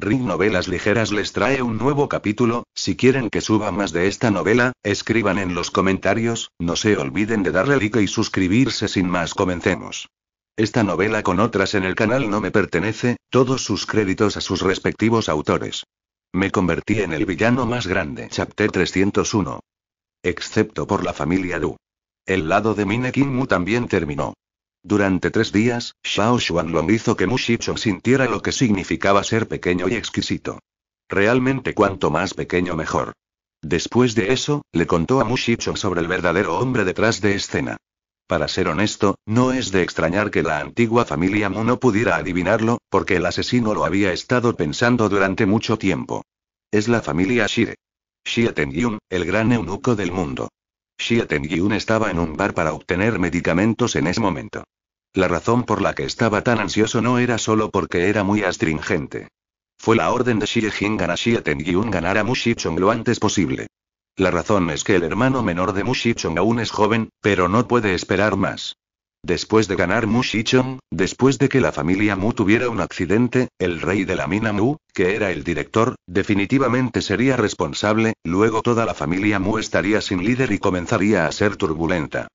Ring Novelas Ligeras les trae un nuevo capítulo, si quieren que suba más de esta novela, escriban en los comentarios, no se olviden de darle like y suscribirse sin más comencemos. Esta novela con otras en el canal no me pertenece, todos sus créditos a sus respectivos autores. Me convertí en el villano más grande. Chapter 301. Excepto por la familia Du. El lado de Mu también terminó. Durante tres días, Shao Long hizo que Mushicho sintiera lo que significaba ser pequeño y exquisito. Realmente cuanto más pequeño mejor. Después de eso, le contó a Mushicho sobre el verdadero hombre detrás de escena. Para ser honesto, no es de extrañar que la antigua familia Mu no pudiera adivinarlo, porque el asesino lo había estado pensando durante mucho tiempo. Es la familia Shire. Xie Tengyun, el gran eunuco del mundo. Xie Yun estaba en un bar para obtener medicamentos en ese momento. La razón por la que estaba tan ansioso no era solo porque era muy astringente. Fue la orden de Shi Ganashi Tengyun ganar a Mushichong lo antes posible. La razón es que el hermano menor de Mushichong aún es joven, pero no puede esperar más. Después de ganar Mushichon, después de que la familia Mu tuviera un accidente, el rey de la mina Mu, que era el director, definitivamente sería responsable, luego toda la familia Mu estaría sin líder y comenzaría a ser turbulenta.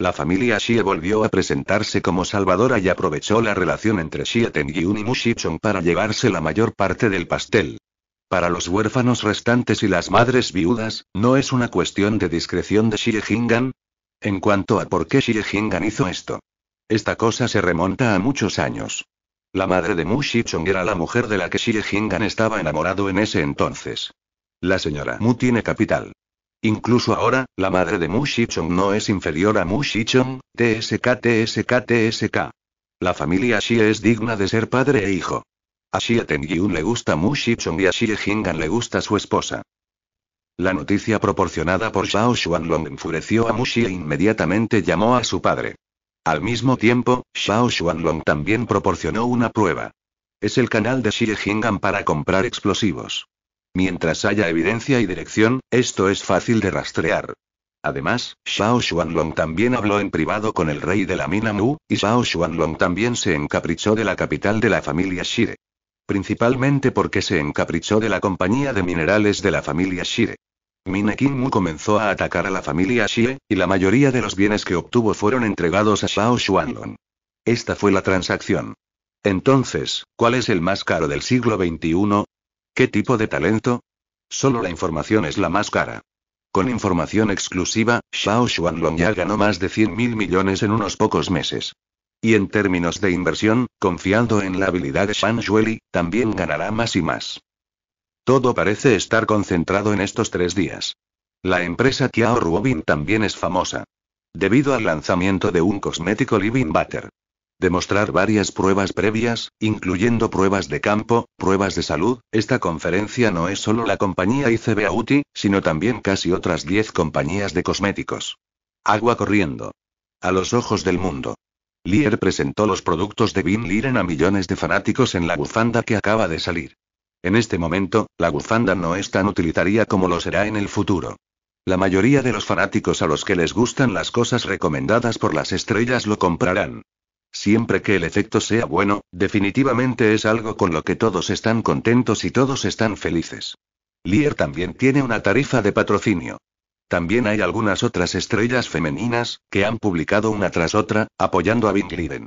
La familia Xie volvió a presentarse como salvadora y aprovechó la relación entre Xie Tengyun y Shichong para llevarse la mayor parte del pastel. Para los huérfanos restantes y las madres viudas, ¿no es una cuestión de discreción de Xie Jingan? En cuanto a por qué Xie Jingan hizo esto. Esta cosa se remonta a muchos años. La madre de Shichong era la mujer de la que Xie Jingan estaba enamorado en ese entonces. La señora Mu tiene capital. Incluso ahora, la madre de Xichong no es inferior a Xichong, TSK TSK TSK. La familia Xie es digna de ser padre e hijo. A Xie Tengyun le gusta Xichong y Xie Jingan le gusta su esposa. La noticia proporcionada por Shao Xuanlong enfureció a Mushi e inmediatamente llamó a su padre. Al mismo tiempo, Xiao Xuanlong también proporcionó una prueba. Es el canal de Xie Jingan para comprar explosivos. Mientras haya evidencia y dirección, esto es fácil de rastrear. Además, Shao Xuanlong también habló en privado con el rey de la mina Mu, y Shao Xuanlong también se encaprichó de la capital de la familia Shire. Principalmente porque se encaprichó de la compañía de minerales de la familia Shire. Mina Mu comenzó a atacar a la familia Shire, y la mayoría de los bienes que obtuvo fueron entregados a Shao Xuanlong. Esta fue la transacción. Entonces, ¿cuál es el más caro del siglo XXI? ¿Qué tipo de talento? Solo la información es la más cara. Con información exclusiva, Xiao Xuanlong ya ganó más de 100 mil millones en unos pocos meses. Y en términos de inversión, confiando en la habilidad de Shan Shueli, también ganará más y más. Todo parece estar concentrado en estos tres días. La empresa Kiao Ruobin también es famosa. Debido al lanzamiento de un cosmético Living Butter demostrar varias pruebas previas, incluyendo pruebas de campo, pruebas de salud. Esta conferencia no es solo la compañía ICB sino también casi otras 10 compañías de cosméticos. Agua corriendo. A los ojos del mundo. Lear presentó los productos de Bin Liren a millones de fanáticos en la bufanda que acaba de salir. En este momento, la bufanda no es tan utilitaria como lo será en el futuro. La mayoría de los fanáticos a los que les gustan las cosas recomendadas por las estrellas lo comprarán. Siempre que el efecto sea bueno, definitivamente es algo con lo que todos están contentos y todos están felices. Lear también tiene una tarifa de patrocinio. También hay algunas otras estrellas femeninas, que han publicado una tras otra, apoyando a Bin Liren.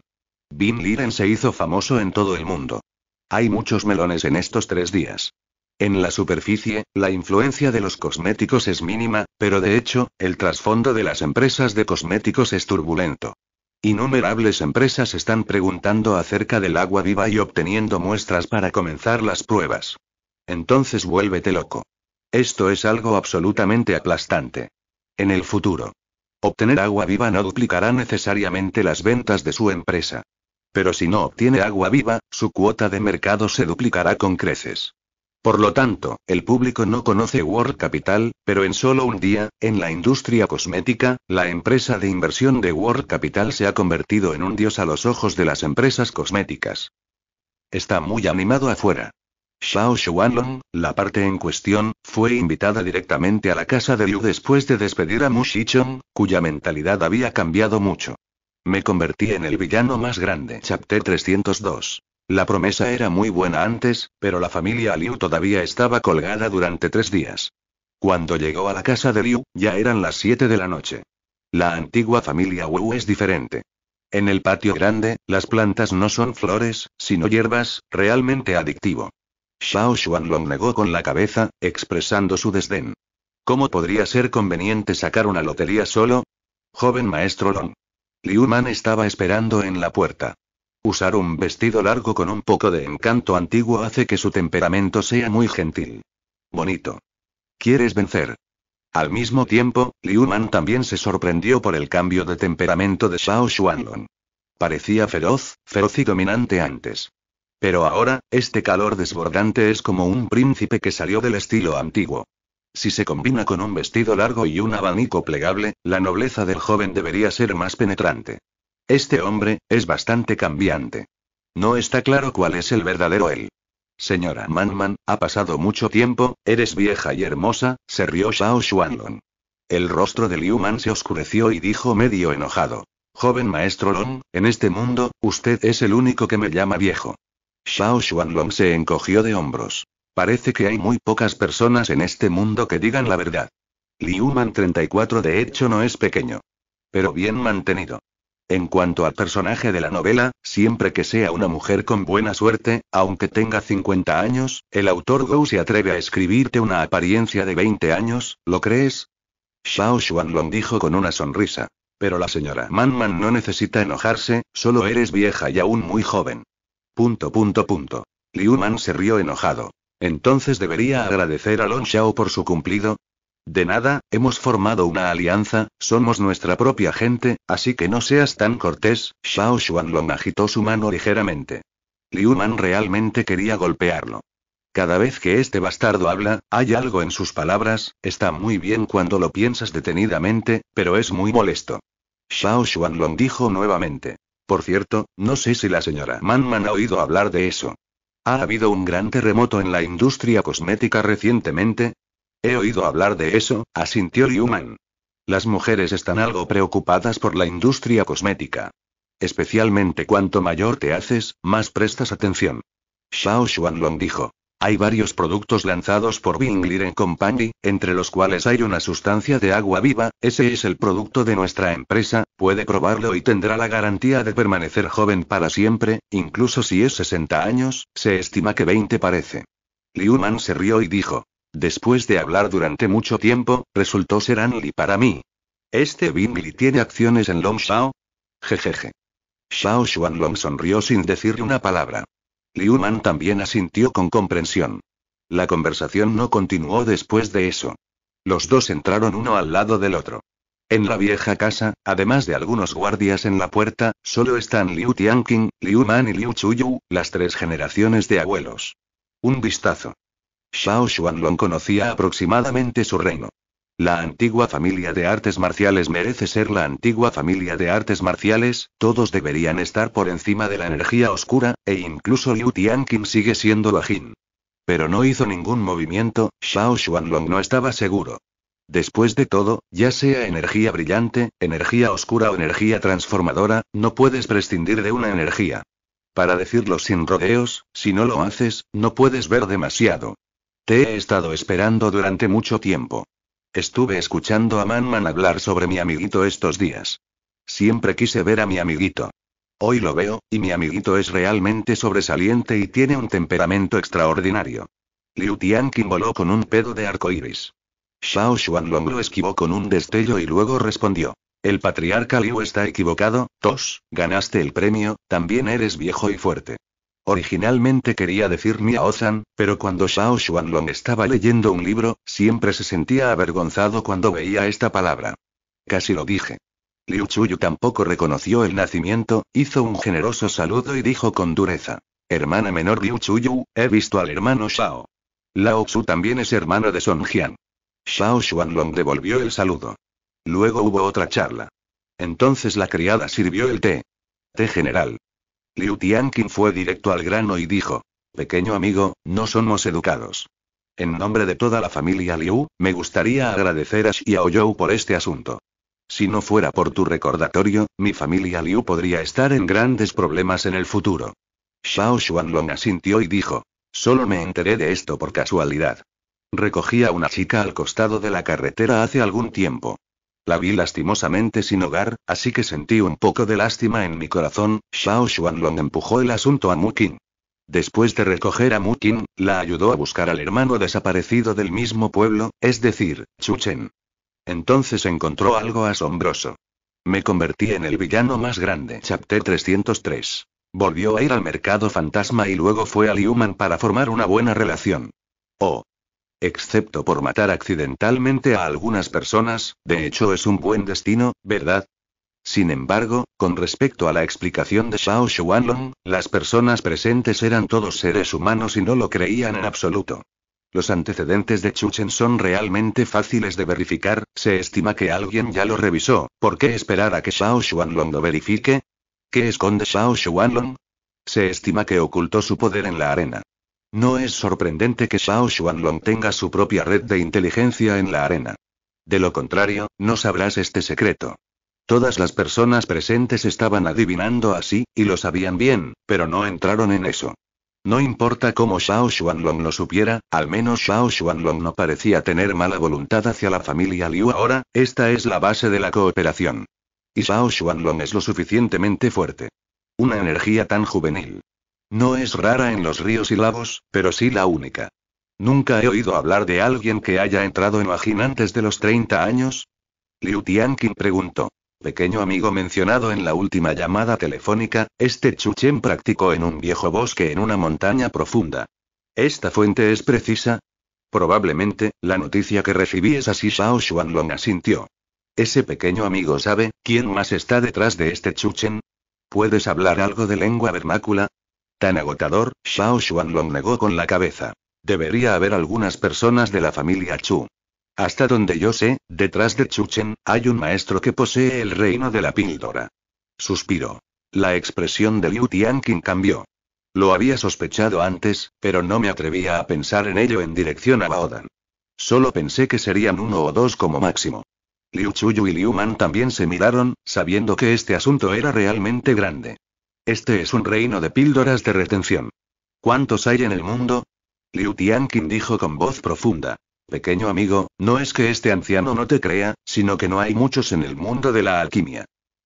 Bin Liren se hizo famoso en todo el mundo. Hay muchos melones en estos tres días. En la superficie, la influencia de los cosméticos es mínima, pero de hecho, el trasfondo de las empresas de cosméticos es turbulento. Innumerables empresas están preguntando acerca del agua viva y obteniendo muestras para comenzar las pruebas. Entonces vuélvete loco. Esto es algo absolutamente aplastante. En el futuro. Obtener agua viva no duplicará necesariamente las ventas de su empresa. Pero si no obtiene agua viva, su cuota de mercado se duplicará con creces. Por lo tanto, el público no conoce World Capital, pero en solo un día, en la industria cosmética, la empresa de inversión de World Capital se ha convertido en un dios a los ojos de las empresas cosméticas. Está muy animado afuera. Xiao Xuanlong, la parte en cuestión, fue invitada directamente a la casa de Liu después de despedir a Mu Shichong, cuya mentalidad había cambiado mucho. Me convertí en el villano más grande. Chapter 302. La promesa era muy buena antes, pero la familia Liu todavía estaba colgada durante tres días. Cuando llegó a la casa de Liu, ya eran las siete de la noche. La antigua familia Wu es diferente. En el patio grande, las plantas no son flores, sino hierbas, realmente adictivo. Xiao Long negó con la cabeza, expresando su desdén. ¿Cómo podría ser conveniente sacar una lotería solo? Joven maestro Long. Liu Man estaba esperando en la puerta. Usar un vestido largo con un poco de encanto antiguo hace que su temperamento sea muy gentil. Bonito. Quieres vencer. Al mismo tiempo, Liu Man también se sorprendió por el cambio de temperamento de Shao Xuanlong. Parecía feroz, feroz y dominante antes. Pero ahora, este calor desbordante es como un príncipe que salió del estilo antiguo. Si se combina con un vestido largo y un abanico plegable, la nobleza del joven debería ser más penetrante. Este hombre, es bastante cambiante. No está claro cuál es el verdadero él. Señora Manman, ha pasado mucho tiempo, eres vieja y hermosa, se rió Shao Xuanlong. El rostro de Liu Man se oscureció y dijo medio enojado. Joven maestro Long, en este mundo, usted es el único que me llama viejo. Shao Xuanlong se encogió de hombros. Parece que hay muy pocas personas en este mundo que digan la verdad. Liu Man 34 de hecho no es pequeño. Pero bien mantenido. En cuanto al personaje de la novela, siempre que sea una mujer con buena suerte, aunque tenga 50 años, el autor Gou se atreve a escribirte una apariencia de 20 años, ¿lo crees? Xiao Xuanlong dijo con una sonrisa. Pero la señora Manman Man no necesita enojarse, solo eres vieja y aún muy joven. Punto punto punto. Liu Man se rió enojado. Entonces debería agradecer a Long Xiao por su cumplido, de nada, hemos formado una alianza, somos nuestra propia gente, así que no seas tan cortés, Xiao Xuanlong agitó su mano ligeramente. Liu Man realmente quería golpearlo. Cada vez que este bastardo habla, hay algo en sus palabras, está muy bien cuando lo piensas detenidamente, pero es muy molesto. Xiao Xuanlong dijo nuevamente. Por cierto, no sé si la señora Manman ha oído hablar de eso. Ha habido un gran terremoto en la industria cosmética recientemente, He oído hablar de eso, asintió Man. Las mujeres están algo preocupadas por la industria cosmética. Especialmente cuanto mayor te haces, más prestas atención. Xiao Xuanlong dijo. Hay varios productos lanzados por Liren Company, entre los cuales hay una sustancia de agua viva, ese es el producto de nuestra empresa, puede probarlo y tendrá la garantía de permanecer joven para siempre, incluso si es 60 años, se estima que 20 parece. Man se rió y dijo, Después de hablar durante mucho tiempo, resultó ser Anli para mí. ¿Este Binli tiene acciones en Long Shao? Jejeje. Shao Xuanlong sonrió sin decir una palabra. Liu Man también asintió con comprensión. La conversación no continuó después de eso. Los dos entraron uno al lado del otro. En la vieja casa, además de algunos guardias en la puerta, solo están Liu Tianqing, Liu Man y Liu Chuyu, las tres generaciones de abuelos. Un vistazo. Shao Xuanlong conocía aproximadamente su reino. La antigua familia de artes marciales merece ser la antigua familia de artes marciales, todos deberían estar por encima de la energía oscura, e incluso Liu Tianqin sigue siendo Jin. Pero no hizo ningún movimiento, Shao Xuanlong no estaba seguro. Después de todo, ya sea energía brillante, energía oscura o energía transformadora, no puedes prescindir de una energía. Para decirlo sin rodeos, si no lo haces, no puedes ver demasiado. Te he estado esperando durante mucho tiempo. Estuve escuchando a Manman hablar sobre mi amiguito estos días. Siempre quise ver a mi amiguito. Hoy lo veo, y mi amiguito es realmente sobresaliente y tiene un temperamento extraordinario. Liu Tianqing voló con un pedo de iris. Shao Xuanlong lo esquivó con un destello y luego respondió. El patriarca Liu está equivocado, Tos, ganaste el premio, también eres viejo y fuerte. Originalmente quería decir Miao-san, pero cuando Shao Xuanlong estaba leyendo un libro, siempre se sentía avergonzado cuando veía esta palabra. Casi lo dije. Liu Chuyu tampoco reconoció el nacimiento, hizo un generoso saludo y dijo con dureza. Hermana menor Liu Chuyu, he visto al hermano Shao. Lao Xu también es hermano de Song Jian. Shao Xuanlong devolvió el saludo. Luego hubo otra charla. Entonces la criada sirvió el té. Té general. Liu Tianqin fue directo al grano y dijo. Pequeño amigo, no somos educados. En nombre de toda la familia Liu, me gustaría agradecer a Xiaoyou por este asunto. Si no fuera por tu recordatorio, mi familia Liu podría estar en grandes problemas en el futuro. Xiao Xuanlong asintió y dijo. Solo me enteré de esto por casualidad. Recogí a una chica al costado de la carretera hace algún tiempo. La vi lastimosamente sin hogar, así que sentí un poco de lástima en mi corazón. Xiao Xuanlong empujó el asunto a Mukin. Después de recoger a Mukin, la ayudó a buscar al hermano desaparecido del mismo pueblo, es decir, Chen. Entonces encontró algo asombroso. Me convertí en el villano más grande. Chapter 303. Volvió a ir al mercado fantasma y luego fue a Liuman para formar una buena relación. Oh, excepto por matar accidentalmente a algunas personas, de hecho es un buen destino, ¿verdad? Sin embargo, con respecto a la explicación de Shao Xuanlong, las personas presentes eran todos seres humanos y no lo creían en absoluto. Los antecedentes de Chuchen son realmente fáciles de verificar, se estima que alguien ya lo revisó, ¿por qué esperar a que Shao Xuanlong lo verifique? ¿Qué esconde Shao Xuanlong? Se estima que ocultó su poder en la arena. No es sorprendente que Shao Xuanlong tenga su propia red de inteligencia en la arena. De lo contrario, no sabrás este secreto. Todas las personas presentes estaban adivinando así, y lo sabían bien, pero no entraron en eso. No importa cómo Shao Xuanlong lo supiera, al menos Shao Xuanlong no parecía tener mala voluntad hacia la familia Liu ahora, esta es la base de la cooperación. Y Shao Xuanlong es lo suficientemente fuerte. Una energía tan juvenil, no es rara en los ríos y lagos, pero sí la única. Nunca he oído hablar de alguien que haya entrado en oajín antes de los 30 años. Liu Tianqing preguntó. Pequeño amigo mencionado en la última llamada telefónica, este Chuchen practicó en un viejo bosque en una montaña profunda. ¿Esta fuente es precisa? Probablemente, la noticia que recibí es así Shao Xuanlong asintió. ¿Ese pequeño amigo sabe quién más está detrás de este Chuchen? ¿Puedes hablar algo de lengua vernácula? tan agotador, Shao Long negó con la cabeza. Debería haber algunas personas de la familia Chu. Hasta donde yo sé, detrás de Chu Chen hay un maestro que posee el reino de la píldora. Suspiró. La expresión de Liu Tianqing cambió. Lo había sospechado antes, pero no me atrevía a pensar en ello en dirección a Baodan. Solo pensé que serían uno o dos como máximo. Liu Chuyu y Liu Man también se miraron, sabiendo que este asunto era realmente grande. Este es un reino de píldoras de retención. ¿Cuántos hay en el mundo? Liu Tianqin dijo con voz profunda. Pequeño amigo, no es que este anciano no te crea, sino que no hay muchos en el mundo de la alquimia.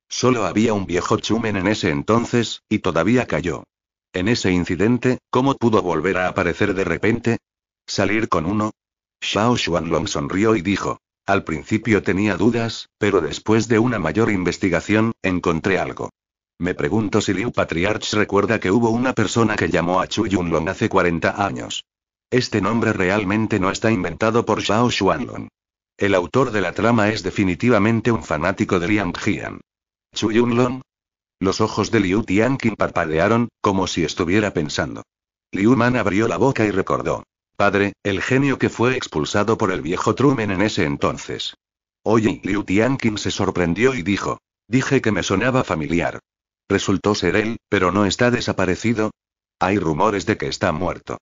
Solo había un viejo Chumen en ese entonces, y todavía cayó. En ese incidente, ¿cómo pudo volver a aparecer de repente? ¿Salir con uno? Xiao Xuanlong sonrió y dijo. Al principio tenía dudas, pero después de una mayor investigación, encontré algo. Me pregunto si Liu Patriarch recuerda que hubo una persona que llamó a Chu Yunlong hace 40 años. Este nombre realmente no está inventado por Xiao Xuanlong. El autor de la trama es definitivamente un fanático de Liang Jian. Chu Yunlong. Los ojos de Liu Tianqin parpadearon, como si estuviera pensando. Liu Man abrió la boca y recordó. Padre, el genio que fue expulsado por el viejo Truman en ese entonces. Oye, Liu Tianqin se sorprendió y dijo. Dije que me sonaba familiar. Resultó ser él, pero no está desaparecido. Hay rumores de que está muerto.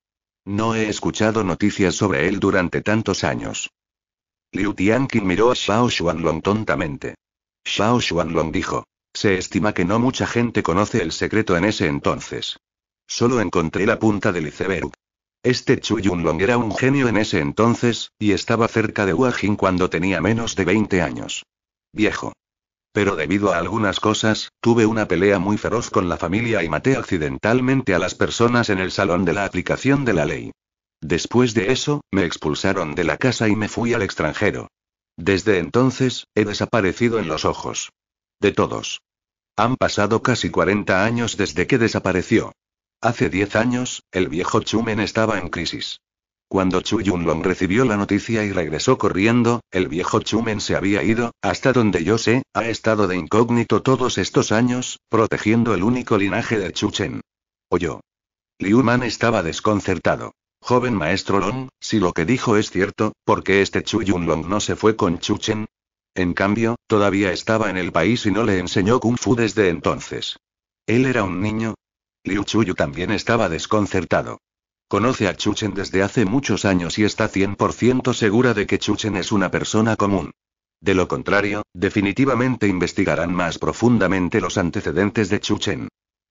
No he escuchado noticias sobre él durante tantos años. Liu Tianqin miró a Shao Xuanlong tontamente. Shao Xuanlong dijo. Se estima que no mucha gente conoce el secreto en ese entonces. Solo encontré la punta del iceberg. Este Chu Yunlong era un genio en ese entonces, y estaba cerca de Wajin cuando tenía menos de 20 años. Viejo. Pero debido a algunas cosas, tuve una pelea muy feroz con la familia y maté accidentalmente a las personas en el salón de la aplicación de la ley. Después de eso, me expulsaron de la casa y me fui al extranjero. Desde entonces, he desaparecido en los ojos. De todos. Han pasado casi 40 años desde que desapareció. Hace 10 años, el viejo Chumen estaba en crisis. Cuando Chu Yunlong recibió la noticia y regresó corriendo, el viejo Chumen se había ido, hasta donde yo sé, ha estado de incógnito todos estos años, protegiendo el único linaje de Chu Chen. Oyó. Liu Man estaba desconcertado. Joven maestro Long, si lo que dijo es cierto, ¿por qué este Chu Yunlong no se fue con Chu Chen? En cambio, todavía estaba en el país y no le enseñó Kung Fu desde entonces. Él era un niño. Liu Chuyu también estaba desconcertado. Conoce a Chuchen desde hace muchos años y está 100% segura de que Chuchen es una persona común. De lo contrario, definitivamente investigarán más profundamente los antecedentes de Chuchen.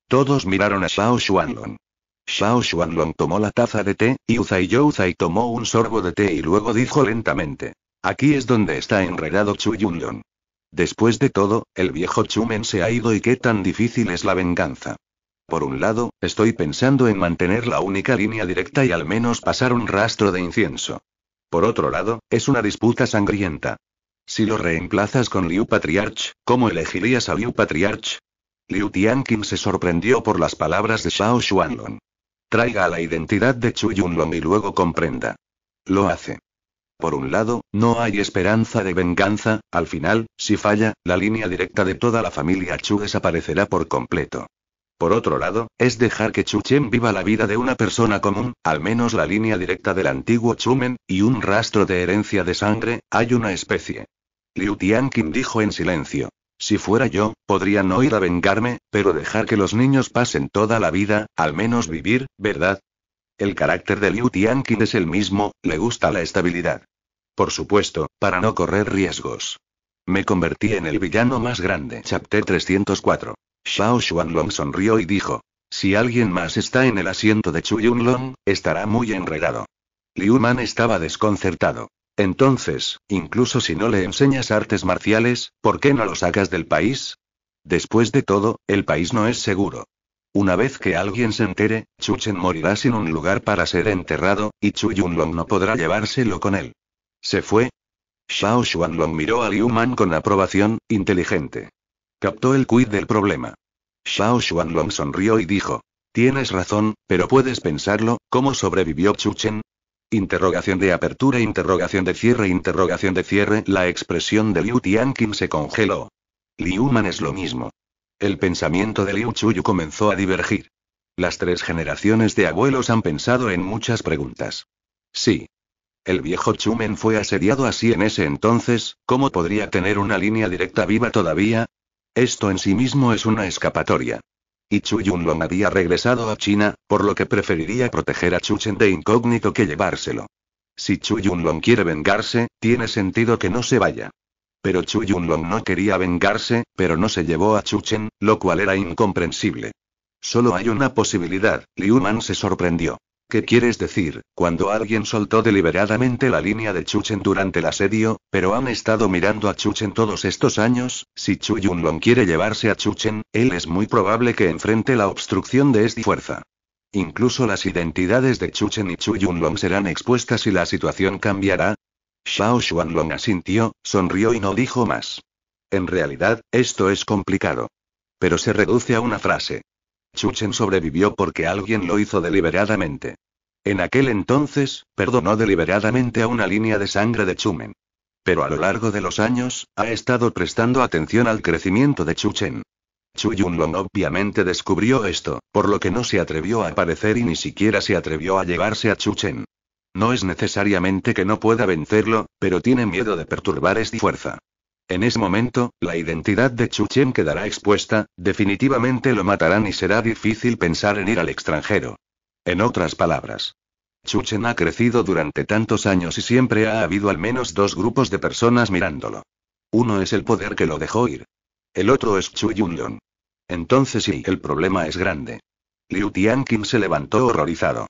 Todos miraron a Shao Xuanlong. Shao Xuanlong tomó la taza de té, y Uzai Zai tomó un sorbo de té y luego dijo lentamente. Aquí es donde está enredado Chu Yunlong. Después de todo, el viejo Chumen se ha ido y qué tan difícil es la venganza. Por un lado, estoy pensando en mantener la única línea directa y al menos pasar un rastro de incienso. Por otro lado, es una disputa sangrienta. Si lo reemplazas con Liu Patriarch, ¿cómo elegirías a Liu Patriarch? Liu Tianqing se sorprendió por las palabras de Shao Xuanlong. Traiga a la identidad de Chu Yunlong y luego comprenda. Lo hace. Por un lado, no hay esperanza de venganza, al final, si falla, la línea directa de toda la familia Chu desaparecerá por completo. Por otro lado, es dejar que Chuchen viva la vida de una persona común, al menos la línea directa del antiguo Chumen, y un rastro de herencia de sangre, hay una especie. Liu Tianqing dijo en silencio. Si fuera yo, podría no ir a vengarme, pero dejar que los niños pasen toda la vida, al menos vivir, ¿verdad? El carácter de Liu Tianqing es el mismo, le gusta la estabilidad. Por supuesto, para no correr riesgos. Me convertí en el villano más grande. Chapter 304. Shao Xuanlong sonrió y dijo. Si alguien más está en el asiento de Chu Yunlong, estará muy enredado. Liu Man estaba desconcertado. Entonces, incluso si no le enseñas artes marciales, ¿por qué no lo sacas del país? Después de todo, el país no es seguro. Una vez que alguien se entere, Chu Chen morirá sin un lugar para ser enterrado, y Chu Yunlong no podrá llevárselo con él. Se fue. Xiao Xuanlong miró a Liu Man con aprobación, inteligente. Captó el cuid del problema. Shao Xuanlong sonrió y dijo. Tienes razón, pero puedes pensarlo, ¿cómo sobrevivió Chu Chen? Interrogación de apertura, interrogación de cierre, interrogación de cierre, la expresión de Liu Tianqin se congeló. Liu Man es lo mismo. El pensamiento de Liu Chuyu comenzó a divergir. Las tres generaciones de abuelos han pensado en muchas preguntas. Sí. El viejo Chumen fue asediado así en ese entonces, ¿cómo podría tener una línea directa viva todavía? Esto en sí mismo es una escapatoria. Y Chu Yunlong había regresado a China, por lo que preferiría proteger a Chen de incógnito que llevárselo. Si Chu Yunlong quiere vengarse, tiene sentido que no se vaya. Pero Chu Yunlong no quería vengarse, pero no se llevó a Chen, lo cual era incomprensible. Solo hay una posibilidad, Liu Man se sorprendió. ¿Qué quieres decir? Cuando alguien soltó deliberadamente la línea de Chuchen durante el asedio, pero han estado mirando a Chuchen todos estos años, si Chu quiere llevarse a Chuchen, él es muy probable que enfrente la obstrucción de esta fuerza. Incluso las identidades de Chuchen y Chu serán expuestas y la situación cambiará. Xiao Xuanlong asintió, sonrió y no dijo más. En realidad, esto es complicado. Pero se reduce a una frase. Chuchen sobrevivió porque alguien lo hizo deliberadamente. En aquel entonces, perdonó deliberadamente a una línea de sangre de Chumen. Pero a lo largo de los años, ha estado prestando atención al crecimiento de Chuchen. Chu Yunlong obviamente descubrió esto, por lo que no se atrevió a aparecer y ni siquiera se atrevió a llevarse a Chuchen. No es necesariamente que no pueda vencerlo, pero tiene miedo de perturbar esta fuerza. En ese momento, la identidad de Chuchen quedará expuesta, definitivamente lo matarán y será difícil pensar en ir al extranjero. En otras palabras, Chen ha crecido durante tantos años y siempre ha habido al menos dos grupos de personas mirándolo. Uno es el poder que lo dejó ir. El otro es Chu Yunlong. Entonces sí, el problema es grande. Liu Tianqin se levantó horrorizado.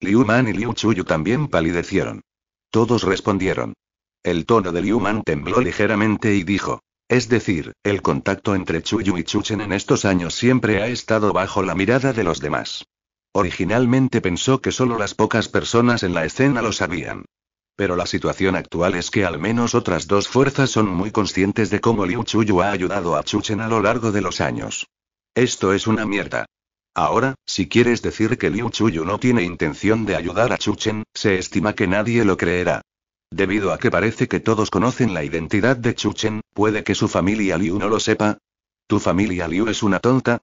Liu Man y Liu Chuyu también palidecieron. Todos respondieron. El tono de Liu Man tembló ligeramente y dijo. Es decir, el contacto entre Chuyu y Chen en estos años siempre ha estado bajo la mirada de los demás. Originalmente pensó que solo las pocas personas en la escena lo sabían. Pero la situación actual es que al menos otras dos fuerzas son muy conscientes de cómo Liu Chuyu ha ayudado a Chuchen a lo largo de los años. Esto es una mierda. Ahora, si quieres decir que Liu Chuyu no tiene intención de ayudar a Chuchen, se estima que nadie lo creerá. Debido a que parece que todos conocen la identidad de Chuchen, puede que su familia Liu no lo sepa. Tu familia Liu es una tonta,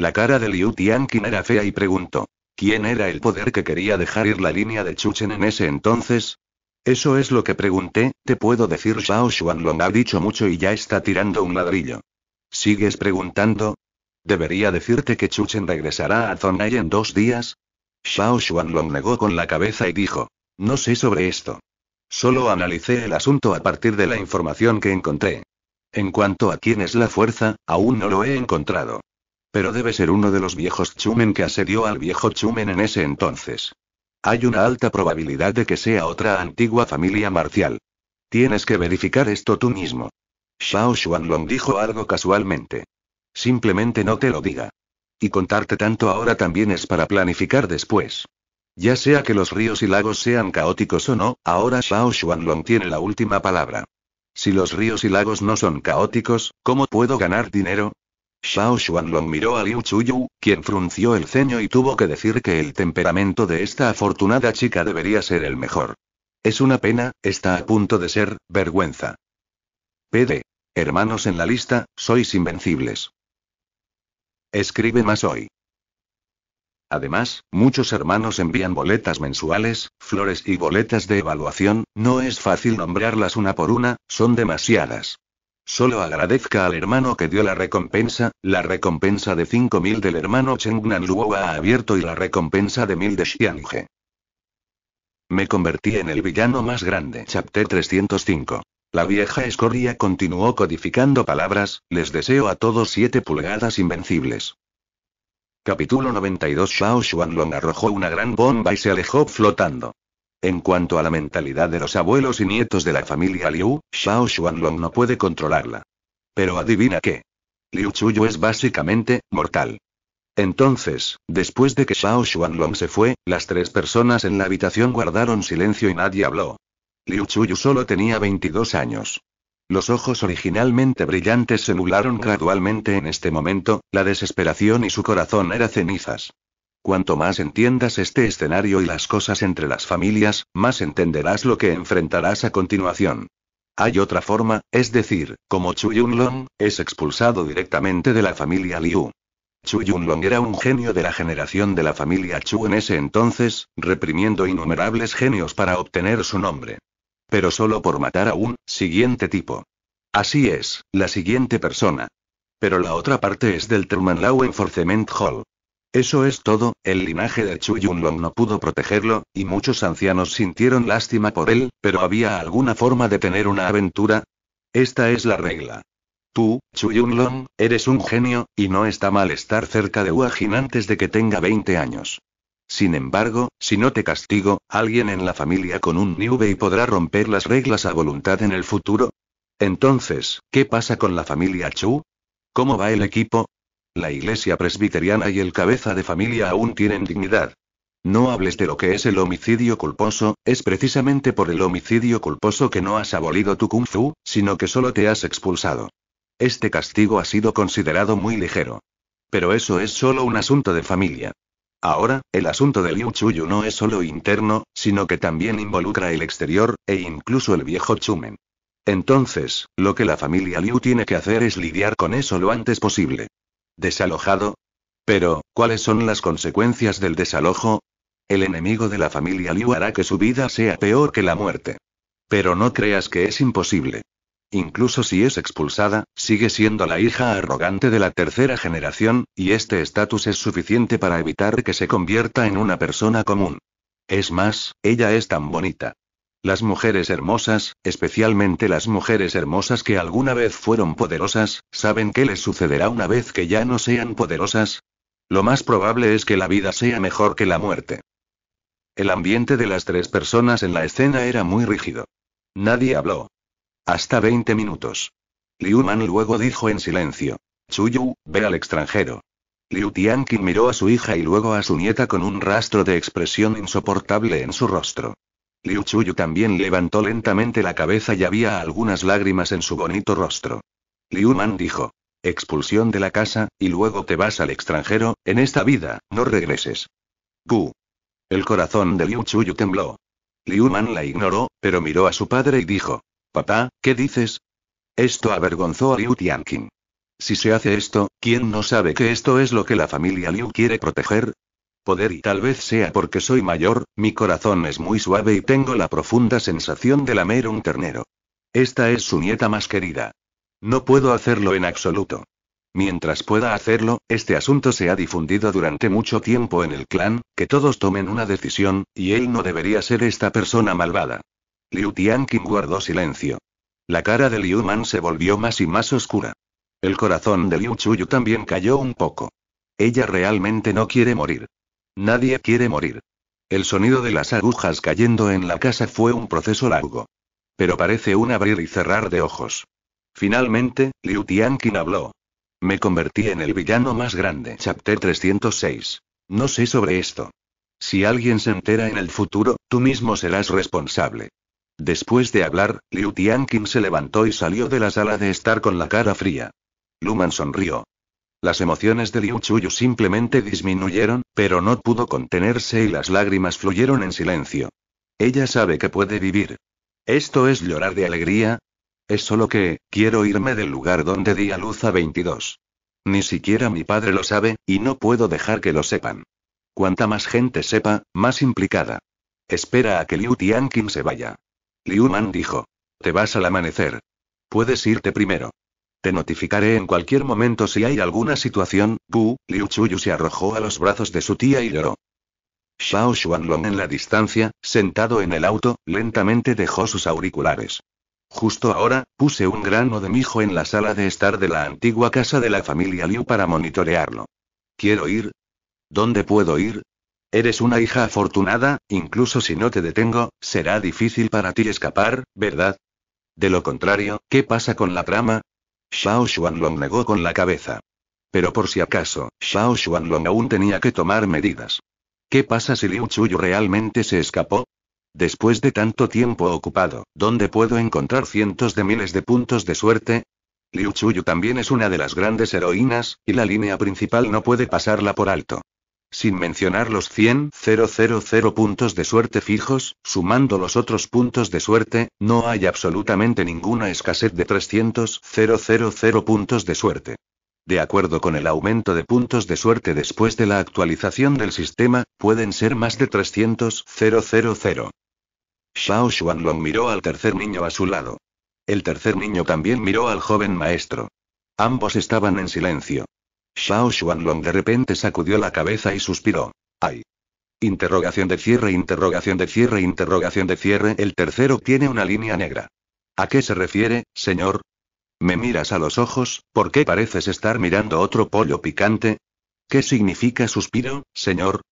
la cara de Liu Tianqin era fea y preguntó. ¿Quién era el poder que quería dejar ir la línea de Chuchen en ese entonces? Eso es lo que pregunté, te puedo decir Shao Xuanlong ha dicho mucho y ya está tirando un ladrillo. ¿Sigues preguntando? ¿Debería decirte que Chuchen regresará a Zonai en dos días? Shao Xuanlong negó con la cabeza y dijo. No sé sobre esto. Solo analicé el asunto a partir de la información que encontré. En cuanto a quién es la fuerza, aún no lo he encontrado. Pero debe ser uno de los viejos Chumen que asedió al viejo Chumen en ese entonces. Hay una alta probabilidad de que sea otra antigua familia marcial. Tienes que verificar esto tú mismo. Xiao Xuanlong dijo algo casualmente. Simplemente no te lo diga. Y contarte tanto ahora también es para planificar después. Ya sea que los ríos y lagos sean caóticos o no, ahora Xiao Xuanlong tiene la última palabra. Si los ríos y lagos no son caóticos, ¿cómo puedo ganar dinero? Xiao Xuanlong miró a Liu Chuyu, quien frunció el ceño y tuvo que decir que el temperamento de esta afortunada chica debería ser el mejor. Es una pena, está a punto de ser, vergüenza. PD. Hermanos en la lista, sois invencibles. Escribe más hoy. Además, muchos hermanos envían boletas mensuales, flores y boletas de evaluación, no es fácil nombrarlas una por una, son demasiadas. Solo agradezca al hermano que dio la recompensa, la recompensa de 5.000 del hermano Chengnan Nanluo ha abierto y la recompensa de 1.000 de He. Me convertí en el villano más grande. Chapter 305. La vieja escoria continuó codificando palabras, les deseo a todos siete pulgadas invencibles. Capítulo 92 Shao Xuanlong arrojó una gran bomba y se alejó flotando. En cuanto a la mentalidad de los abuelos y nietos de la familia Liu, Xiao Xuanlong no puede controlarla. Pero adivina qué. Liu Chuyu es básicamente mortal. Entonces, después de que Xiao Xuanlong se fue, las tres personas en la habitación guardaron silencio y nadie habló. Liu Chuyu solo tenía 22 años. Los ojos originalmente brillantes se nublaron gradualmente en este momento, la desesperación y su corazón era cenizas. Cuanto más entiendas este escenario y las cosas entre las familias, más entenderás lo que enfrentarás a continuación. Hay otra forma, es decir, como Chu Yunlong, es expulsado directamente de la familia Liu. Chu Yunlong era un genio de la generación de la familia Chu en ese entonces, reprimiendo innumerables genios para obtener su nombre. Pero solo por matar a un siguiente tipo. Así es, la siguiente persona. Pero la otra parte es del Truman Law Enforcement Hall. Eso es todo, el linaje de Chu Yunlong no pudo protegerlo, y muchos ancianos sintieron lástima por él, pero había alguna forma de tener una aventura. Esta es la regla. Tú, Chu Yunlong, eres un genio, y no está mal estar cerca de Jin antes de que tenga 20 años. Sin embargo, si no te castigo, alguien en la familia con un Niubei podrá romper las reglas a voluntad en el futuro. Entonces, ¿qué pasa con la familia Chu? ¿Cómo va el equipo? La iglesia presbiteriana y el cabeza de familia aún tienen dignidad. No hables de lo que es el homicidio culposo, es precisamente por el homicidio culposo que no has abolido tu kung fu, sino que solo te has expulsado. Este castigo ha sido considerado muy ligero. Pero eso es solo un asunto de familia. Ahora, el asunto de Liu Chuyu no es solo interno, sino que también involucra el exterior, e incluso el viejo Chumen. Entonces, lo que la familia Liu tiene que hacer es lidiar con eso lo antes posible. Desalojado. Pero, ¿cuáles son las consecuencias del desalojo? El enemigo de la familia Liu hará que su vida sea peor que la muerte. Pero no creas que es imposible. Incluso si es expulsada, sigue siendo la hija arrogante de la tercera generación, y este estatus es suficiente para evitar que se convierta en una persona común. Es más, ella es tan bonita, las mujeres hermosas, especialmente las mujeres hermosas que alguna vez fueron poderosas, ¿saben qué les sucederá una vez que ya no sean poderosas? Lo más probable es que la vida sea mejor que la muerte. El ambiente de las tres personas en la escena era muy rígido. Nadie habló. Hasta 20 minutos. Liu Man luego dijo en silencio. Chuyu, ve al extranjero. Liu Tianki miró a su hija y luego a su nieta con un rastro de expresión insoportable en su rostro. Liu Chuyu también levantó lentamente la cabeza y había algunas lágrimas en su bonito rostro. Liu Man dijo. Expulsión de la casa, y luego te vas al extranjero, en esta vida, no regreses. Gu. El corazón de Liu Chuyu tembló. Liu Man la ignoró, pero miró a su padre y dijo. Papá, ¿qué dices? Esto avergonzó a Liu Tianqing. Si se hace esto, ¿quién no sabe que esto es lo que la familia Liu quiere proteger? poder y tal vez sea porque soy mayor, mi corazón es muy suave y tengo la profunda sensación de lamer un ternero. Esta es su nieta más querida. No puedo hacerlo en absoluto. Mientras pueda hacerlo, este asunto se ha difundido durante mucho tiempo en el clan, que todos tomen una decisión, y él no debería ser esta persona malvada. Liu Tianqing guardó silencio. La cara de Liu Man se volvió más y más oscura. El corazón de Liu Chuyu también cayó un poco. Ella realmente no quiere morir. Nadie quiere morir. El sonido de las agujas cayendo en la casa fue un proceso largo. Pero parece un abrir y cerrar de ojos. Finalmente, Liu Tianqin habló. Me convertí en el villano más grande. Chapter 306. No sé sobre esto. Si alguien se entera en el futuro, tú mismo serás responsable. Después de hablar, Liu Tianqin se levantó y salió de la sala de estar con la cara fría. Luman sonrió. Las emociones de Liu Chuyu simplemente disminuyeron, pero no pudo contenerse y las lágrimas fluyeron en silencio. Ella sabe que puede vivir. ¿Esto es llorar de alegría? Es solo que, quiero irme del lugar donde di a luz a 22. Ni siquiera mi padre lo sabe, y no puedo dejar que lo sepan. Cuanta más gente sepa, más implicada. Espera a que Liu Tianqin se vaya. Liu Man dijo. Te vas al amanecer. Puedes irte primero. Te notificaré en cualquier momento si hay alguna situación, Bu, Liu Chuyu se arrojó a los brazos de su tía y lloró. Xiao Xuanlong en la distancia, sentado en el auto, lentamente dejó sus auriculares. Justo ahora, puse un grano de mijo en la sala de estar de la antigua casa de la familia Liu para monitorearlo. ¿Quiero ir? ¿Dónde puedo ir? Eres una hija afortunada, incluso si no te detengo, será difícil para ti escapar, ¿verdad? De lo contrario, ¿qué pasa con la trama? Xiao Xuanlong negó con la cabeza. Pero por si acaso, Xiao Xuanlong aún tenía que tomar medidas. ¿Qué pasa si Liu Chuyu realmente se escapó? Después de tanto tiempo ocupado, ¿dónde puedo encontrar cientos de miles de puntos de suerte? Liu Chuyu también es una de las grandes heroínas, y la línea principal no puede pasarla por alto sin mencionar los 100 000 puntos de suerte fijos, sumando los otros puntos de suerte, no hay absolutamente ninguna escasez de 300 puntos de suerte. De acuerdo con el aumento de puntos de suerte después de la actualización del sistema, pueden ser más de 300 000. Xiao Xuanlong miró al tercer niño a su lado. El tercer niño también miró al joven maestro. Ambos estaban en silencio. Shao Shuanlong de repente sacudió la cabeza y suspiró. ¡Ay! Interrogación de cierre, interrogación de cierre, interrogación de cierre. El tercero tiene una línea negra. ¿A qué se refiere, señor? ¿Me miras a los ojos? ¿Por qué pareces estar mirando otro pollo picante? ¿Qué significa suspiro, señor?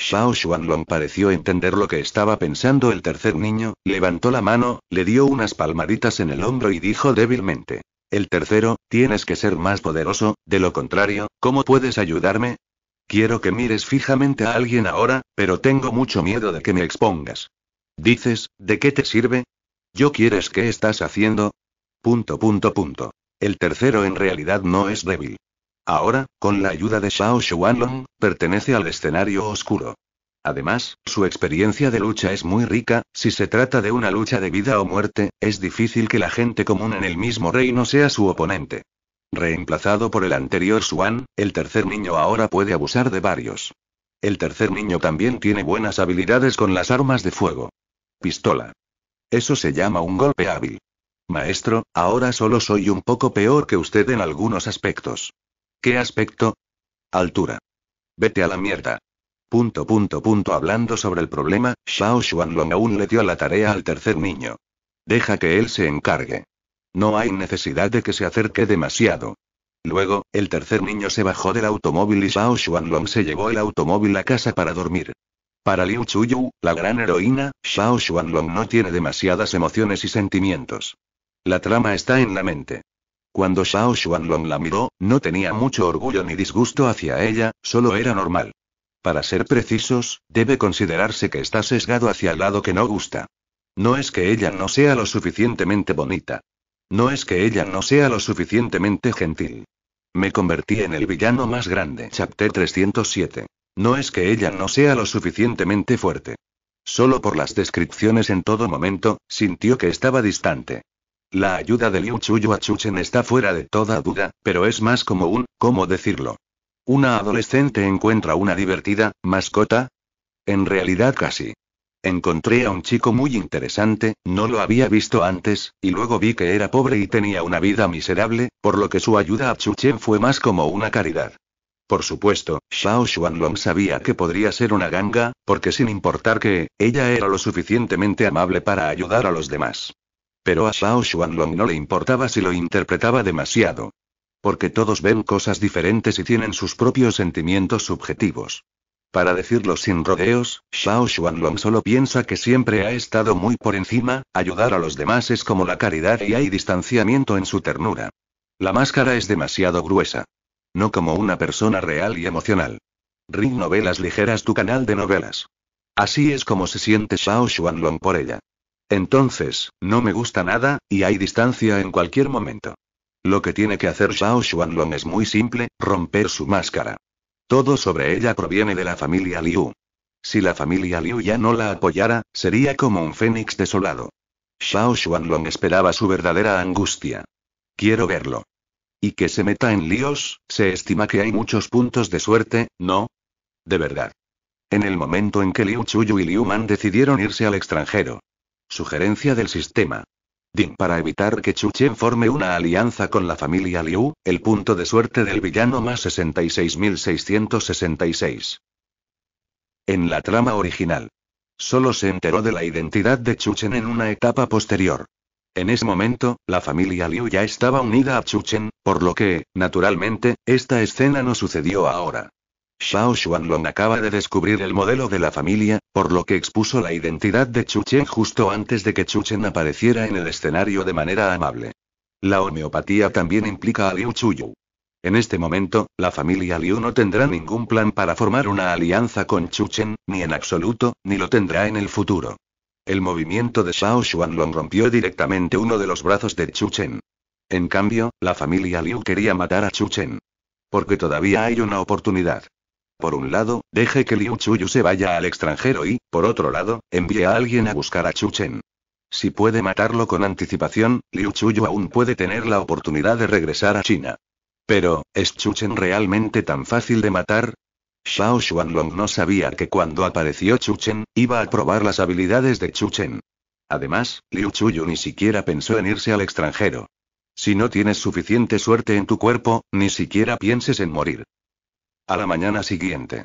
Shao Shuanlong pareció entender lo que estaba pensando el tercer niño, levantó la mano, le dio unas palmaditas en el hombro y dijo débilmente. El tercero, tienes que ser más poderoso, de lo contrario, ¿cómo puedes ayudarme? Quiero que mires fijamente a alguien ahora, pero tengo mucho miedo de que me expongas. Dices, ¿de qué te sirve? ¿Yo quieres qué estás haciendo? Punto, punto, punto. El tercero en realidad no es débil. Ahora, con la ayuda de Shao Shuanlong, pertenece al escenario oscuro. Además, su experiencia de lucha es muy rica, si se trata de una lucha de vida o muerte, es difícil que la gente común en el mismo reino sea su oponente. Reemplazado por el anterior Swan, el tercer niño ahora puede abusar de varios. El tercer niño también tiene buenas habilidades con las armas de fuego. Pistola. Eso se llama un golpe hábil. Maestro, ahora solo soy un poco peor que usted en algunos aspectos. ¿Qué aspecto? Altura. Vete a la mierda. Punto punto punto hablando sobre el problema, Shao Xuanlong aún le dio la tarea al tercer niño. Deja que él se encargue. No hay necesidad de que se acerque demasiado. Luego, el tercer niño se bajó del automóvil y Shao Xuanlong se llevó el automóvil a casa para dormir. Para Liu Chuyu, la gran heroína, Shao Xuanlong no tiene demasiadas emociones y sentimientos. La trama está en la mente. Cuando Shao Xuanlong la miró, no tenía mucho orgullo ni disgusto hacia ella, solo era normal. Para ser precisos, debe considerarse que está sesgado hacia el lado que no gusta. No es que ella no sea lo suficientemente bonita. No es que ella no sea lo suficientemente gentil. Me convertí en el villano más grande. Chapter 307. No es que ella no sea lo suficientemente fuerte. Solo por las descripciones en todo momento, sintió que estaba distante. La ayuda de Liu Chuyu a Chuchen está fuera de toda duda, pero es más como un, ¿cómo decirlo? Una adolescente encuentra una divertida mascota. En realidad casi. Encontré a un chico muy interesante, no lo había visto antes, y luego vi que era pobre y tenía una vida miserable, por lo que su ayuda a Chu Chen fue más como una caridad. Por supuesto, Xiao Xuanlong sabía que podría ser una ganga, porque sin importar que, ella era lo suficientemente amable para ayudar a los demás. Pero a Xiao Xuanlong no le importaba si lo interpretaba demasiado. Porque todos ven cosas diferentes y tienen sus propios sentimientos subjetivos. Para decirlo sin rodeos, Xiao Xuanlong solo piensa que siempre ha estado muy por encima, ayudar a los demás es como la caridad y hay distanciamiento en su ternura. La máscara es demasiado gruesa. No como una persona real y emocional. Ring Novelas Ligeras, tu canal de novelas. Así es como se siente Xiao Xuanlong por ella. Entonces, no me gusta nada, y hay distancia en cualquier momento. Lo que tiene que hacer Shao Xuanlong es muy simple, romper su máscara. Todo sobre ella proviene de la familia Liu. Si la familia Liu ya no la apoyara, sería como un fénix desolado. Shao Xuanlong esperaba su verdadera angustia. Quiero verlo. Y que se meta en líos, se estima que hay muchos puntos de suerte, ¿no? De verdad. En el momento en que Liu Chuyu y Liu Man decidieron irse al extranjero. Sugerencia del sistema para evitar que Chuchen forme una alianza con la familia Liu, el punto de suerte del villano más 66666. En la trama original. Solo se enteró de la identidad de Chuchen en una etapa posterior. En ese momento, la familia Liu ya estaba unida a Chuchen, por lo que, naturalmente, esta escena no sucedió ahora. Shao Xuanlong acaba de descubrir el modelo de la familia, por lo que expuso la identidad de Chen justo antes de que Chen apareciera en el escenario de manera amable. La homeopatía también implica a Liu Chuyu. En este momento, la familia Liu no tendrá ningún plan para formar una alianza con Chen, ni en absoluto, ni lo tendrá en el futuro. El movimiento de Shao Xuanlong rompió directamente uno de los brazos de Chen. En cambio, la familia Liu quería matar a Chen. Porque todavía hay una oportunidad. Por un lado, deje que Liu Chuyu se vaya al extranjero y, por otro lado, envíe a alguien a buscar a Chuchen. Si puede matarlo con anticipación, Liu Chuyu aún puede tener la oportunidad de regresar a China. Pero, ¿es Chuchen realmente tan fácil de matar? Shao Xuanlong no sabía que cuando apareció Chuchen, iba a probar las habilidades de Chuchen. Además, Liu Chuyu ni siquiera pensó en irse al extranjero. Si no tienes suficiente suerte en tu cuerpo, ni siquiera pienses en morir. A la mañana siguiente.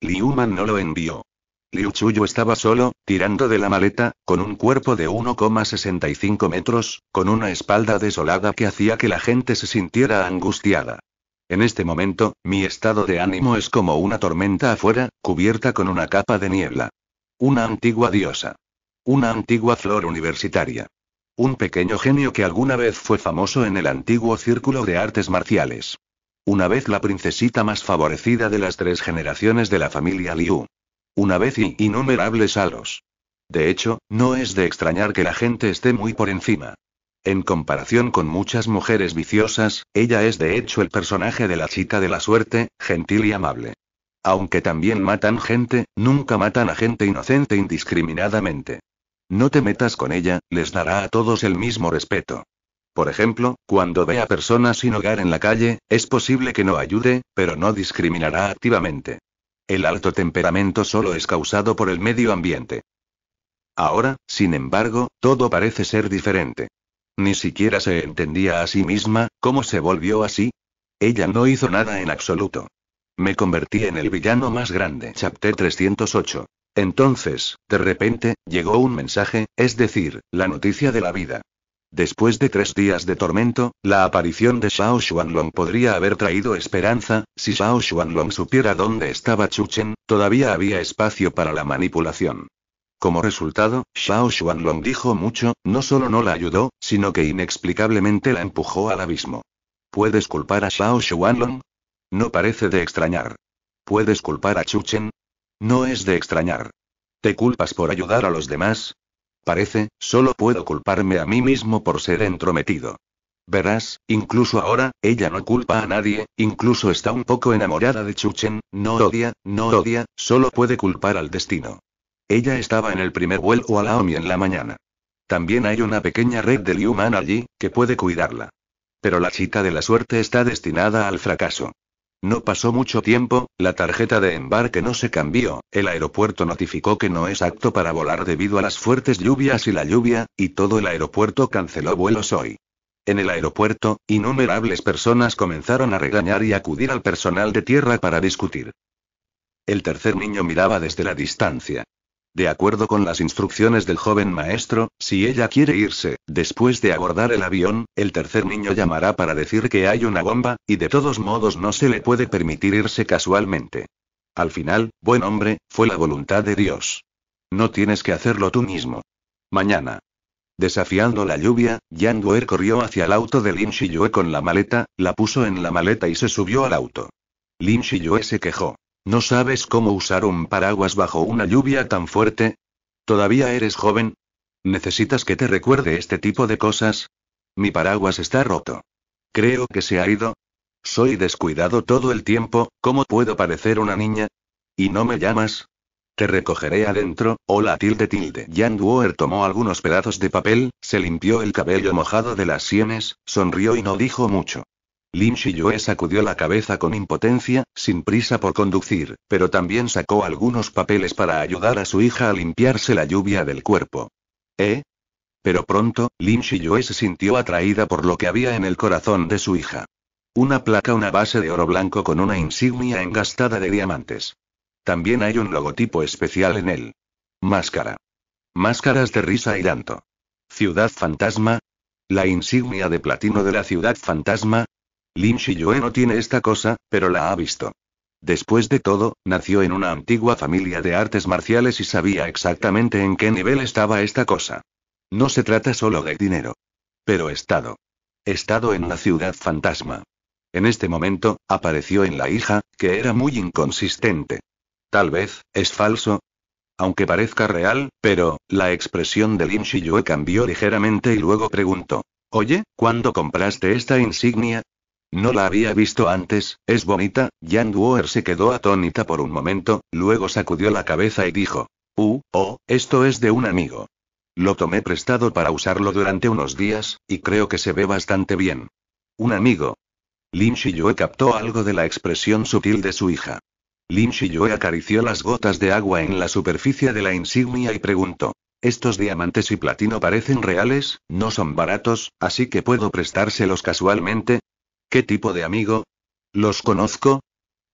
Liu Man no lo envió. Liu Chuyo estaba solo, tirando de la maleta, con un cuerpo de 1,65 metros, con una espalda desolada que hacía que la gente se sintiera angustiada. En este momento, mi estado de ánimo es como una tormenta afuera, cubierta con una capa de niebla. Una antigua diosa. Una antigua flor universitaria. Un pequeño genio que alguna vez fue famoso en el antiguo círculo de artes marciales. Una vez la princesita más favorecida de las tres generaciones de la familia Liu. Una vez y innumerables halos. De hecho, no es de extrañar que la gente esté muy por encima. En comparación con muchas mujeres viciosas, ella es de hecho el personaje de la chica de la suerte, gentil y amable. Aunque también matan gente, nunca matan a gente inocente indiscriminadamente. No te metas con ella, les dará a todos el mismo respeto. Por ejemplo, cuando ve a personas sin hogar en la calle, es posible que no ayude, pero no discriminará activamente. El alto temperamento solo es causado por el medio ambiente. Ahora, sin embargo, todo parece ser diferente. Ni siquiera se entendía a sí misma, cómo se volvió así. Ella no hizo nada en absoluto. Me convertí en el villano más grande. Chapter 308. Entonces, de repente, llegó un mensaje, es decir, la noticia de la vida. Después de tres días de tormento, la aparición de Shao Xuanlong podría haber traído esperanza, si Shao Xuanlong supiera dónde estaba Chuchen, todavía había espacio para la manipulación. Como resultado, Shao Xuanlong dijo mucho, no solo no la ayudó, sino que inexplicablemente la empujó al abismo. ¿Puedes culpar a Shao Xuanlong? No parece de extrañar. ¿Puedes culpar a Chuchen? No es de extrañar. ¿Te culpas por ayudar a los demás? Parece, solo puedo culparme a mí mismo por ser entrometido. Verás, incluso ahora, ella no culpa a nadie, incluso está un poco enamorada de Chuchen, no odia, no odia, solo puede culpar al destino. Ella estaba en el primer vuelo a OMI en la mañana. También hay una pequeña red de Man allí, que puede cuidarla. Pero la chica de la suerte está destinada al fracaso. No pasó mucho tiempo, la tarjeta de embarque no se cambió, el aeropuerto notificó que no es apto para volar debido a las fuertes lluvias y la lluvia, y todo el aeropuerto canceló vuelos hoy. En el aeropuerto, innumerables personas comenzaron a regañar y acudir al personal de tierra para discutir. El tercer niño miraba desde la distancia. De acuerdo con las instrucciones del joven maestro, si ella quiere irse, después de abordar el avión, el tercer niño llamará para decir que hay una bomba, y de todos modos no se le puede permitir irse casualmente. Al final, buen hombre, fue la voluntad de Dios. No tienes que hacerlo tú mismo. Mañana. Desafiando la lluvia, Yang Duer corrió hacia el auto de Lin Shiyue con la maleta, la puso en la maleta y se subió al auto. Lin Shiyue se quejó. ¿No sabes cómo usar un paraguas bajo una lluvia tan fuerte? ¿Todavía eres joven? ¿Necesitas que te recuerde este tipo de cosas? Mi paraguas está roto. Creo que se ha ido. Soy descuidado todo el tiempo, ¿cómo puedo parecer una niña? ¿Y no me llamas? Te recogeré adentro, hola tilde tilde. Jan Duer tomó algunos pedazos de papel, se limpió el cabello mojado de las sienes, sonrió y no dijo mucho. Lin Shiyue sacudió la cabeza con impotencia, sin prisa por conducir, pero también sacó algunos papeles para ayudar a su hija a limpiarse la lluvia del cuerpo. ¿Eh? Pero pronto, Lin Shiyue se sintió atraída por lo que había en el corazón de su hija. Una placa, una base de oro blanco con una insignia engastada de diamantes. También hay un logotipo especial en él. Máscara. Máscaras de risa y tanto. Ciudad fantasma. La insignia de platino de la ciudad fantasma, Lin Shiyue no tiene esta cosa, pero la ha visto. Después de todo, nació en una antigua familia de artes marciales y sabía exactamente en qué nivel estaba esta cosa. No se trata solo de dinero. Pero estado. Estado en la ciudad fantasma. En este momento, apareció en la hija, que era muy inconsistente. Tal vez, es falso. Aunque parezca real, pero, la expresión de Lin Shiyue cambió ligeramente y luego preguntó. Oye, ¿cuándo compraste esta insignia? No la había visto antes, es bonita, Jan Duoer se quedó atónita por un momento, luego sacudió la cabeza y dijo. Uh, oh, esto es de un amigo. Lo tomé prestado para usarlo durante unos días, y creo que se ve bastante bien. Un amigo. Lin Yue captó algo de la expresión sutil de su hija. Lin Yue acarició las gotas de agua en la superficie de la insignia y preguntó. Estos diamantes y platino parecen reales, no son baratos, así que puedo prestárselos casualmente, ¿Qué tipo de amigo? ¿Los conozco?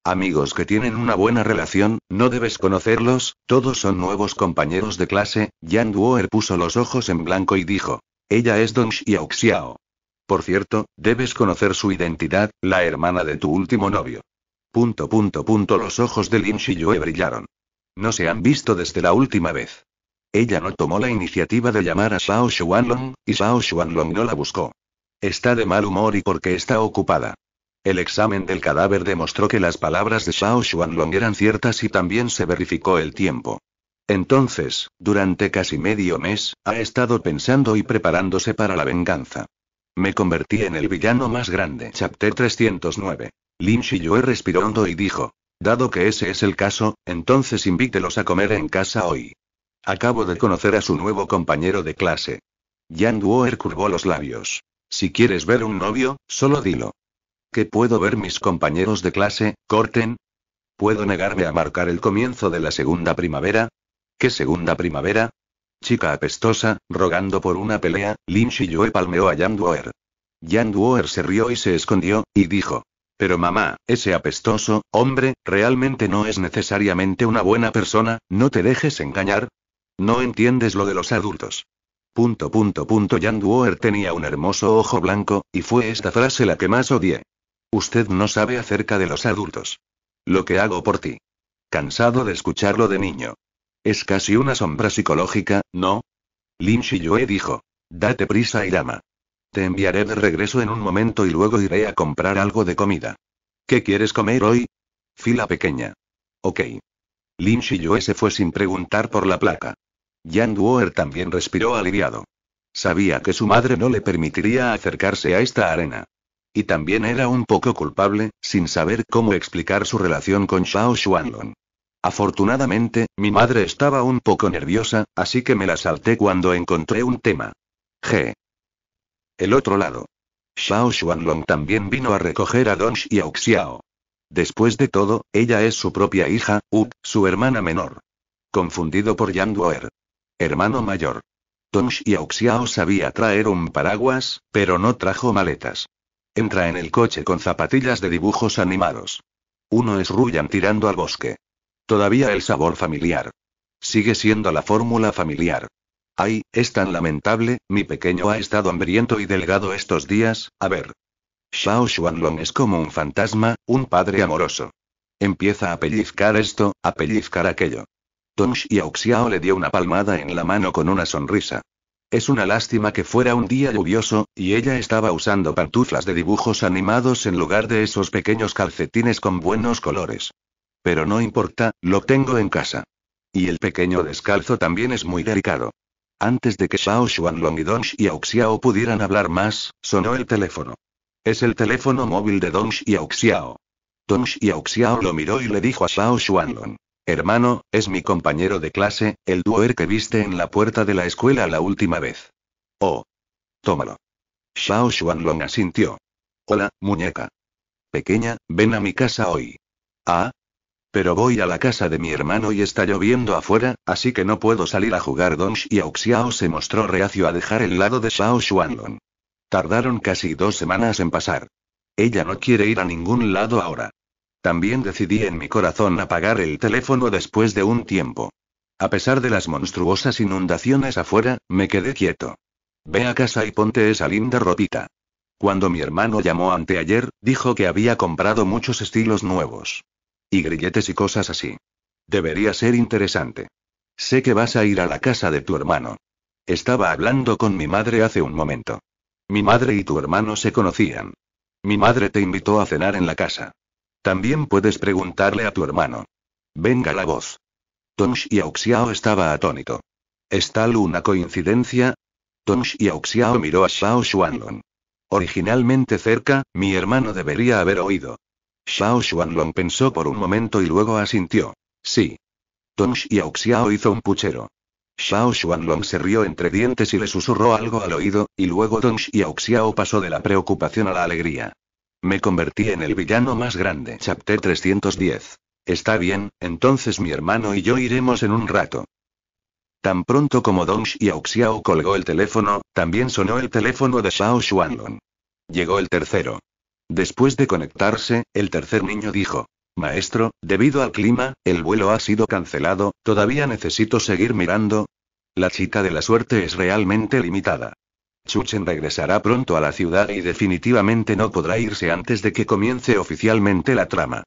Amigos que tienen una buena relación, no debes conocerlos, todos son nuevos compañeros de clase. Yan Duoer puso los ojos en blanco y dijo: Ella es Dong Xiao. Por cierto, debes conocer su identidad, la hermana de tu último novio. Punto, punto, punto. Los ojos de Lin Yue brillaron. No se han visto desde la última vez. Ella no tomó la iniciativa de llamar a Shao Xuanlong, y Shao Xuanlong no la buscó. Está de mal humor y porque está ocupada. El examen del cadáver demostró que las palabras de Shao Xuanlong eran ciertas y también se verificó el tiempo. Entonces, durante casi medio mes, ha estado pensando y preparándose para la venganza. Me convertí en el villano más grande. Chapter 309. Lin Shiyue respiró hondo y dijo. Dado que ese es el caso, entonces invítelos a comer en casa hoy. Acabo de conocer a su nuevo compañero de clase. Yang Duo curvó los labios. Si quieres ver un novio, solo dilo. ¿Que puedo ver mis compañeros de clase, corten? ¿Puedo negarme a marcar el comienzo de la segunda primavera? ¿Qué segunda primavera? Chica apestosa, rogando por una pelea, y Joe palmeó a Yang Du'er. Yang Du'er se rió y se escondió, y dijo. Pero mamá, ese apestoso, hombre, realmente no es necesariamente una buena persona, no te dejes engañar. No entiendes lo de los adultos. Punto punto punto Jan Duoer tenía un hermoso ojo blanco, y fue esta frase la que más odié. Usted no sabe acerca de los adultos. Lo que hago por ti. Cansado de escucharlo de niño. Es casi una sombra psicológica, ¿no? Lin Yue dijo. Date prisa, y llama. Te enviaré de regreso en un momento y luego iré a comprar algo de comida. ¿Qué quieres comer hoy? Fila pequeña. Ok. Lin Yue se fue sin preguntar por la placa. Yang Duoer también respiró aliviado. Sabía que su madre no le permitiría acercarse a esta arena. Y también era un poco culpable, sin saber cómo explicar su relación con Shao Xuanlong. Afortunadamente, mi madre estaba un poco nerviosa, así que me la salté cuando encontré un tema. G. El otro lado. Shao Xuanlong también vino a recoger a Don Xiao. Después de todo, ella es su propia hija, Ut, su hermana menor. Confundido por Yang Duer hermano mayor. y Auxiao sabía traer un paraguas, pero no trajo maletas. Entra en el coche con zapatillas de dibujos animados. Uno es Ruyan tirando al bosque. Todavía el sabor familiar. Sigue siendo la fórmula familiar. Ay, es tan lamentable, mi pequeño ha estado hambriento y delgado estos días, a ver. Xiao Xuanlong es como un fantasma, un padre amoroso. Empieza a pellizcar esto, a pellizcar aquello y Xiao le dio una palmada en la mano con una sonrisa. Es una lástima que fuera un día lluvioso, y ella estaba usando pantuflas de dibujos animados en lugar de esos pequeños calcetines con buenos colores. Pero no importa, lo tengo en casa. Y el pequeño descalzo también es muy delicado. Antes de que Xiao Xuanlong y Don y pudieran hablar más, sonó el teléfono. Es el teléfono móvil de Don y Xiao. Don y Xiao lo miró y le dijo a Xiao Xuanlong. Hermano, es mi compañero de clase, el duer que viste en la puerta de la escuela la última vez. Oh. Tómalo. Xiao Xuanlong asintió. Hola, muñeca. Pequeña, ven a mi casa hoy. Ah. Pero voy a la casa de mi hermano y está lloviendo afuera, así que no puedo salir a jugar. Don Xiao se mostró reacio a dejar el lado de Xiao Xuanlong. Tardaron casi dos semanas en pasar. Ella no quiere ir a ningún lado ahora. También decidí en mi corazón apagar el teléfono después de un tiempo. A pesar de las monstruosas inundaciones afuera, me quedé quieto. Ve a casa y ponte esa linda ropita. Cuando mi hermano llamó anteayer, dijo que había comprado muchos estilos nuevos. Y grilletes y cosas así. Debería ser interesante. Sé que vas a ir a la casa de tu hermano. Estaba hablando con mi madre hace un momento. Mi madre y tu hermano se conocían. Mi madre te invitó a cenar en la casa. También puedes preguntarle a tu hermano. Venga la voz. Tong y Auxiao estaba atónito. ¿Es tal una coincidencia? Tom y Auxiao miró a Shao Xuanlong. Originalmente cerca, mi hermano debería haber oído. Shao Xuanlong pensó por un momento y luego asintió. Sí. Tong y Auxiao hizo un puchero. Shao Xuanlong se rió entre dientes y le susurró algo al oído, y luego Tong y Auxiao pasó de la preocupación a la alegría. Me convertí en el villano más grande. Chapter 310. Está bien, entonces mi hermano y yo iremos en un rato. Tan pronto como Dong Xiao Xiao colgó el teléfono, también sonó el teléfono de Xiao Xuanlong. Llegó el tercero. Después de conectarse, el tercer niño dijo. Maestro, debido al clima, el vuelo ha sido cancelado, ¿todavía necesito seguir mirando? La chica de la suerte es realmente limitada. Chuchen regresará pronto a la ciudad y definitivamente no podrá irse antes de que comience oficialmente la trama.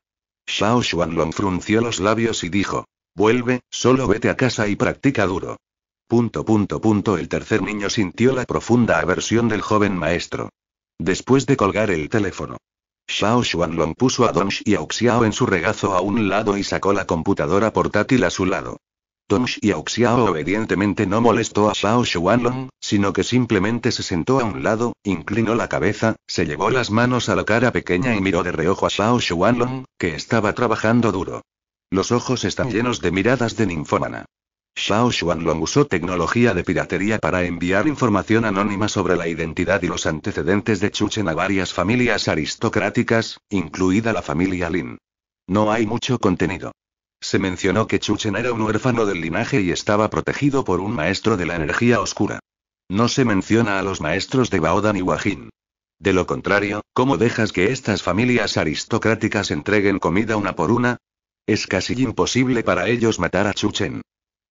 Xiao Xuanlong frunció los labios y dijo: Vuelve, solo vete a casa y practica duro. Punto, punto, punto. El tercer niño sintió la profunda aversión del joven maestro. Después de colgar el teléfono, Xiao Xuanlong puso a Don Xiao Xiao en su regazo a un lado y sacó la computadora portátil a su lado. Tong Xiao Xiao obedientemente no molestó a Shao Xuanlong, sino que simplemente se sentó a un lado, inclinó la cabeza, se llevó las manos a la cara pequeña y miró de reojo a Shao Xuanlong, que estaba trabajando duro. Los ojos están llenos de miradas de ninfómana. Shao Xuanlong usó tecnología de piratería para enviar información anónima sobre la identidad y los antecedentes de Chuchen a varias familias aristocráticas, incluida la familia Lin. No hay mucho contenido. Se mencionó que Chuchen era un huérfano del linaje y estaba protegido por un maestro de la energía oscura. No se menciona a los maestros de Baodan y Wajin. De lo contrario, ¿cómo dejas que estas familias aristocráticas entreguen comida una por una? Es casi imposible para ellos matar a Chuchen.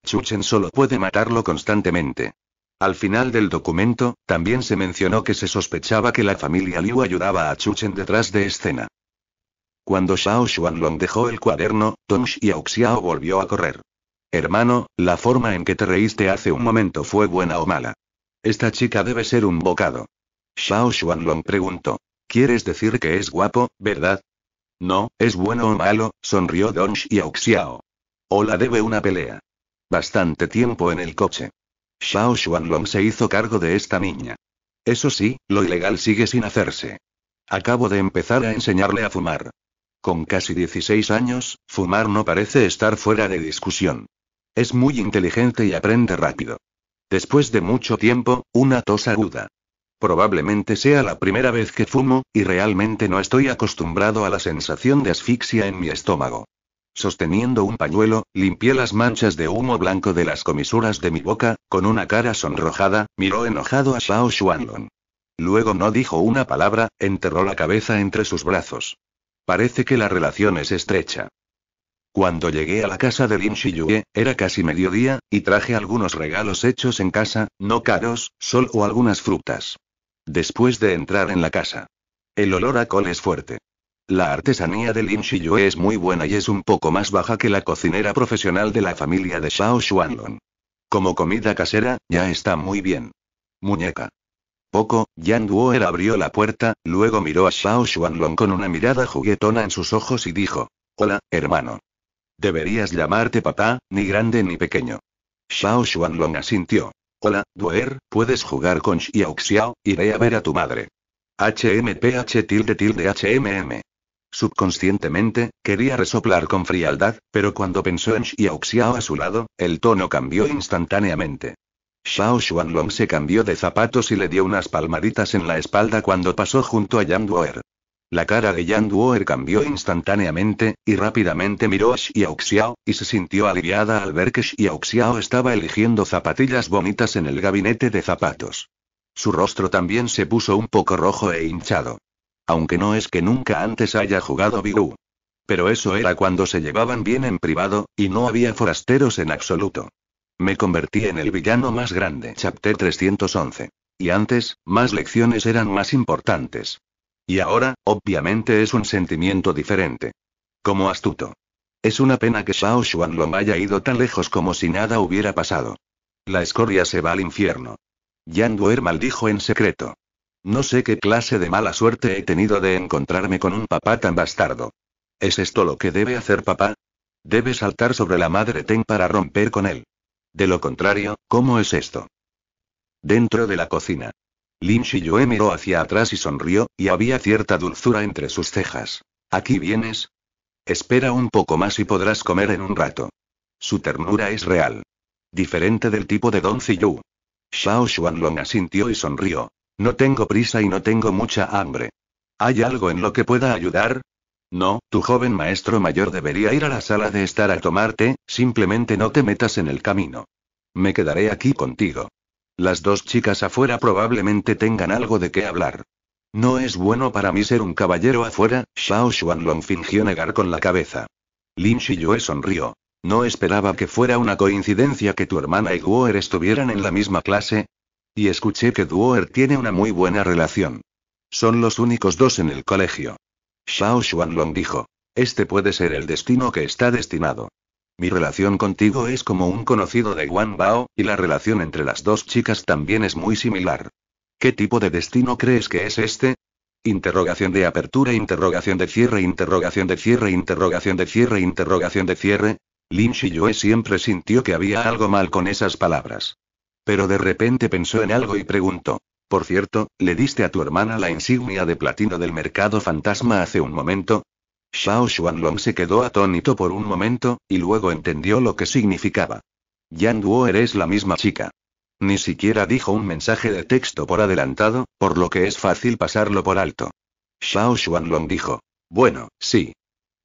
Chuchen solo puede matarlo constantemente. Al final del documento, también se mencionó que se sospechaba que la familia Liu ayudaba a Chuchen detrás de escena. Cuando Shao Xuanlong dejó el cuaderno, Tong y Xiao volvió a correr. Hermano, la forma en que te reíste hace un momento fue buena o mala. Esta chica debe ser un bocado. Shao Xuanlong preguntó. ¿Quieres decir que es guapo, verdad? No, es bueno o malo, sonrió Don Xiao. O la debe una pelea. Bastante tiempo en el coche. Shao Xuanlong se hizo cargo de esta niña. Eso sí, lo ilegal sigue sin hacerse. Acabo de empezar a enseñarle a fumar. Con casi 16 años, fumar no parece estar fuera de discusión. Es muy inteligente y aprende rápido. Después de mucho tiempo, una tos aguda. Probablemente sea la primera vez que fumo, y realmente no estoy acostumbrado a la sensación de asfixia en mi estómago. Sosteniendo un pañuelo, limpié las manchas de humo blanco de las comisuras de mi boca, con una cara sonrojada, miró enojado a Shao Xuanlong. Luego no dijo una palabra, enterró la cabeza entre sus brazos. Parece que la relación es estrecha. Cuando llegué a la casa de Lin Shiyue, era casi mediodía, y traje algunos regalos hechos en casa, no caros, sol o algunas frutas. Después de entrar en la casa. El olor a col es fuerte. La artesanía de Lin Shiyue es muy buena y es un poco más baja que la cocinera profesional de la familia de Shao Xuanlong. Como comida casera, ya está muy bien. Muñeca poco, Yang Duoer abrió la puerta, luego miró a Xiao Xuanlong con una mirada juguetona en sus ojos y dijo: Hola, hermano. Deberías llamarte papá, ni grande ni pequeño. Shao Xuanlong asintió. Hola, Duer, puedes jugar con Xiao Xiao, iré a ver a tu madre. HMPH tilde tilde HMM. Subconscientemente, quería resoplar con frialdad, pero cuando pensó en Xiao Xiao a su lado, el tono cambió instantáneamente. Xiao Xuanlong se cambió de zapatos y le dio unas palmaditas en la espalda cuando pasó junto a Yang Duoer. La cara de Yang Duoer cambió instantáneamente, y rápidamente miró a Xiao Xiao, y se sintió aliviada al ver que Xiao Xiao estaba eligiendo zapatillas bonitas en el gabinete de zapatos. Su rostro también se puso un poco rojo e hinchado. Aunque no es que nunca antes haya jugado biru. Pero eso era cuando se llevaban bien en privado, y no había forasteros en absoluto. Me convertí en el villano más grande. Chapter 311. Y antes, más lecciones eran más importantes. Y ahora, obviamente es un sentimiento diferente. Como astuto. Es una pena que Shao lo haya ido tan lejos como si nada hubiera pasado. La escoria se va al infierno. Yang Duer maldijo en secreto. No sé qué clase de mala suerte he tenido de encontrarme con un papá tan bastardo. ¿Es esto lo que debe hacer papá? Debe saltar sobre la madre Ten para romper con él. De lo contrario, ¿cómo es esto? Dentro de la cocina. Lin Shiyue miró hacia atrás y sonrió, y había cierta dulzura entre sus cejas. ¿Aquí vienes? Espera un poco más y podrás comer en un rato. Su ternura es real. Diferente del tipo de Don Ziyu. Shao Xuanlong asintió y sonrió. No tengo prisa y no tengo mucha hambre. ¿Hay algo en lo que pueda ayudar? No, tu joven maestro mayor debería ir a la sala de estar a tomarte, simplemente no te metas en el camino. Me quedaré aquí contigo. Las dos chicas afuera probablemente tengan algo de qué hablar. No es bueno para mí ser un caballero afuera, Xiao Xuanlong fingió negar con la cabeza. Lin Yue sonrió. No esperaba que fuera una coincidencia que tu hermana y Duoer estuvieran en la misma clase. Y escuché que Duoer tiene una muy buena relación. Son los únicos dos en el colegio. Shao Xuanlong dijo. Este puede ser el destino que está destinado. Mi relación contigo es como un conocido de Guan Bao, y la relación entre las dos chicas también es muy similar. ¿Qué tipo de destino crees que es este? Interrogación de apertura, interrogación de cierre, interrogación de cierre, interrogación de cierre, interrogación de cierre. Lin Shiyue siempre sintió que había algo mal con esas palabras. Pero de repente pensó en algo y preguntó. Por cierto, ¿le diste a tu hermana la insignia de platino del mercado fantasma hace un momento? Xiao Xuanlong se quedó atónito por un momento, y luego entendió lo que significaba. Yan Duo eres la misma chica. Ni siquiera dijo un mensaje de texto por adelantado, por lo que es fácil pasarlo por alto. Xiao Xuanlong dijo. Bueno, sí.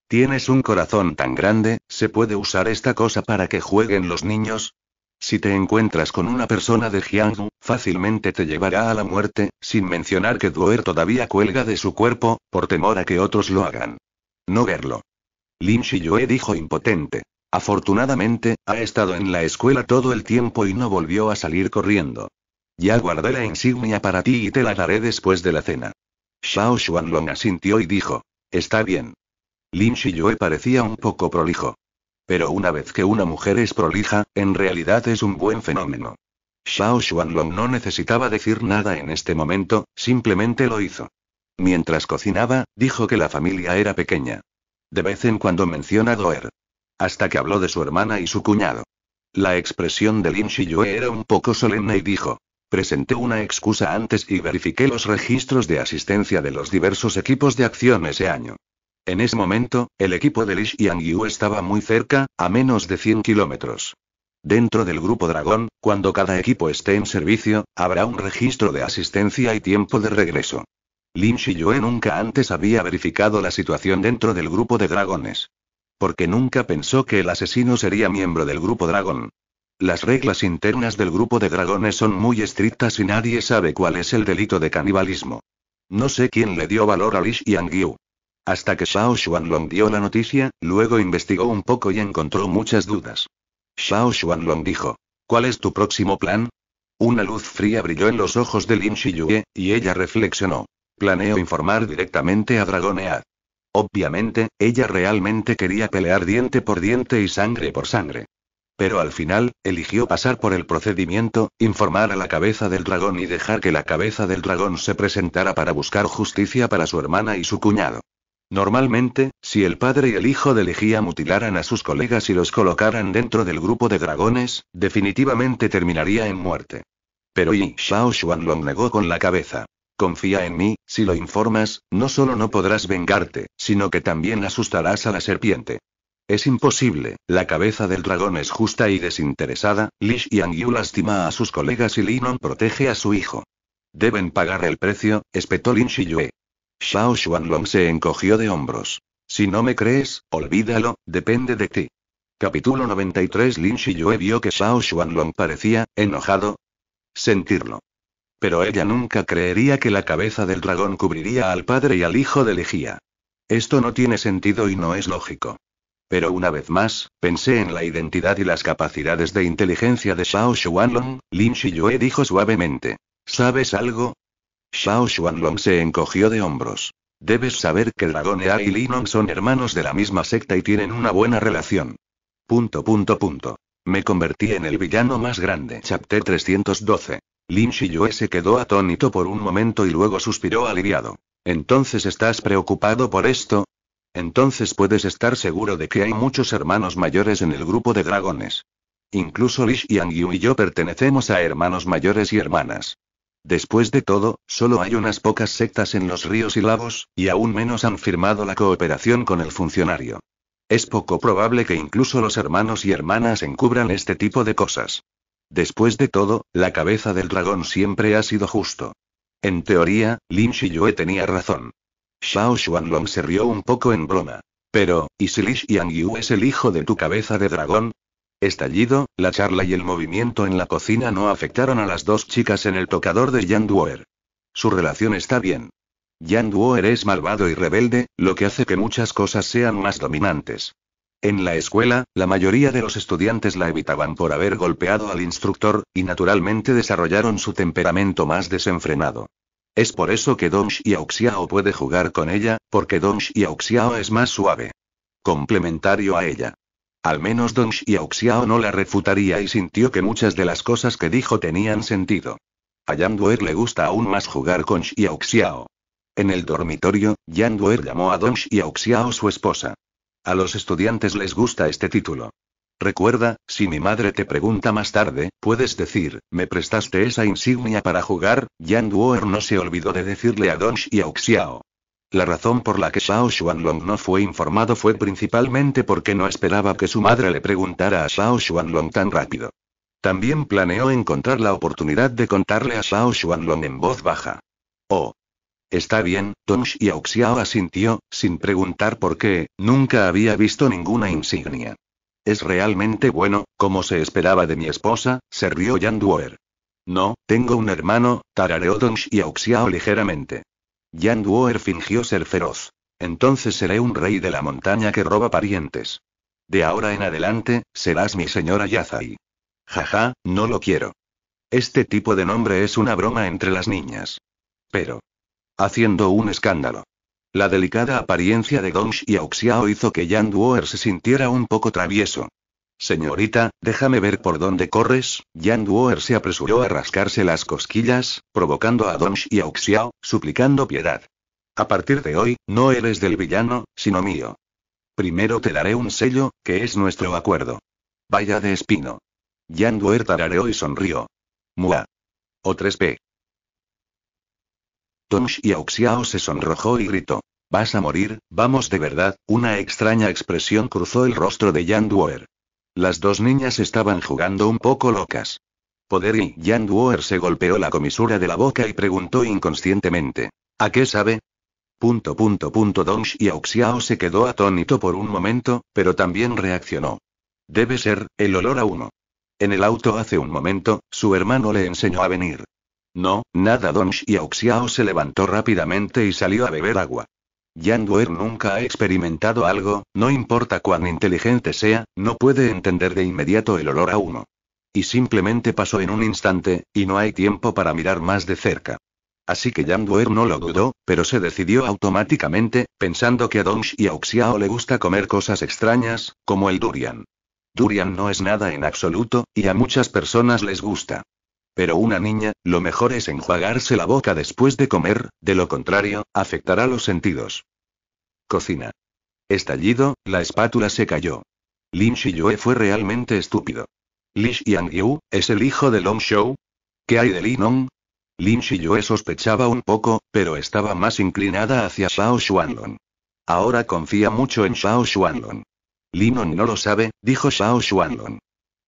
Tienes un corazón tan grande, ¿se puede usar esta cosa para que jueguen los niños? Si te encuentras con una persona de Jiang, fácilmente te llevará a la muerte, sin mencionar que Duer todavía cuelga de su cuerpo, por temor a que otros lo hagan. No verlo. Lin Shiyue dijo impotente. Afortunadamente, ha estado en la escuela todo el tiempo y no volvió a salir corriendo. Ya guardé la insignia para ti y te la daré después de la cena. Xiao Xuanlong asintió y dijo. Está bien. Lin Yue parecía un poco prolijo. Pero una vez que una mujer es prolija, en realidad es un buen fenómeno. Xiao Xuanlong no necesitaba decir nada en este momento, simplemente lo hizo. Mientras cocinaba, dijo que la familia era pequeña. De vez en cuando menciona Doer. Hasta que habló de su hermana y su cuñado. La expresión de Lin Shiyue era un poco solemne y dijo. Presenté una excusa antes y verifiqué los registros de asistencia de los diversos equipos de acción ese año. En ese momento, el equipo de Lish y estaba muy cerca, a menos de 100 kilómetros. Dentro del grupo Dragón, cuando cada equipo esté en servicio, habrá un registro de asistencia y tiempo de regreso. Lin Shiyue nunca antes había verificado la situación dentro del grupo de dragones. Porque nunca pensó que el asesino sería miembro del grupo dragón. Las reglas internas del grupo de dragones son muy estrictas y nadie sabe cuál es el delito de canibalismo. No sé quién le dio valor a Lish y Yu. Hasta que Shao Xuanlong dio la noticia, luego investigó un poco y encontró muchas dudas. Shao Xuanlong dijo: ¿Cuál es tu próximo plan? Una luz fría brilló en los ojos de Lin Shiyue, y ella reflexionó. Planeo informar directamente a Dragonead. Obviamente, ella realmente quería pelear diente por diente y sangre por sangre. Pero al final, eligió pasar por el procedimiento, informar a la cabeza del dragón y dejar que la cabeza del dragón se presentara para buscar justicia para su hermana y su cuñado. Normalmente, si el padre y el hijo de Ligia mutilaran a sus colegas y los colocaran dentro del grupo de dragones, definitivamente terminaría en muerte. Pero Yi Shao Xuanlong negó con la cabeza. Confía en mí, si lo informas, no solo no podrás vengarte, sino que también asustarás a la serpiente. Es imposible, la cabeza del dragón es justa y desinteresada, Li Yu lastima a sus colegas y Li protege a su hijo. Deben pagar el precio, espetó Lin Shiyue. Shao Xuanlong se encogió de hombros. Si no me crees, olvídalo, depende de ti. Capítulo 93 Lin Yue vio que Shao Xuanlong parecía, enojado, sentirlo. Pero ella nunca creería que la cabeza del dragón cubriría al padre y al hijo de Ligia. Esto no tiene sentido y no es lógico. Pero una vez más, pensé en la identidad y las capacidades de inteligencia de Shao Xuanlong, Lin Yue dijo suavemente. ¿Sabes algo? Shao Xuanlong se encogió de hombros. Debes saber que el dragón y Linong son hermanos de la misma secta y tienen una buena relación. Punto punto punto. Me convertí en el villano más grande. Chapter 312. Lin Shiyue se quedó atónito por un momento y luego suspiró aliviado. ¿Entonces estás preocupado por esto? Entonces puedes estar seguro de que hay muchos hermanos mayores en el grupo de dragones. Incluso Li Yang y yo pertenecemos a hermanos mayores y hermanas. Después de todo, solo hay unas pocas sectas en los ríos y lagos, y aún menos han firmado la cooperación con el funcionario. Es poco probable que incluso los hermanos y hermanas encubran este tipo de cosas. Después de todo, la cabeza del dragón siempre ha sido justo. En teoría, Lin Shiyue tenía razón. Xiao Xuanlong se rió un poco en broma. Pero, ¿y si Li Yu es el hijo de tu cabeza de dragón? Estallido, la charla y el movimiento en la cocina no afectaron a las dos chicas en el tocador de Jan Duer. Su relación está bien. Jan Duer es malvado y rebelde, lo que hace que muchas cosas sean más dominantes. En la escuela, la mayoría de los estudiantes la evitaban por haber golpeado al instructor, y naturalmente desarrollaron su temperamento más desenfrenado. Es por eso que y Auxiao puede jugar con ella, porque y Auxiao es más suave. Complementario a ella. Al menos y Xiao no la refutaría y sintió que muchas de las cosas que dijo tenían sentido. A Yang Duer le gusta aún más jugar con Xiao. En el dormitorio, Yang Duer llamó a y Xiaoxiao su esposa. A los estudiantes les gusta este título. Recuerda, si mi madre te pregunta más tarde, puedes decir, me prestaste esa insignia para jugar, Yang Duer no se olvidó de decirle a y Xiaoxiao. La razón por la que Shao Xuanlong no fue informado fue principalmente porque no esperaba que su madre le preguntara a Shao Xuanlong tan rápido. También planeó encontrar la oportunidad de contarle a Shao Xuanlong en voz baja. Oh. Está bien, Dong Xiao Xiao asintió, sin preguntar por qué, nunca había visto ninguna insignia. Es realmente bueno, como se esperaba de mi esposa, se rió Yan Duer. No, tengo un hermano, tarareó Dong Xiao Xiao ligeramente. Yanduoer fingió ser feroz. Entonces seré un rey de la montaña que roba parientes. De ahora en adelante, serás mi señora Yazai. Jaja, no lo quiero. Este tipo de nombre es una broma entre las niñas. Pero. Haciendo un escándalo. La delicada apariencia de y Auxiao hizo que Yan se sintiera un poco travieso. Señorita, déjame ver por dónde corres. Yang Duoer se apresuró a rascarse las cosquillas, provocando a Dong y a suplicando piedad. A partir de hoy, no eres del villano, sino mío. Primero te daré un sello, que es nuestro acuerdo. Vaya de espino. Yang Duoer tarareó y sonrió. Mua. O 3P. Dong y Auxiao se sonrojó y gritó. Vas a morir, vamos de verdad. Una extraña expresión cruzó el rostro de Yang Duoer. Las dos niñas estaban jugando un poco locas. Poder y Jan Duer se golpeó la comisura de la boca y preguntó inconscientemente. ¿A qué sabe? Punto punto punto y se quedó atónito por un momento, pero también reaccionó. Debe ser, el olor a uno. En el auto hace un momento, su hermano le enseñó a venir. No, nada Dong y Auxiao se levantó rápidamente y salió a beber agua. Yang nunca ha experimentado algo, no importa cuán inteligente sea, no puede entender de inmediato el olor a uno. Y simplemente pasó en un instante, y no hay tiempo para mirar más de cerca. Así que Yang Duer no lo dudó, pero se decidió automáticamente, pensando que a Dong y a le gusta comer cosas extrañas, como el durian. Durian no es nada en absoluto, y a muchas personas les gusta. Pero una niña, lo mejor es enjuagarse la boca después de comer, de lo contrario, afectará los sentidos. Cocina. Estallido, la espátula se cayó. Lin Yue fue realmente estúpido. Li Yu, ¿es el hijo de Long Shou? ¿Qué hay de Lin Shi Lin sospechaba un poco, pero estaba más inclinada hacia Shao Xuanlong. Ahora confía mucho en Shao Lin Linon no lo sabe, dijo Shao Xuanlong.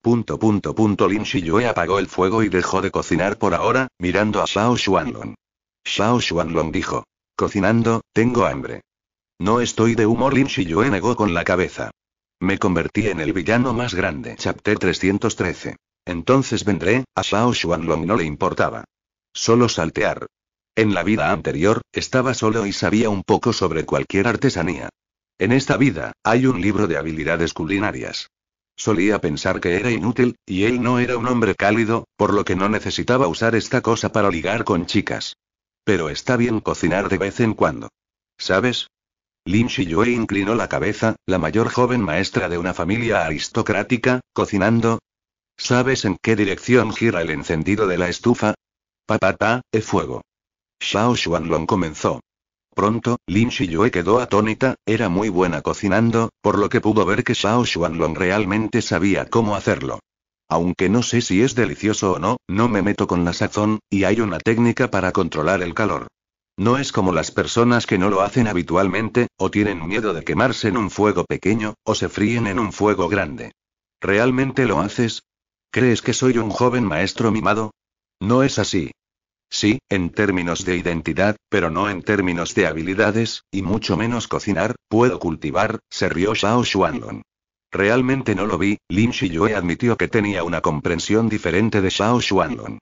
Punto punto punto Lin apagó el fuego y dejó de cocinar por ahora, mirando a Shao Xuanlong. Shao Xuanlong dijo. Cocinando, tengo hambre. No estoy de humor Lin Yue negó con la cabeza. Me convertí en el villano más grande. Chapter 313. Entonces vendré, a Shao Xuanlong no le importaba. Solo saltear. En la vida anterior, estaba solo y sabía un poco sobre cualquier artesanía. En esta vida, hay un libro de habilidades culinarias. Solía pensar que era inútil, y él no era un hombre cálido, por lo que no necesitaba usar esta cosa para ligar con chicas. Pero está bien cocinar de vez en cuando. ¿Sabes? Lin Yue inclinó la cabeza, la mayor joven maestra de una familia aristocrática, cocinando. ¿Sabes en qué dirección gira el encendido de la estufa? pa, es fuego. Xiao Xuanlong comenzó. Pronto, Lin Shiyue quedó atónita, era muy buena cocinando, por lo que pudo ver que Shao Xuanlong realmente sabía cómo hacerlo. Aunque no sé si es delicioso o no, no me meto con la sazón, y hay una técnica para controlar el calor. No es como las personas que no lo hacen habitualmente, o tienen miedo de quemarse en un fuego pequeño, o se fríen en un fuego grande. ¿Realmente lo haces? ¿Crees que soy un joven maestro mimado? No es así. Sí, en términos de identidad, pero no en términos de habilidades, y mucho menos cocinar, puedo cultivar, se rió Shao Xuanlong. Realmente no lo vi, Lin Shiyue admitió que tenía una comprensión diferente de Shao Xuanlong.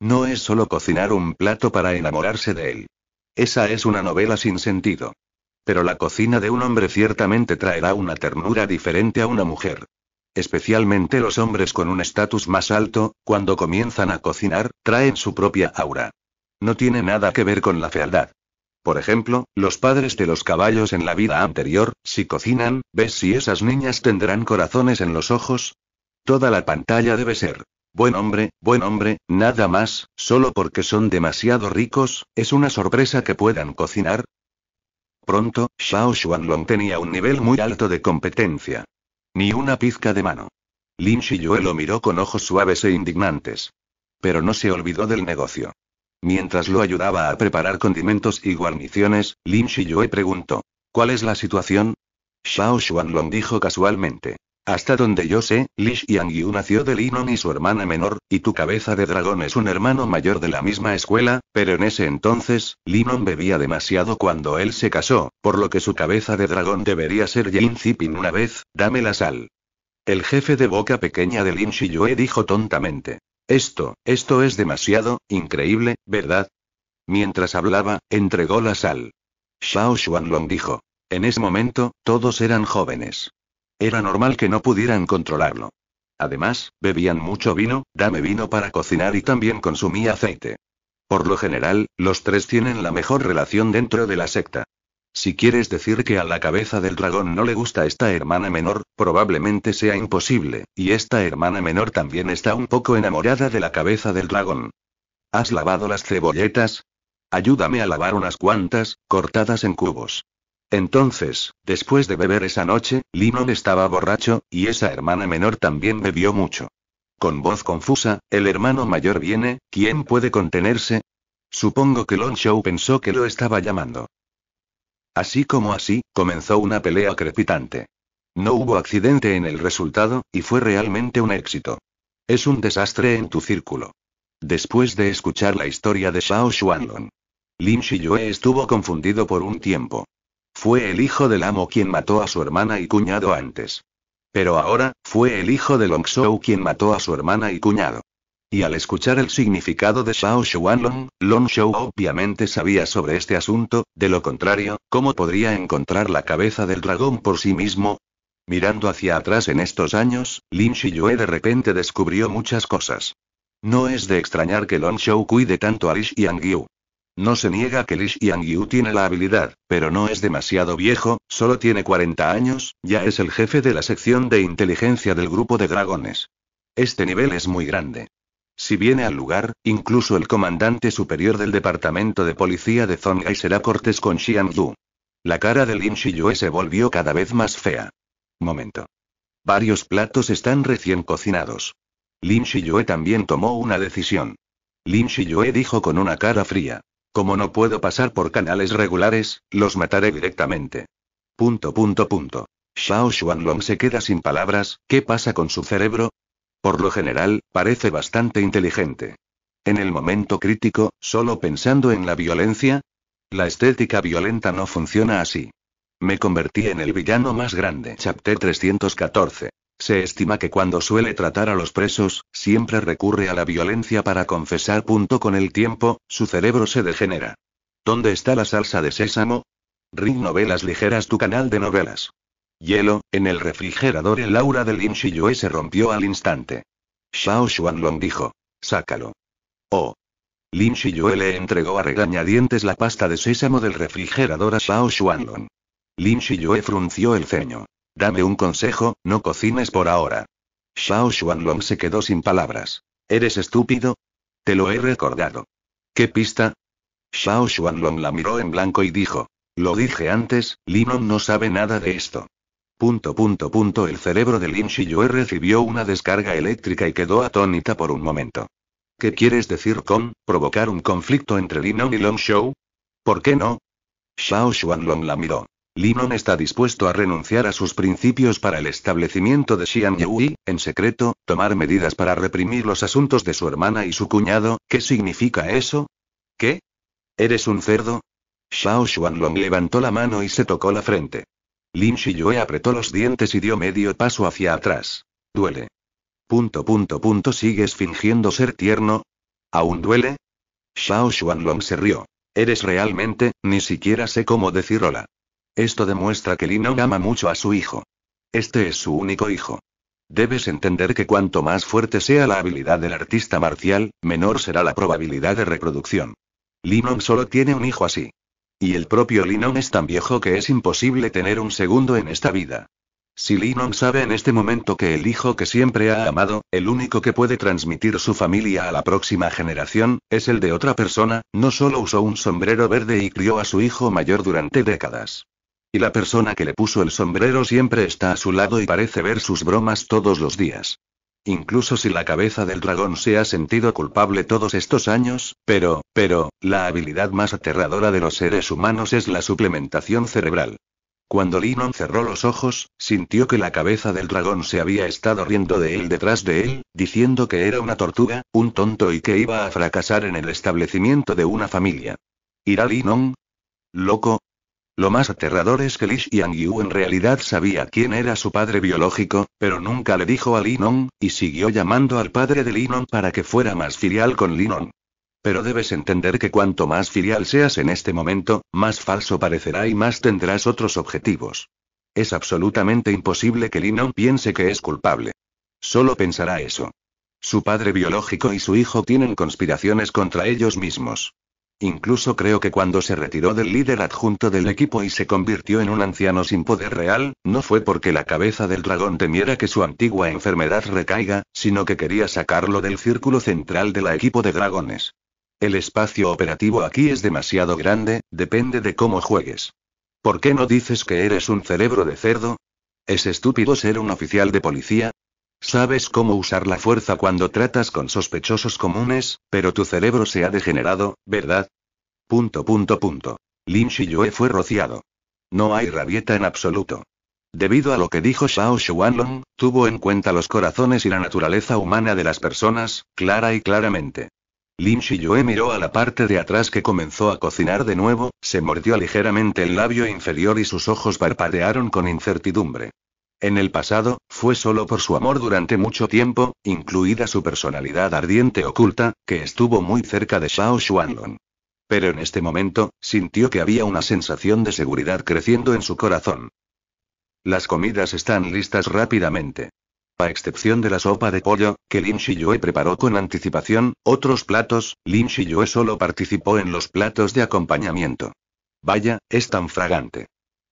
No es solo cocinar un plato para enamorarse de él. Esa es una novela sin sentido. Pero la cocina de un hombre ciertamente traerá una ternura diferente a una mujer especialmente los hombres con un estatus más alto, cuando comienzan a cocinar, traen su propia aura. No tiene nada que ver con la fealdad. Por ejemplo, los padres de los caballos en la vida anterior, si cocinan, ¿ves si esas niñas tendrán corazones en los ojos? Toda la pantalla debe ser. Buen hombre, buen hombre, nada más, solo porque son demasiado ricos, es una sorpresa que puedan cocinar. Pronto, Xiao Xuanlong tenía un nivel muy alto de competencia. Ni una pizca de mano. Lin Shiyue lo miró con ojos suaves e indignantes. Pero no se olvidó del negocio. Mientras lo ayudaba a preparar condimentos y guarniciones, Lin Shiyue preguntó: ¿Cuál es la situación? Xiao Xuanlong dijo casualmente: hasta donde yo sé, Lish Yang-yu nació de Linon y su hermana menor, y tu cabeza de dragón es un hermano mayor de la misma escuela, pero en ese entonces, Linon bebía demasiado cuando él se casó, por lo que su cabeza de dragón debería ser Jin Zipin una vez, dame la sal. El jefe de boca pequeña de Lin Shiyue dijo tontamente. Esto, esto es demasiado, increíble, ¿verdad? Mientras hablaba, entregó la sal. Xiao Xuanlong dijo. En ese momento, todos eran jóvenes. Era normal que no pudieran controlarlo. Además, bebían mucho vino, dame vino para cocinar y también consumí aceite. Por lo general, los tres tienen la mejor relación dentro de la secta. Si quieres decir que a la cabeza del dragón no le gusta esta hermana menor, probablemente sea imposible, y esta hermana menor también está un poco enamorada de la cabeza del dragón. ¿Has lavado las cebolletas? Ayúdame a lavar unas cuantas, cortadas en cubos. Entonces, después de beber esa noche, Limon estaba borracho, y esa hermana menor también bebió mucho. Con voz confusa, el hermano mayor viene, ¿quién puede contenerse? Supongo que Long Show pensó que lo estaba llamando. Así como así, comenzó una pelea crepitante. No hubo accidente en el resultado, y fue realmente un éxito. Es un desastre en tu círculo. Después de escuchar la historia de Shao Xuanlong, Lin Shiyue estuvo confundido por un tiempo. Fue el hijo del amo quien mató a su hermana y cuñado antes. Pero ahora, fue el hijo de Long Shou quien mató a su hermana y cuñado. Y al escuchar el significado de Shao Shuanlong, Long Shou obviamente sabía sobre este asunto, de lo contrario, ¿cómo podría encontrar la cabeza del dragón por sí mismo? Mirando hacia atrás en estos años, Lin Shiyue de repente descubrió muchas cosas. No es de extrañar que Long Shou cuide tanto a Lish y no se niega que Li Yang Yu tiene la habilidad, pero no es demasiado viejo, solo tiene 40 años, ya es el jefe de la sección de inteligencia del grupo de dragones. Este nivel es muy grande. Si viene al lugar, incluso el comandante superior del departamento de policía de Zongai será cortés con Xiang La cara de Lin Shiyue se volvió cada vez más fea. Momento. Varios platos están recién cocinados. Lin Shiyue también tomó una decisión. Lin Shiyue dijo con una cara fría. Como no puedo pasar por canales regulares, los mataré directamente. Punto punto punto. Xiao Xuanlong se queda sin palabras, ¿qué pasa con su cerebro? Por lo general, parece bastante inteligente. En el momento crítico, solo pensando en la violencia. La estética violenta no funciona así. Me convertí en el villano más grande. Chapter 314. Se estima que cuando suele tratar a los presos, siempre recurre a la violencia para confesar. Punto con el tiempo, su cerebro se degenera. ¿Dónde está la salsa de sésamo? Ring Novelas Ligeras, tu canal de novelas. Hielo, en el refrigerador. El aura de Lin Shiyue se rompió al instante. Shao Xuanlong dijo: Sácalo. Oh. Lin Shiyue le entregó a regañadientes la pasta de sésamo del refrigerador a Shao Xuanlong. Lin Shiyue frunció el ceño. Dame un consejo, no cocines por ahora. Shao Xuanlong se quedó sin palabras. ¿Eres estúpido? Te lo he recordado. ¿Qué pista? Shao Xuanlong la miró en blanco y dijo. Lo dije antes, Linon no sabe nada de esto. Punto punto punto el cerebro de Lin Shiyue recibió una descarga eléctrica y quedó atónita por un momento. ¿Qué quieres decir con provocar un conflicto entre Linon y Long Shou? ¿Por qué no? Shao Xuanlong la miró. Linon está dispuesto a renunciar a sus principios para el establecimiento de Xi'an y, en secreto, tomar medidas para reprimir los asuntos de su hermana y su cuñado. ¿Qué significa eso? ¿Qué? ¿Eres un cerdo? Shao Xuanlong levantó la mano y se tocó la frente. Lin Shiyue apretó los dientes y dio medio paso hacia atrás. Duele. Punto punto punto sigues fingiendo ser tierno. ¿Aún duele? Shao Xuanlong se rió. Eres realmente, ni siquiera sé cómo decir hola. Esto demuestra que Linon ama mucho a su hijo. Este es su único hijo. Debes entender que cuanto más fuerte sea la habilidad del artista marcial, menor será la probabilidad de reproducción. Linon solo tiene un hijo así. Y el propio Linon es tan viejo que es imposible tener un segundo en esta vida. Si Linon sabe en este momento que el hijo que siempre ha amado, el único que puede transmitir su familia a la próxima generación, es el de otra persona, no solo usó un sombrero verde y crió a su hijo mayor durante décadas. Y la persona que le puso el sombrero siempre está a su lado y parece ver sus bromas todos los días. Incluso si la cabeza del dragón se ha sentido culpable todos estos años, pero, pero, la habilidad más aterradora de los seres humanos es la suplementación cerebral. Cuando Linon cerró los ojos, sintió que la cabeza del dragón se había estado riendo de él detrás de él, diciendo que era una tortuga, un tonto y que iba a fracasar en el establecimiento de una familia. ¿Irá Linon? Loco, lo más aterrador es que Li Yu en realidad sabía quién era su padre biológico, pero nunca le dijo a Linon, y siguió llamando al padre de Linon para que fuera más filial con Linon. Pero debes entender que cuanto más filial seas en este momento, más falso parecerá y más tendrás otros objetivos. Es absolutamente imposible que Linon piense que es culpable. Solo pensará eso. Su padre biológico y su hijo tienen conspiraciones contra ellos mismos. Incluso creo que cuando se retiró del líder adjunto del equipo y se convirtió en un anciano sin poder real, no fue porque la cabeza del dragón temiera que su antigua enfermedad recaiga, sino que quería sacarlo del círculo central de la equipo de dragones. El espacio operativo aquí es demasiado grande, depende de cómo juegues. ¿Por qué no dices que eres un cerebro de cerdo? ¿Es estúpido ser un oficial de policía? Sabes cómo usar la fuerza cuando tratas con sospechosos comunes, pero tu cerebro se ha degenerado, ¿verdad? Punto punto punto. Lin Shiyue fue rociado. No hay rabieta en absoluto. Debido a lo que dijo Shao Xuanlong, tuvo en cuenta los corazones y la naturaleza humana de las personas, clara y claramente. Lin Shiyue miró a la parte de atrás que comenzó a cocinar de nuevo, se mordió ligeramente el labio inferior y sus ojos parpadearon con incertidumbre. En el pasado, fue solo por su amor durante mucho tiempo, incluida su personalidad ardiente oculta, que estuvo muy cerca de Shao Xuanlong. Pero en este momento, sintió que había una sensación de seguridad creciendo en su corazón. Las comidas están listas rápidamente. A excepción de la sopa de pollo, que Lin Yue preparó con anticipación, otros platos, Lin Yue solo participó en los platos de acompañamiento. Vaya, es tan fragante.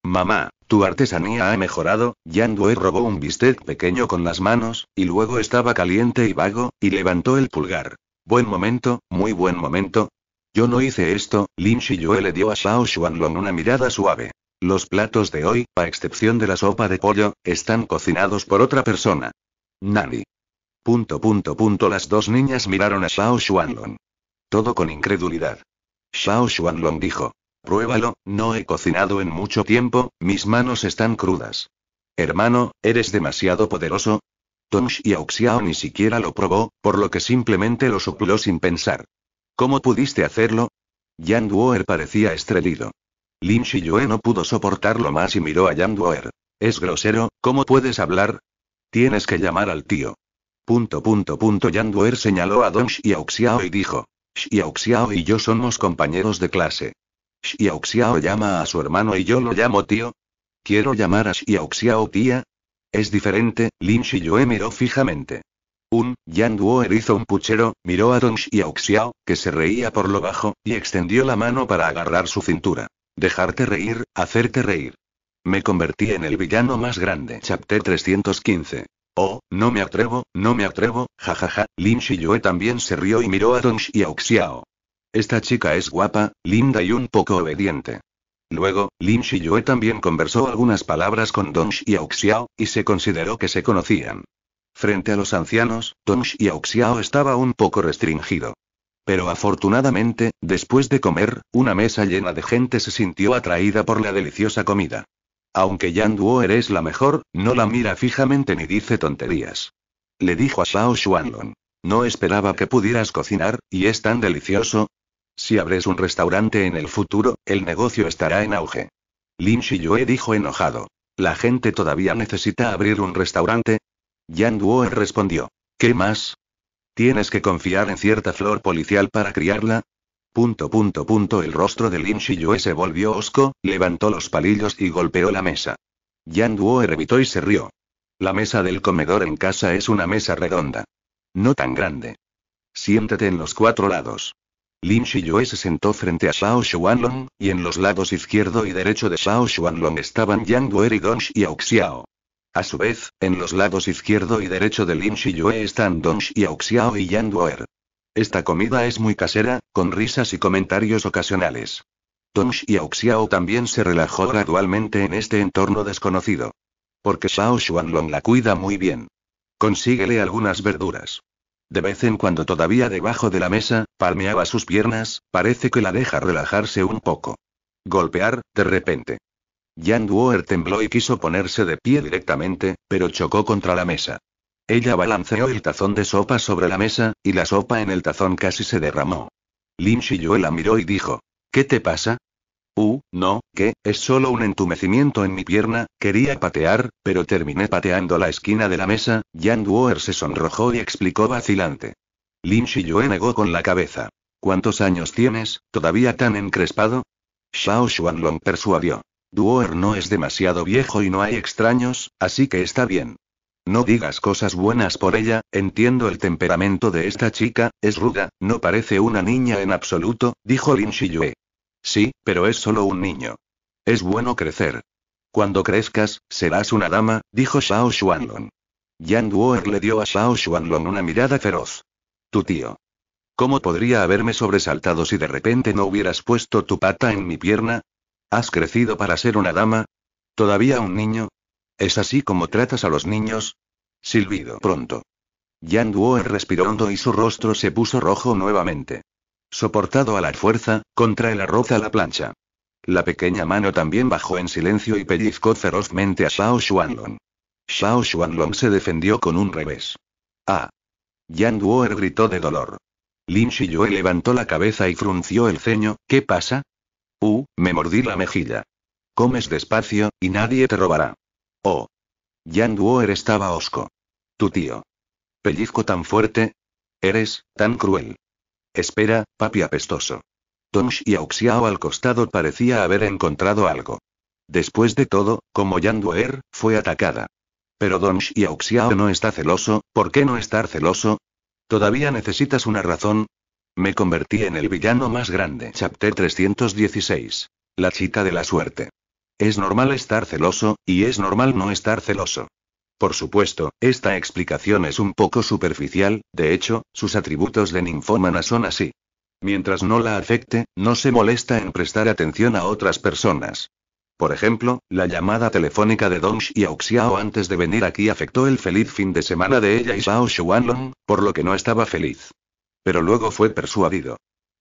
Mamá, tu artesanía ha mejorado, Due robó un bistec pequeño con las manos, y luego estaba caliente y vago, y levantó el pulgar. Buen momento, muy buen momento. Yo no hice esto, Lin Shiyue le dio a Shao Xuanlong una mirada suave. Los platos de hoy, a excepción de la sopa de pollo, están cocinados por otra persona. Nani. Punto punto punto las dos niñas miraron a Shao Xuanlong. Todo con incredulidad. Shao Xuanlong dijo. Pruébalo, no he cocinado en mucho tiempo, mis manos están crudas. Hermano, eres demasiado poderoso. Dongsh y Auxiao ni siquiera lo probó, por lo que simplemente lo supló sin pensar. ¿Cómo pudiste hacerlo? Yang Duoer parecía estrellido. Lin Yue no pudo soportarlo más y miró a Yang Duoer. Es grosero, ¿cómo puedes hablar? Tienes que llamar al tío. Punto punto punto Yang Duoer señaló a Dong Auxiao y dijo. Xiao y yo somos compañeros de clase. Xiao Xiao llama a su hermano y yo lo llamo tío. Quiero llamar a Xiao tía. Es diferente, Lin yo miró fijamente. Un, Yang Duo hizo un puchero, miró a Don Xiao Xiao, que se reía por lo bajo, y extendió la mano para agarrar su cintura. Dejarte reír, hacerte reír. Me convertí en el villano más grande. Chapter 315. Oh, no me atrevo, no me atrevo, jajaja. Ja, ja. Lin yo también se rió y miró a Don Xiao Xiao. Esta chica es guapa, linda y un poco obediente. Luego, Lin Shiyue también conversó algunas palabras con Dong Xiao, y se consideró que se conocían. Frente a los ancianos, Dong Xiao estaba un poco restringido. Pero afortunadamente, después de comer, una mesa llena de gente se sintió atraída por la deliciosa comida. Aunque Yan Duo eres la mejor, no la mira fijamente ni dice tonterías. Le dijo a Xiao Xuanlong. No esperaba que pudieras cocinar, y es tan delicioso, si abres un restaurante en el futuro, el negocio estará en auge. Lin Shiyue dijo enojado. ¿La gente todavía necesita abrir un restaurante? Yan Duo respondió. ¿Qué más? ¿Tienes que confiar en cierta flor policial para criarla? Punto, punto, punto. El rostro de Lin Shiyue se volvió osco, levantó los palillos y golpeó la mesa. Yan Duo evitó y se rió. La mesa del comedor en casa es una mesa redonda. No tan grande. Siéntate en los cuatro lados. Lin Yue se sentó frente a Shao Xuanlong, y en los lados izquierdo y derecho de Shao Xuanlong estaban Yang Duer y Dong Xiao. A su vez, en los lados izquierdo y derecho de Lin Yue están Dong Xiao y Yang Duer. Esta comida es muy casera, con risas y comentarios ocasionales. Dong Xiao también se relajó gradualmente en este entorno desconocido. Porque Shao Xuanlong la cuida muy bien. Consíguele algunas verduras. De vez en cuando todavía debajo de la mesa, palmeaba sus piernas, parece que la deja relajarse un poco. Golpear, de repente. Jan Duer tembló y quiso ponerse de pie directamente, pero chocó contra la mesa. Ella balanceó el tazón de sopa sobre la mesa, y la sopa en el tazón casi se derramó. Lin Shiyue la miró y dijo, ¿Qué te pasa? Uh, no, que, es solo un entumecimiento en mi pierna, quería patear, pero terminé pateando la esquina de la mesa, Jan Duer se sonrojó y explicó vacilante. Lin Shiyue negó con la cabeza. ¿Cuántos años tienes, todavía tan encrespado? Shao Xuanlong persuadió. "Duoer no es demasiado viejo y no hay extraños, así que está bien. No digas cosas buenas por ella, entiendo el temperamento de esta chica, es ruda, no parece una niña en absoluto, dijo Lin Shiyue. Sí, pero es solo un niño. Es bueno crecer. Cuando crezcas, serás una dama, dijo Shao Xuanlong. Yang Duoer le dio a Shao Xuanlong una mirada feroz. Tu tío. ¿Cómo podría haberme sobresaltado si de repente no hubieras puesto tu pata en mi pierna? ¿Has crecido para ser una dama? ¿Todavía un niño? ¿Es así como tratas a los niños? Silbido pronto. Yang Duoer respiró hondo y su rostro se puso rojo nuevamente soportado a la fuerza, contra el arroz a la plancha. La pequeña mano también bajó en silencio y pellizcó ferozmente a Shao Xuanlong. Shao Xuanlong se defendió con un revés. ¡Ah! Yan Duoer gritó de dolor. Lin Shiyue levantó la cabeza y frunció el ceño, ¿qué pasa? Uh, me mordí la mejilla. Comes despacio, y nadie te robará. Oh. Yan Duoer estaba osco. Tu tío. Pellizco tan fuerte. Eres, tan cruel. Espera, papi apestoso. Don y Auxiao al costado parecía haber encontrado algo. Después de todo, como Yanduer, fue atacada. Pero Don y Auxiao no está celoso, ¿por qué no estar celoso? ¿Todavía necesitas una razón? Me convertí en el villano más grande. Chapter 316. La chica de la suerte. Es normal estar celoso, y es normal no estar celoso. Por supuesto, esta explicación es un poco superficial, de hecho, sus atributos de ninfómana son así. Mientras no la afecte, no se molesta en prestar atención a otras personas. Por ejemplo, la llamada telefónica de Dong y Xiao antes de venir aquí afectó el feliz fin de semana de ella y Zhao Shuanlong, por lo que no estaba feliz. Pero luego fue persuadido.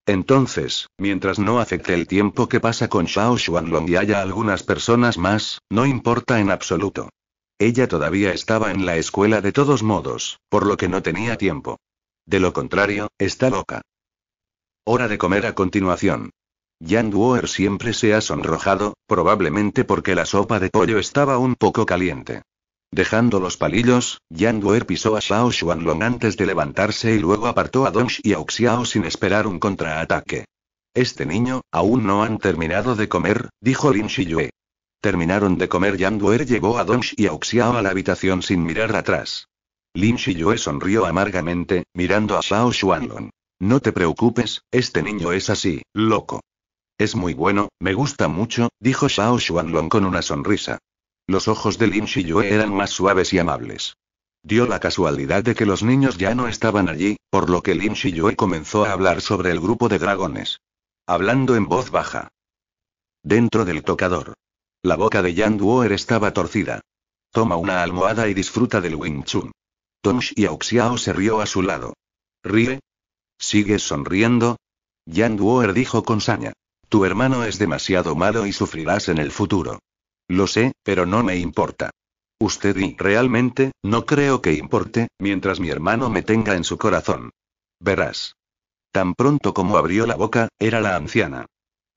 Entonces, mientras no afecte el tiempo que pasa con Xuan Shuanlong y haya algunas personas más, no importa en absoluto. Ella todavía estaba en la escuela de todos modos, por lo que no tenía tiempo. De lo contrario, está loca. Hora de comer a continuación. Yang Duoer siempre se ha sonrojado, probablemente porque la sopa de pollo estaba un poco caliente. Dejando los palillos, Yang Duer pisó a Xiao Xuanlong antes de levantarse y luego apartó a Dong y a Xiao sin esperar un contraataque. Este niño, aún no han terminado de comer, dijo Lin Shiyue. Terminaron de comer Yanduer llegó a Dongsh y a a la habitación sin mirar atrás. Lin Shiyue sonrió amargamente, mirando a Shao Xuanlong. No te preocupes, este niño es así, loco. Es muy bueno, me gusta mucho, dijo Shao Xuanlong con una sonrisa. Los ojos de Lin Shiyue eran más suaves y amables. Dio la casualidad de que los niños ya no estaban allí, por lo que Lin Shiyue comenzó a hablar sobre el grupo de dragones. Hablando en voz baja. Dentro del tocador, la boca de Yang Duoer estaba torcida. Toma una almohada y disfruta del Wing Chun. Tom y Auxiao se rió a su lado. ¿Ríe? ¿Sigues sonriendo? Yang Duoer dijo con saña. Tu hermano es demasiado malo y sufrirás en el futuro. Lo sé, pero no me importa. Usted y realmente, no creo que importe, mientras mi hermano me tenga en su corazón. Verás. Tan pronto como abrió la boca, era la anciana.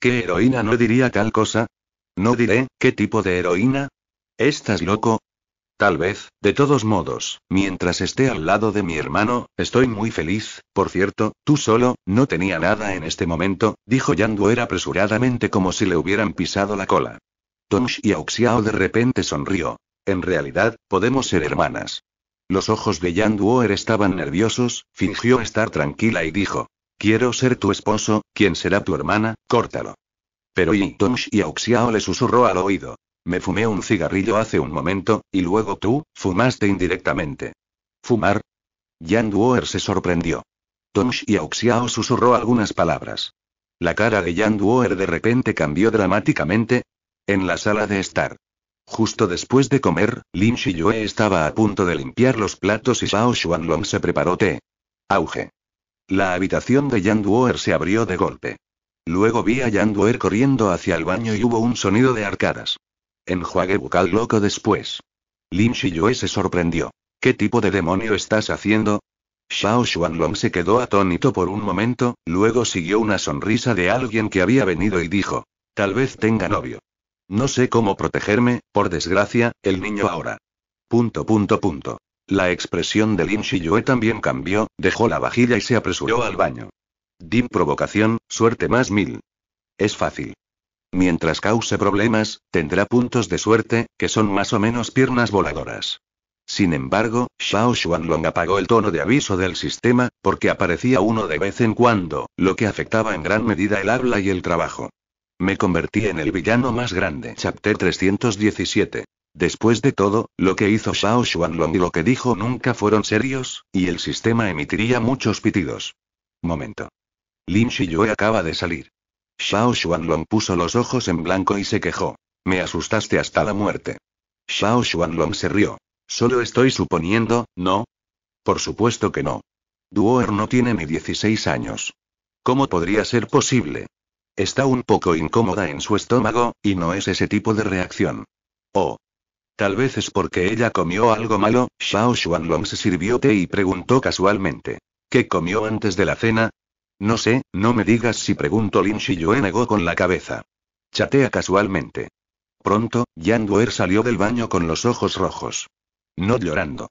¿Qué heroína no diría tal cosa? No diré, ¿qué tipo de heroína? ¿Estás loco? Tal vez, de todos modos, mientras esté al lado de mi hermano, estoy muy feliz. Por cierto, tú solo, no tenía nada en este momento, dijo Yanduer apresuradamente como si le hubieran pisado la cola. Tongsh y Auxiao de repente sonrió. En realidad, podemos ser hermanas. Los ojos de Yan estaban nerviosos, fingió estar tranquila y dijo: Quiero ser tu esposo, ¿quién será tu hermana, córtalo. Pero y Auxiao le susurró al oído. Me fumé un cigarrillo hace un momento, y luego tú, fumaste indirectamente. ¿Fumar? Yang Duoer se sorprendió. y Xiaoxiao susurró algunas palabras. La cara de yan Duoer de repente cambió dramáticamente. En la sala de estar. Justo después de comer, Lin Yue estaba a punto de limpiar los platos y Shao Xuanlong se preparó té. Auge. La habitación de yan Duoer se abrió de golpe. Luego vi a Du'er corriendo hacia el baño y hubo un sonido de arcadas. Enjuague bucal loco después. Lin Shiyue se sorprendió. ¿Qué tipo de demonio estás haciendo? Shao Xuanlong se quedó atónito por un momento, luego siguió una sonrisa de alguien que había venido y dijo: Tal vez tenga novio. No sé cómo protegerme, por desgracia, el niño ahora. Punto punto punto. La expresión de Lin Shiyue también cambió, dejó la vajilla y se apresuró al baño. Dim provocación, suerte más mil. Es fácil. Mientras cause problemas, tendrá puntos de suerte, que son más o menos piernas voladoras. Sin embargo, Xiao Xuanlong apagó el tono de aviso del sistema, porque aparecía uno de vez en cuando, lo que afectaba en gran medida el habla y el trabajo. Me convertí en el villano más grande. Chapter 317. Después de todo, lo que hizo Xiao Xuanlong y lo que dijo nunca fueron serios, y el sistema emitiría muchos pitidos. Momento. Lin Yue acaba de salir. Xiao Xuanlong puso los ojos en blanco y se quejó. Me asustaste hasta la muerte. Xiao Xuanlong se rió. Solo estoy suponiendo, ¿no? Por supuesto que no. Duoer no tiene ni 16 años. ¿Cómo podría ser posible? Está un poco incómoda en su estómago, y no es ese tipo de reacción. Oh. Tal vez es porque ella comió algo malo, Xiao Xuanlong se sirvió té y preguntó casualmente. ¿Qué comió antes de la cena? No sé, no me digas si pregunto Lin Shiyue negó con la cabeza. Chatea casualmente. Pronto, Yan Duer salió del baño con los ojos rojos. No llorando.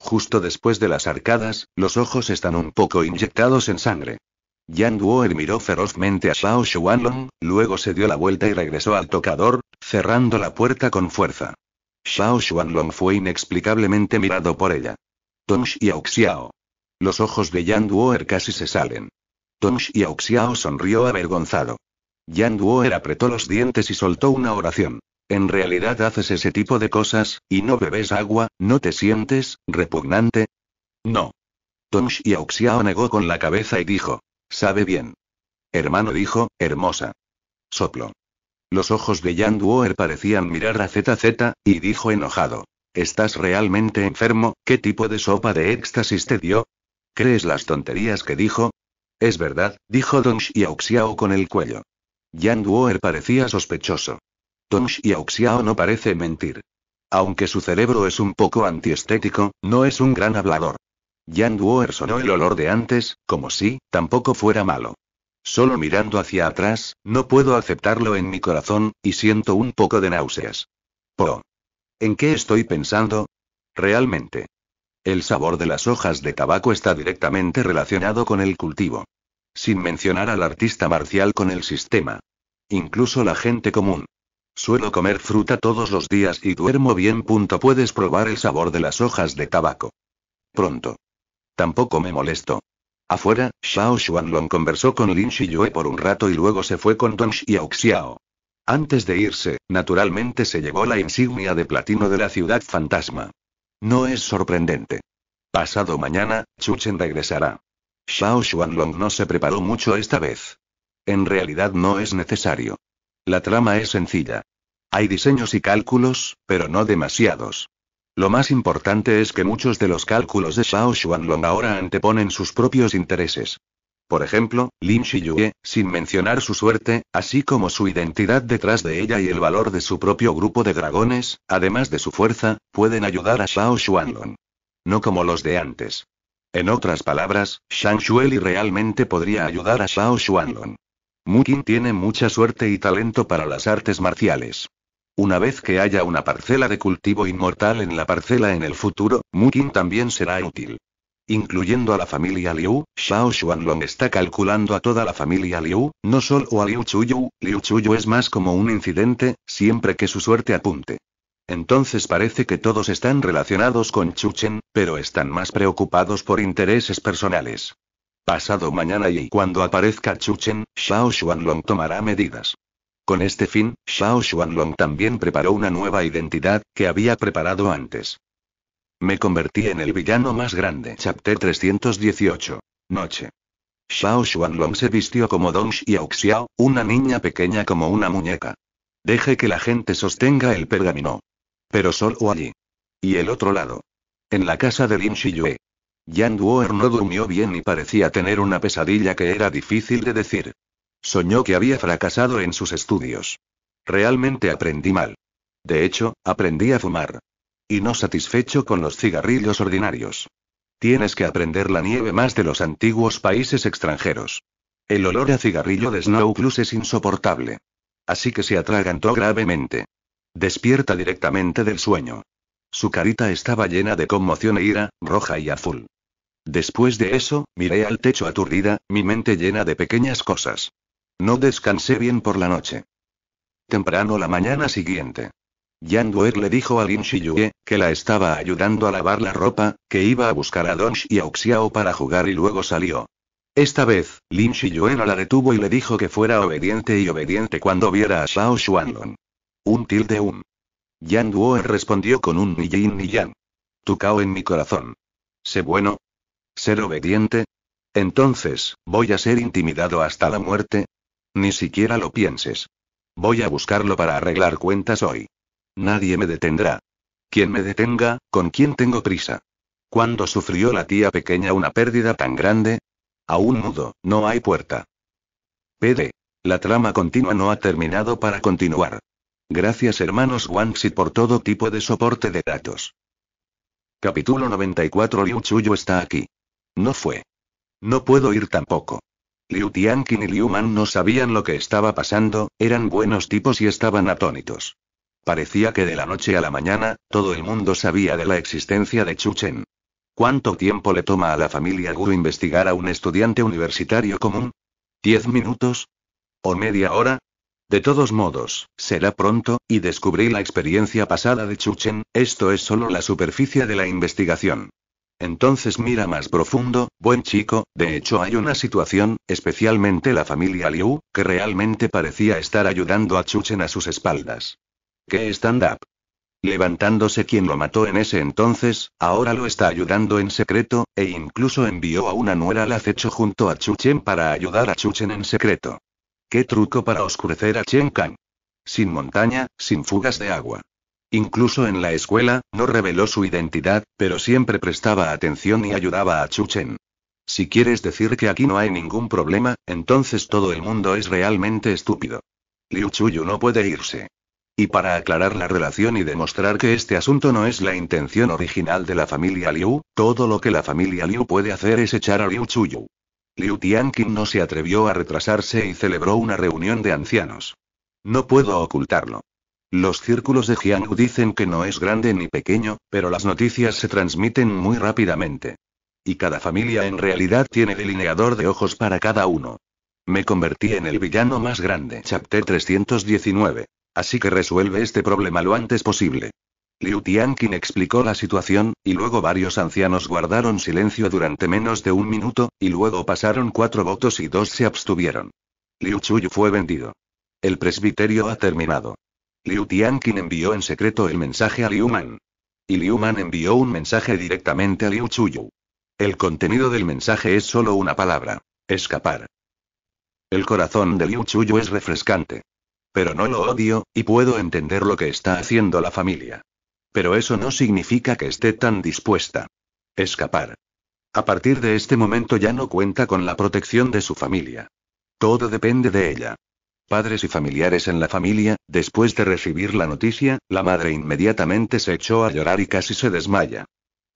Justo después de las arcadas, los ojos están un poco inyectados en sangre. Yan Duer miró ferozmente a Shao Xuanlong, luego se dio la vuelta y regresó al tocador, cerrando la puerta con fuerza. Shao Xuanlong fue inexplicablemente mirado por ella. Tong y Xiao. Los ojos de Yan Duer casi se salen. Tom y sonrió avergonzado. Yan Duo apretó los dientes y soltó una oración. En realidad haces ese tipo de cosas, y no bebes agua, ¿no te sientes repugnante? No. Tom y Auxiao negó con la cabeza y dijo. Sabe bien. Hermano dijo, hermosa. Soplo. Los ojos de Jan Duoer parecían mirar a ZZ, y dijo enojado. ¿Estás realmente enfermo? ¿Qué tipo de sopa de éxtasis te dio? ¿Crees las tonterías que dijo? Es verdad, dijo Dong Xiao con el cuello. Jan Duoer parecía sospechoso. Dong Xiao no parece mentir. Aunque su cerebro es un poco antiestético, no es un gran hablador. Jan Duoer sonó el olor de antes, como si tampoco fuera malo. Solo mirando hacia atrás, no puedo aceptarlo en mi corazón, y siento un poco de náuseas. Po. ¿En qué estoy pensando? Realmente. El sabor de las hojas de tabaco está directamente relacionado con el cultivo. Sin mencionar al artista marcial con el sistema. Incluso la gente común. Suelo comer fruta todos los días y duermo bien. Punto. Puedes probar el sabor de las hojas de tabaco. Pronto. Tampoco me molesto. Afuera, Xiao Xuanlong conversó con Lin Yue por un rato y luego se fue con Dong Xiao. Antes de irse, naturalmente se llevó la insignia de platino de la ciudad fantasma. No es sorprendente. Pasado mañana, Chuchen regresará. Shao Xuanlong no se preparó mucho esta vez. En realidad no es necesario. La trama es sencilla. Hay diseños y cálculos, pero no demasiados. Lo más importante es que muchos de los cálculos de Shao Xuanlong ahora anteponen sus propios intereses por ejemplo, Lin Yue, sin mencionar su suerte, así como su identidad detrás de ella y el valor de su propio grupo de dragones, además de su fuerza, pueden ayudar a Shao Xuanlong. No como los de antes. En otras palabras, Shang Li realmente podría ayudar a Shao Xuanlong. Qin tiene mucha suerte y talento para las artes marciales. Una vez que haya una parcela de cultivo inmortal en la parcela en el futuro, Mukin también será útil incluyendo a la familia Liu, Shao Xuanlong está calculando a toda la familia Liu, no solo a Liu Chuyu, Liu Chuyu es más como un incidente, siempre que su suerte apunte. Entonces parece que todos están relacionados con Chuchen, pero están más preocupados por intereses personales. Pasado mañana y cuando aparezca Chuchen, Shao Xuanlong tomará medidas. Con este fin, Shao Xuanlong también preparó una nueva identidad, que había preparado antes. Me convertí en el villano más grande. Chapter 318. Noche. Xiao Xuanlong se vistió como Dong Xiao, una niña pequeña como una muñeca. Deje que la gente sostenga el pergamino. Pero solo allí. Y el otro lado. En la casa de Lin Shiyue. Yan Duoer no durmió bien y parecía tener una pesadilla que era difícil de decir. Soñó que había fracasado en sus estudios. Realmente aprendí mal. De hecho, aprendí a fumar. Y no satisfecho con los cigarrillos ordinarios. Tienes que aprender la nieve más de los antiguos países extranjeros. El olor a cigarrillo de Plus es insoportable. Así que se atragantó gravemente. Despierta directamente del sueño. Su carita estaba llena de conmoción e ira, roja y azul. Después de eso, miré al techo aturdida, mi mente llena de pequeñas cosas. No descansé bien por la noche. Temprano la mañana siguiente. Yang Du'er le dijo a Lin Shiyue, que la estaba ayudando a lavar la ropa, que iba a buscar a Dong y a para jugar y luego salió. Esta vez, Lin Shiyue no la detuvo y le dijo que fuera obediente y obediente cuando viera a Shao Xuanlong. Un tilde un. Yang respondió con un ni yin ni yang. Tu cao en mi corazón. Sé bueno. Ser obediente. Entonces, ¿voy a ser intimidado hasta la muerte? Ni siquiera lo pienses. Voy a buscarlo para arreglar cuentas hoy. Nadie me detendrá. Quien me detenga, con quién tengo prisa. ¿Cuándo sufrió la tía pequeña una pérdida tan grande? Aún mudo, no hay puerta. PD. La trama continua no ha terminado para continuar. Gracias hermanos Wangxi por todo tipo de soporte de datos. Capítulo 94 Liu Chuyo está aquí. No fue. No puedo ir tampoco. Liu Tianqin y Liu Man no sabían lo que estaba pasando, eran buenos tipos y estaban atónitos. Parecía que de la noche a la mañana, todo el mundo sabía de la existencia de Chuchen. ¿Cuánto tiempo le toma a la familia Gu investigar a un estudiante universitario común? ¿Diez minutos? ¿O media hora? De todos modos, será pronto, y descubrí la experiencia pasada de Chuchen, esto es solo la superficie de la investigación. Entonces mira más profundo, buen chico, de hecho hay una situación, especialmente la familia Liu, que realmente parecía estar ayudando a Chuchen a sus espaldas qué stand-up. Levantándose quien lo mató en ese entonces, ahora lo está ayudando en secreto, e incluso envió a una nuera al acecho junto a Chuchen para ayudar a Chuchen en secreto. ¿Qué truco para oscurecer a Chen Kang? Sin montaña, sin fugas de agua. Incluso en la escuela, no reveló su identidad, pero siempre prestaba atención y ayudaba a Chuchen. Si quieres decir que aquí no hay ningún problema, entonces todo el mundo es realmente estúpido. Liu Chuyu no puede irse. Y para aclarar la relación y demostrar que este asunto no es la intención original de la familia Liu, todo lo que la familia Liu puede hacer es echar a Liu Chuyu. Liu Tianqing no se atrevió a retrasarse y celebró una reunión de ancianos. No puedo ocultarlo. Los círculos de Jianghu dicen que no es grande ni pequeño, pero las noticias se transmiten muy rápidamente. Y cada familia en realidad tiene delineador de ojos para cada uno. Me convertí en el villano más grande. Chapter 319. Así que resuelve este problema lo antes posible. Liu Tianqin explicó la situación, y luego varios ancianos guardaron silencio durante menos de un minuto, y luego pasaron cuatro votos y dos se abstuvieron. Liu Chuyu fue vendido. El presbiterio ha terminado. Liu Tianqin envió en secreto el mensaje a Liu Man. Y Liu Man envió un mensaje directamente a Liu Chuyu. El contenido del mensaje es solo una palabra. Escapar. El corazón de Liu Chuyu es refrescante. Pero no lo odio, y puedo entender lo que está haciendo la familia. Pero eso no significa que esté tan dispuesta. Escapar. A partir de este momento ya no cuenta con la protección de su familia. Todo depende de ella. Padres y familiares en la familia, después de recibir la noticia, la madre inmediatamente se echó a llorar y casi se desmaya.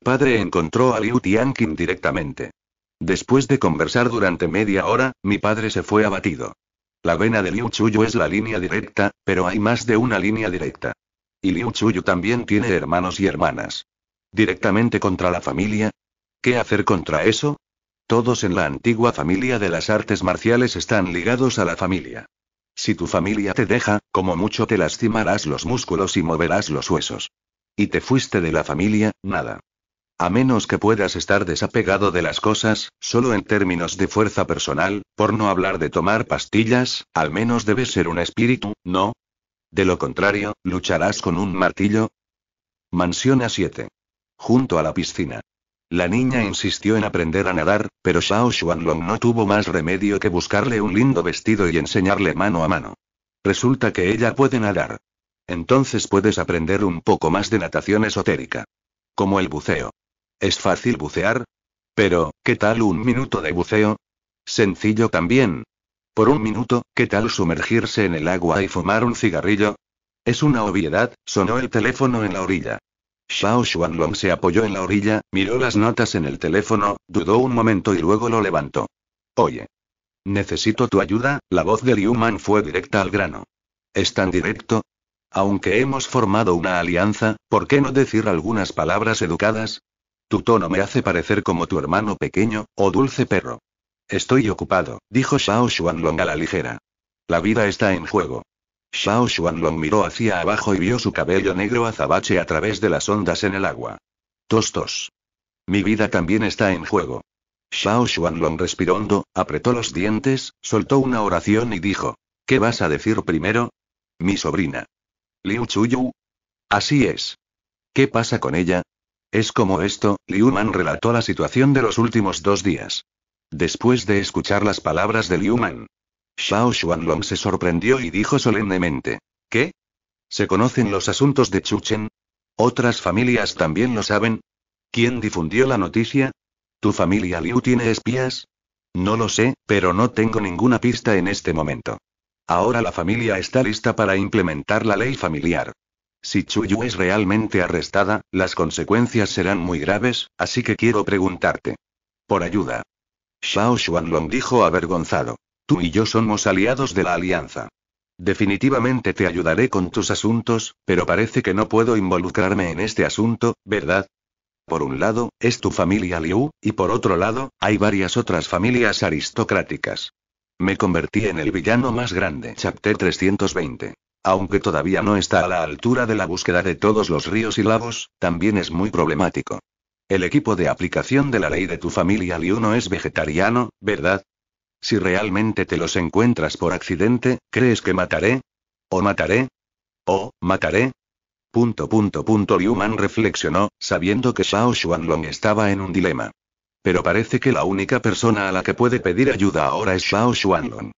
Padre encontró a Liu Tianqing directamente. Después de conversar durante media hora, mi padre se fue abatido. La vena de Liu Chuyu es la línea directa, pero hay más de una línea directa. Y Liu Chuyu también tiene hermanos y hermanas. Directamente contra la familia. ¿Qué hacer contra eso? Todos en la antigua familia de las artes marciales están ligados a la familia. Si tu familia te deja, como mucho te lastimarás los músculos y moverás los huesos. Y te fuiste de la familia, nada. A menos que puedas estar desapegado de las cosas, solo en términos de fuerza personal, por no hablar de tomar pastillas, al menos debes ser un espíritu, ¿no? De lo contrario, lucharás con un martillo. Mansión A7. Junto a la piscina. La niña insistió en aprender a nadar, pero Xiao Xuanlong no tuvo más remedio que buscarle un lindo vestido y enseñarle mano a mano. Resulta que ella puede nadar. Entonces puedes aprender un poco más de natación esotérica. Como el buceo. Es fácil bucear. Pero, ¿qué tal un minuto de buceo? Sencillo también. Por un minuto, ¿qué tal sumergirse en el agua y fumar un cigarrillo? Es una obviedad, sonó el teléfono en la orilla. Xiao Xuanlong se apoyó en la orilla, miró las notas en el teléfono, dudó un momento y luego lo levantó. Oye. Necesito tu ayuda, la voz de Liu Man fue directa al grano. ¿Es tan directo? Aunque hemos formado una alianza, ¿por qué no decir algunas palabras educadas? Tu tono me hace parecer como tu hermano pequeño, o dulce perro. Estoy ocupado, dijo Shao Xuanlong a la ligera. La vida está en juego. Shao Xuanlong miró hacia abajo y vio su cabello negro azabache a través de las ondas en el agua. Tostos. Mi vida también está en juego. Shao Xuanlong respiró hondo, apretó los dientes, soltó una oración y dijo: ¿Qué vas a decir primero? Mi sobrina. Liu Chuyu. Así es. ¿Qué pasa con ella? Es como esto, Liu Man relató la situación de los últimos dos días. Después de escuchar las palabras de Liu Man, Xiao Xuanlong se sorprendió y dijo solemnemente: ¿Qué? ¿Se conocen los asuntos de Chuchen? ¿Otras familias también lo saben? ¿Quién difundió la noticia? ¿Tu familia Liu tiene espías? No lo sé, pero no tengo ninguna pista en este momento. Ahora la familia está lista para implementar la ley familiar. Si Chuyu es realmente arrestada, las consecuencias serán muy graves, así que quiero preguntarte. Por ayuda. Shao Xuanlong dijo avergonzado. Tú y yo somos aliados de la alianza. Definitivamente te ayudaré con tus asuntos, pero parece que no puedo involucrarme en este asunto, ¿verdad? Por un lado, es tu familia Liu, y por otro lado, hay varias otras familias aristocráticas. Me convertí en el villano más grande. Chapter 320 aunque todavía no está a la altura de la búsqueda de todos los ríos y lagos, también es muy problemático. El equipo de aplicación de la ley de tu familia no es vegetariano, ¿verdad? Si realmente te los encuentras por accidente, ¿crees que mataré? ¿O mataré? ¿O mataré? Punto punto punto Liu Man reflexionó, sabiendo que Shao Xuanlong estaba en un dilema. Pero parece que la única persona a la que puede pedir ayuda ahora es Shao Xuanlong.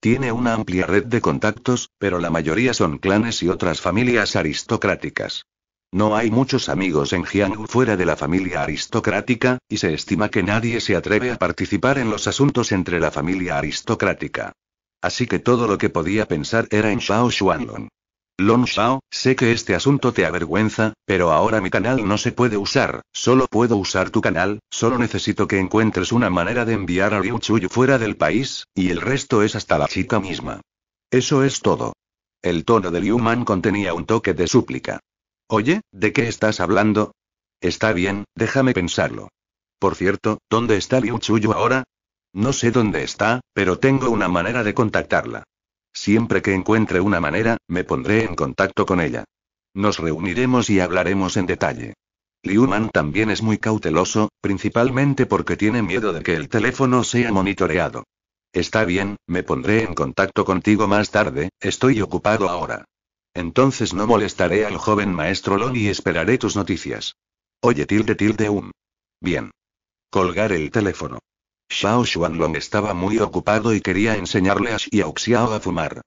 Tiene una amplia red de contactos, pero la mayoría son clanes y otras familias aristocráticas. No hay muchos amigos en Jianghu fuera de la familia aristocrática, y se estima que nadie se atreve a participar en los asuntos entre la familia aristocrática. Así que todo lo que podía pensar era en Shao Xuanlong. Long Shao, sé que este asunto te avergüenza, pero ahora mi canal no se puede usar, solo puedo usar tu canal, solo necesito que encuentres una manera de enviar a Liu Chuyu fuera del país, y el resto es hasta la chica misma. Eso es todo. El tono de Liu Man contenía un toque de súplica. Oye, ¿de qué estás hablando? Está bien, déjame pensarlo. Por cierto, ¿dónde está Liu Chuyu ahora? No sé dónde está, pero tengo una manera de contactarla. Siempre que encuentre una manera, me pondré en contacto con ella. Nos reuniremos y hablaremos en detalle. Liu Man también es muy cauteloso, principalmente porque tiene miedo de que el teléfono sea monitoreado. Está bien, me pondré en contacto contigo más tarde, estoy ocupado ahora. Entonces no molestaré al joven maestro Lon y esperaré tus noticias. Oye tilde tilde un. Bien. Colgar el teléfono. Xiao Xuanlong estaba muy ocupado y quería enseñarle a Xiao Xiao a fumar.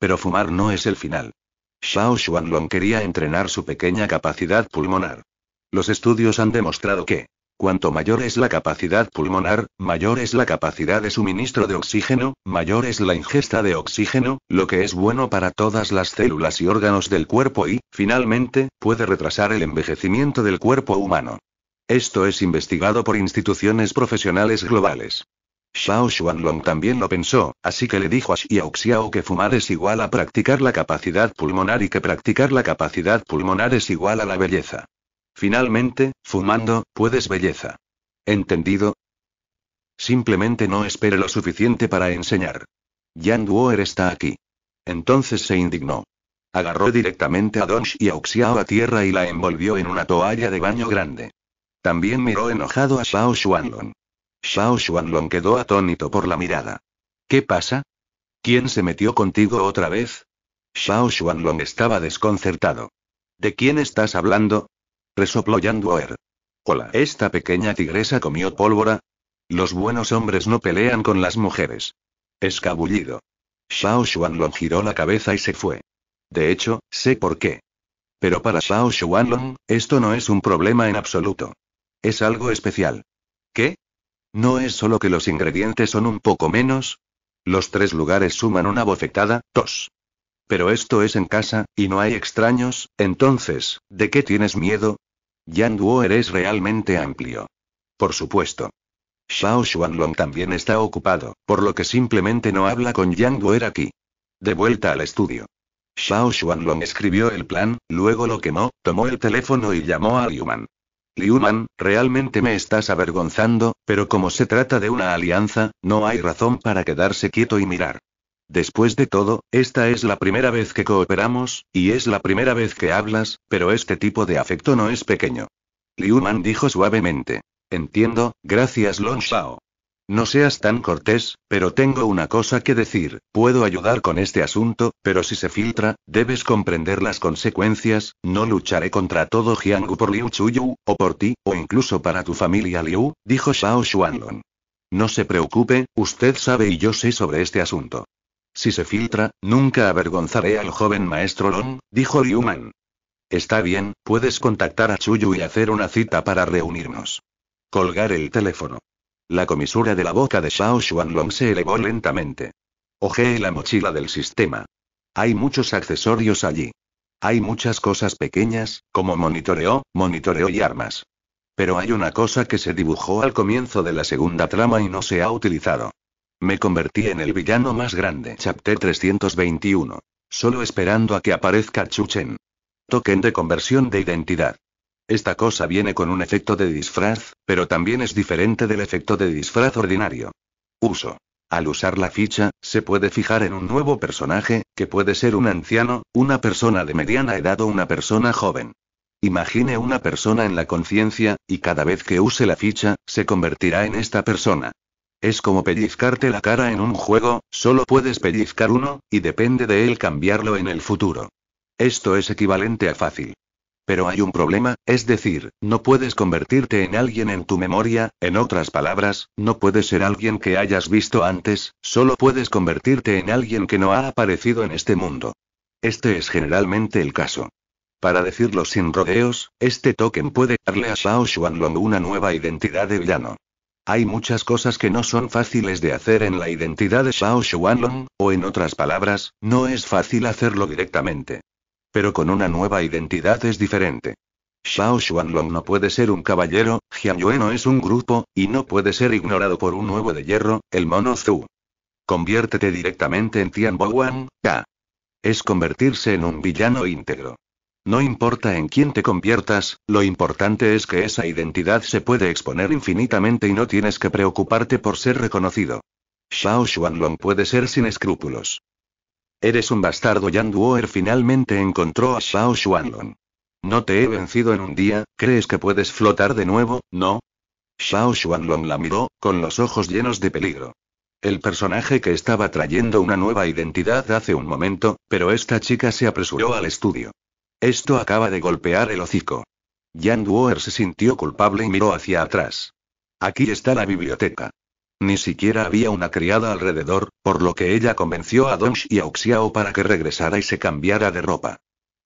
Pero fumar no es el final. Xiao Xuanlong quería entrenar su pequeña capacidad pulmonar. Los estudios han demostrado que, cuanto mayor es la capacidad pulmonar, mayor es la capacidad de suministro de oxígeno, mayor es la ingesta de oxígeno, lo que es bueno para todas las células y órganos del cuerpo y, finalmente, puede retrasar el envejecimiento del cuerpo humano. Esto es investigado por instituciones profesionales globales. Xiao Xuanlong también lo pensó, así que le dijo a Xiao Xiao que fumar es igual a practicar la capacidad pulmonar y que practicar la capacidad pulmonar es igual a la belleza. Finalmente, fumando, puedes belleza. ¿Entendido? Simplemente no espere lo suficiente para enseñar. Yan Duoer está aquí. Entonces se indignó. Agarró directamente a Don Xiao Xiao a tierra y la envolvió en una toalla de baño grande. También miró enojado a Shao Xuanlong. Shao Xuanlong quedó atónito por la mirada. ¿Qué pasa? ¿Quién se metió contigo otra vez? Shao Xuanlong estaba desconcertado. ¿De quién estás hablando? resopló Yang Hola, ¿esta pequeña tigresa comió pólvora? Los buenos hombres no pelean con las mujeres. Escabullido. Shao Xuanlong giró la cabeza y se fue. De hecho, sé por qué. Pero para Shao Xuanlong, esto no es un problema en absoluto. Es algo especial. ¿Qué? No es solo que los ingredientes son un poco menos. Los tres lugares suman una bofetada, tos. Pero esto es en casa, y no hay extraños, entonces, ¿de qué tienes miedo? Yang Duo Eres realmente amplio. Por supuesto. Xiao Xuanlong también está ocupado, por lo que simplemente no habla con Yang Duoer aquí. De vuelta al estudio. Xiao Xuanlong escribió el plan, luego lo quemó, tomó el teléfono y llamó a Man. Man, realmente me estás avergonzando, pero como se trata de una alianza, no hay razón para quedarse quieto y mirar. Después de todo, esta es la primera vez que cooperamos, y es la primera vez que hablas, pero este tipo de afecto no es pequeño. Liu Man dijo suavemente. Entiendo, gracias Long Shao. No seas tan cortés, pero tengo una cosa que decir, puedo ayudar con este asunto, pero si se filtra, debes comprender las consecuencias, no lucharé contra todo Jiangu por Liu Chuyu, o por ti, o incluso para tu familia Liu, dijo Shao Xuanlong. No se preocupe, usted sabe y yo sé sobre este asunto. Si se filtra, nunca avergonzaré al joven maestro Long, dijo Liu Man. Está bien, puedes contactar a Chuyu y hacer una cita para reunirnos. Colgar el teléfono. La comisura de la boca de Shao Xuanlong se elevó lentamente. Ojeé la mochila del sistema. Hay muchos accesorios allí. Hay muchas cosas pequeñas, como monitoreo, monitoreo y armas. Pero hay una cosa que se dibujó al comienzo de la segunda trama y no se ha utilizado. Me convertí en el villano más grande. Chapter 321. Solo esperando a que aparezca Chuchen. Token de conversión de identidad. Esta cosa viene con un efecto de disfraz, pero también es diferente del efecto de disfraz ordinario. Uso. Al usar la ficha, se puede fijar en un nuevo personaje, que puede ser un anciano, una persona de mediana edad o una persona joven. Imagine una persona en la conciencia, y cada vez que use la ficha, se convertirá en esta persona. Es como pellizcarte la cara en un juego, solo puedes pellizcar uno, y depende de él cambiarlo en el futuro. Esto es equivalente a fácil. Pero hay un problema, es decir, no puedes convertirte en alguien en tu memoria, en otras palabras, no puedes ser alguien que hayas visto antes, solo puedes convertirte en alguien que no ha aparecido en este mundo. Este es generalmente el caso. Para decirlo sin rodeos, este token puede darle a Shao Xuanlong una nueva identidad de villano. Hay muchas cosas que no son fáciles de hacer en la identidad de Shao Xuanlong, o en otras palabras, no es fácil hacerlo directamente. Pero con una nueva identidad es diferente. Shao Xuanlong no puede ser un caballero, Jian Yue no es un grupo, y no puede ser ignorado por un nuevo de hierro, el mono Zhu. Conviértete directamente en Tian Wan, K. Es convertirse en un villano íntegro. No importa en quién te conviertas, lo importante es que esa identidad se puede exponer infinitamente y no tienes que preocuparte por ser reconocido. Shao Xuanlong puede ser sin escrúpulos. Eres un bastardo. Yang Duoer finalmente encontró a Shao Xuanlong. No te he vencido en un día, ¿crees que puedes flotar de nuevo, no? Shao Xuanlong la miró, con los ojos llenos de peligro. El personaje que estaba trayendo una nueva identidad hace un momento, pero esta chica se apresuró al estudio. Esto acaba de golpear el hocico. Jan Duoer se sintió culpable y miró hacia atrás. Aquí está la biblioteca. Ni siquiera había una criada alrededor, por lo que ella convenció a Dong y a Xiao para que regresara y se cambiara de ropa.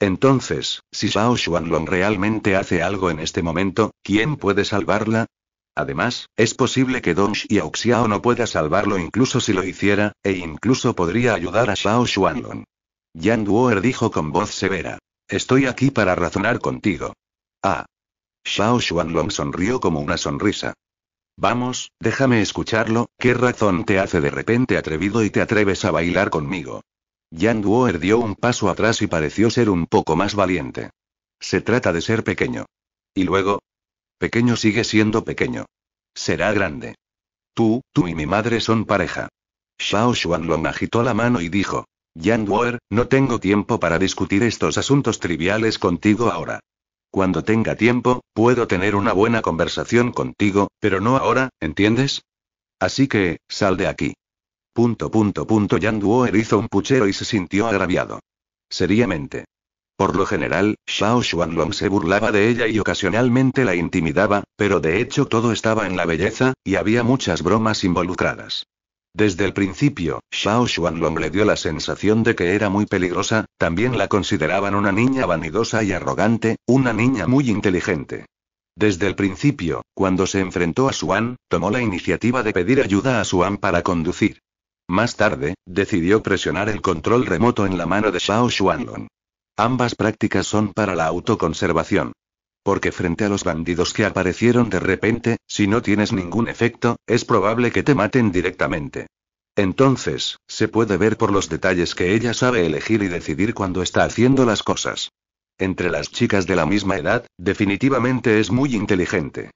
Entonces, si Shao Xuanlong realmente hace algo en este momento, ¿quién puede salvarla? Además, es posible que Dong y Xiao no pueda salvarlo incluso si lo hiciera, e incluso podría ayudar a Shao Xuanlong. Yan Duoer dijo con voz severa. Estoy aquí para razonar contigo. Ah. Shao Xuanlong sonrió como una sonrisa. Vamos, déjame escucharlo, ¿qué razón te hace de repente atrevido y te atreves a bailar conmigo? Jan Duoer dio un paso atrás y pareció ser un poco más valiente. Se trata de ser pequeño. Y luego, pequeño sigue siendo pequeño. Será grande. Tú, tú y mi madre son pareja. Shao Xuanlong agitó la mano y dijo, Jan Duoer, no tengo tiempo para discutir estos asuntos triviales contigo ahora. Cuando tenga tiempo, puedo tener una buena conversación contigo, pero no ahora, ¿entiendes? Así que, sal de aquí. Punto punto punto Duo hizo un puchero y se sintió agraviado. Seriamente. Por lo general, Xiao Xuanlong se burlaba de ella y ocasionalmente la intimidaba, pero de hecho todo estaba en la belleza, y había muchas bromas involucradas. Desde el principio, Xiao Xuanlong le dio la sensación de que era muy peligrosa, también la consideraban una niña vanidosa y arrogante, una niña muy inteligente. Desde el principio, cuando se enfrentó a Xuan, tomó la iniciativa de pedir ayuda a Xuan para conducir. Más tarde, decidió presionar el control remoto en la mano de Xiao Xuanlong. Ambas prácticas son para la autoconservación. Porque frente a los bandidos que aparecieron de repente, si no tienes ningún efecto, es probable que te maten directamente. Entonces, se puede ver por los detalles que ella sabe elegir y decidir cuando está haciendo las cosas. Entre las chicas de la misma edad, definitivamente es muy inteligente.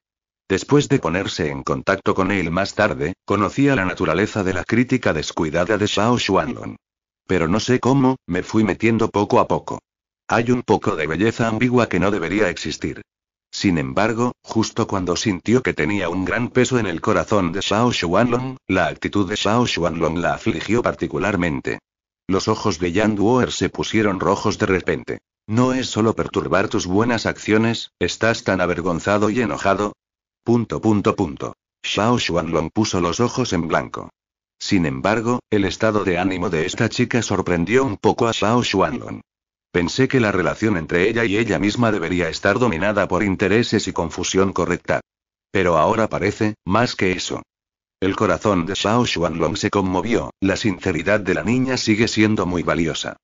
Después de ponerse en contacto con él más tarde, conocía la naturaleza de la crítica descuidada de Shao Xuanlong. Pero no sé cómo, me fui metiendo poco a poco. Hay un poco de belleza ambigua que no debería existir. Sin embargo, justo cuando sintió que tenía un gran peso en el corazón de Shao Xuanlong, la actitud de Shao Xuanlong la afligió particularmente. Los ojos de Yan Duoer se pusieron rojos de repente. No es solo perturbar tus buenas acciones, estás tan avergonzado y enojado. Punto punto punto. Shao Xuanlong puso los ojos en blanco. Sin embargo, el estado de ánimo de esta chica sorprendió un poco a Shao Xuanlong. Pensé que la relación entre ella y ella misma debería estar dominada por intereses y confusión correcta. Pero ahora parece, más que eso. El corazón de Shao Xuanlong se conmovió, la sinceridad de la niña sigue siendo muy valiosa.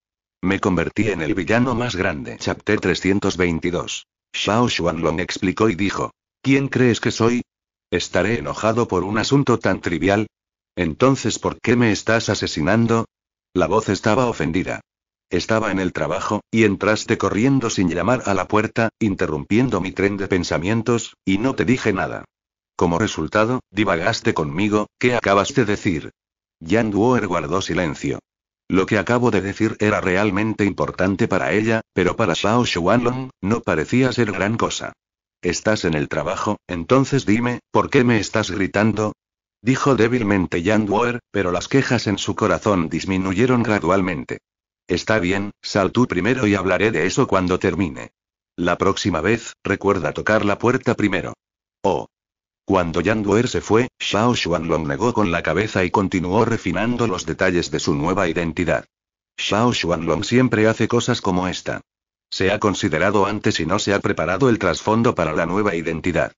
Me convertí en el villano más grande. Chapter 322. Shao Xuanlong explicó y dijo. ¿Quién crees que soy? ¿Estaré enojado por un asunto tan trivial? Entonces, ¿por qué me estás asesinando? La voz estaba ofendida. Estaba en el trabajo, y entraste corriendo sin llamar a la puerta, interrumpiendo mi tren de pensamientos, y no te dije nada. Como resultado, divagaste conmigo, ¿qué acabaste de decir? Jan Duer guardó silencio. Lo que acabo de decir era realmente importante para ella, pero para Shao Shuanlong, no parecía ser gran cosa. Estás en el trabajo, entonces dime, ¿por qué me estás gritando? Dijo débilmente Jan Duer, pero las quejas en su corazón disminuyeron gradualmente. Está bien, sal tú primero y hablaré de eso cuando termine. La próxima vez, recuerda tocar la puerta primero. Oh. Cuando Yang Duer se fue, Xiao Xuanlong negó con la cabeza y continuó refinando los detalles de su nueva identidad. Xiao Xuanlong siempre hace cosas como esta. Se ha considerado antes y no se ha preparado el trasfondo para la nueva identidad.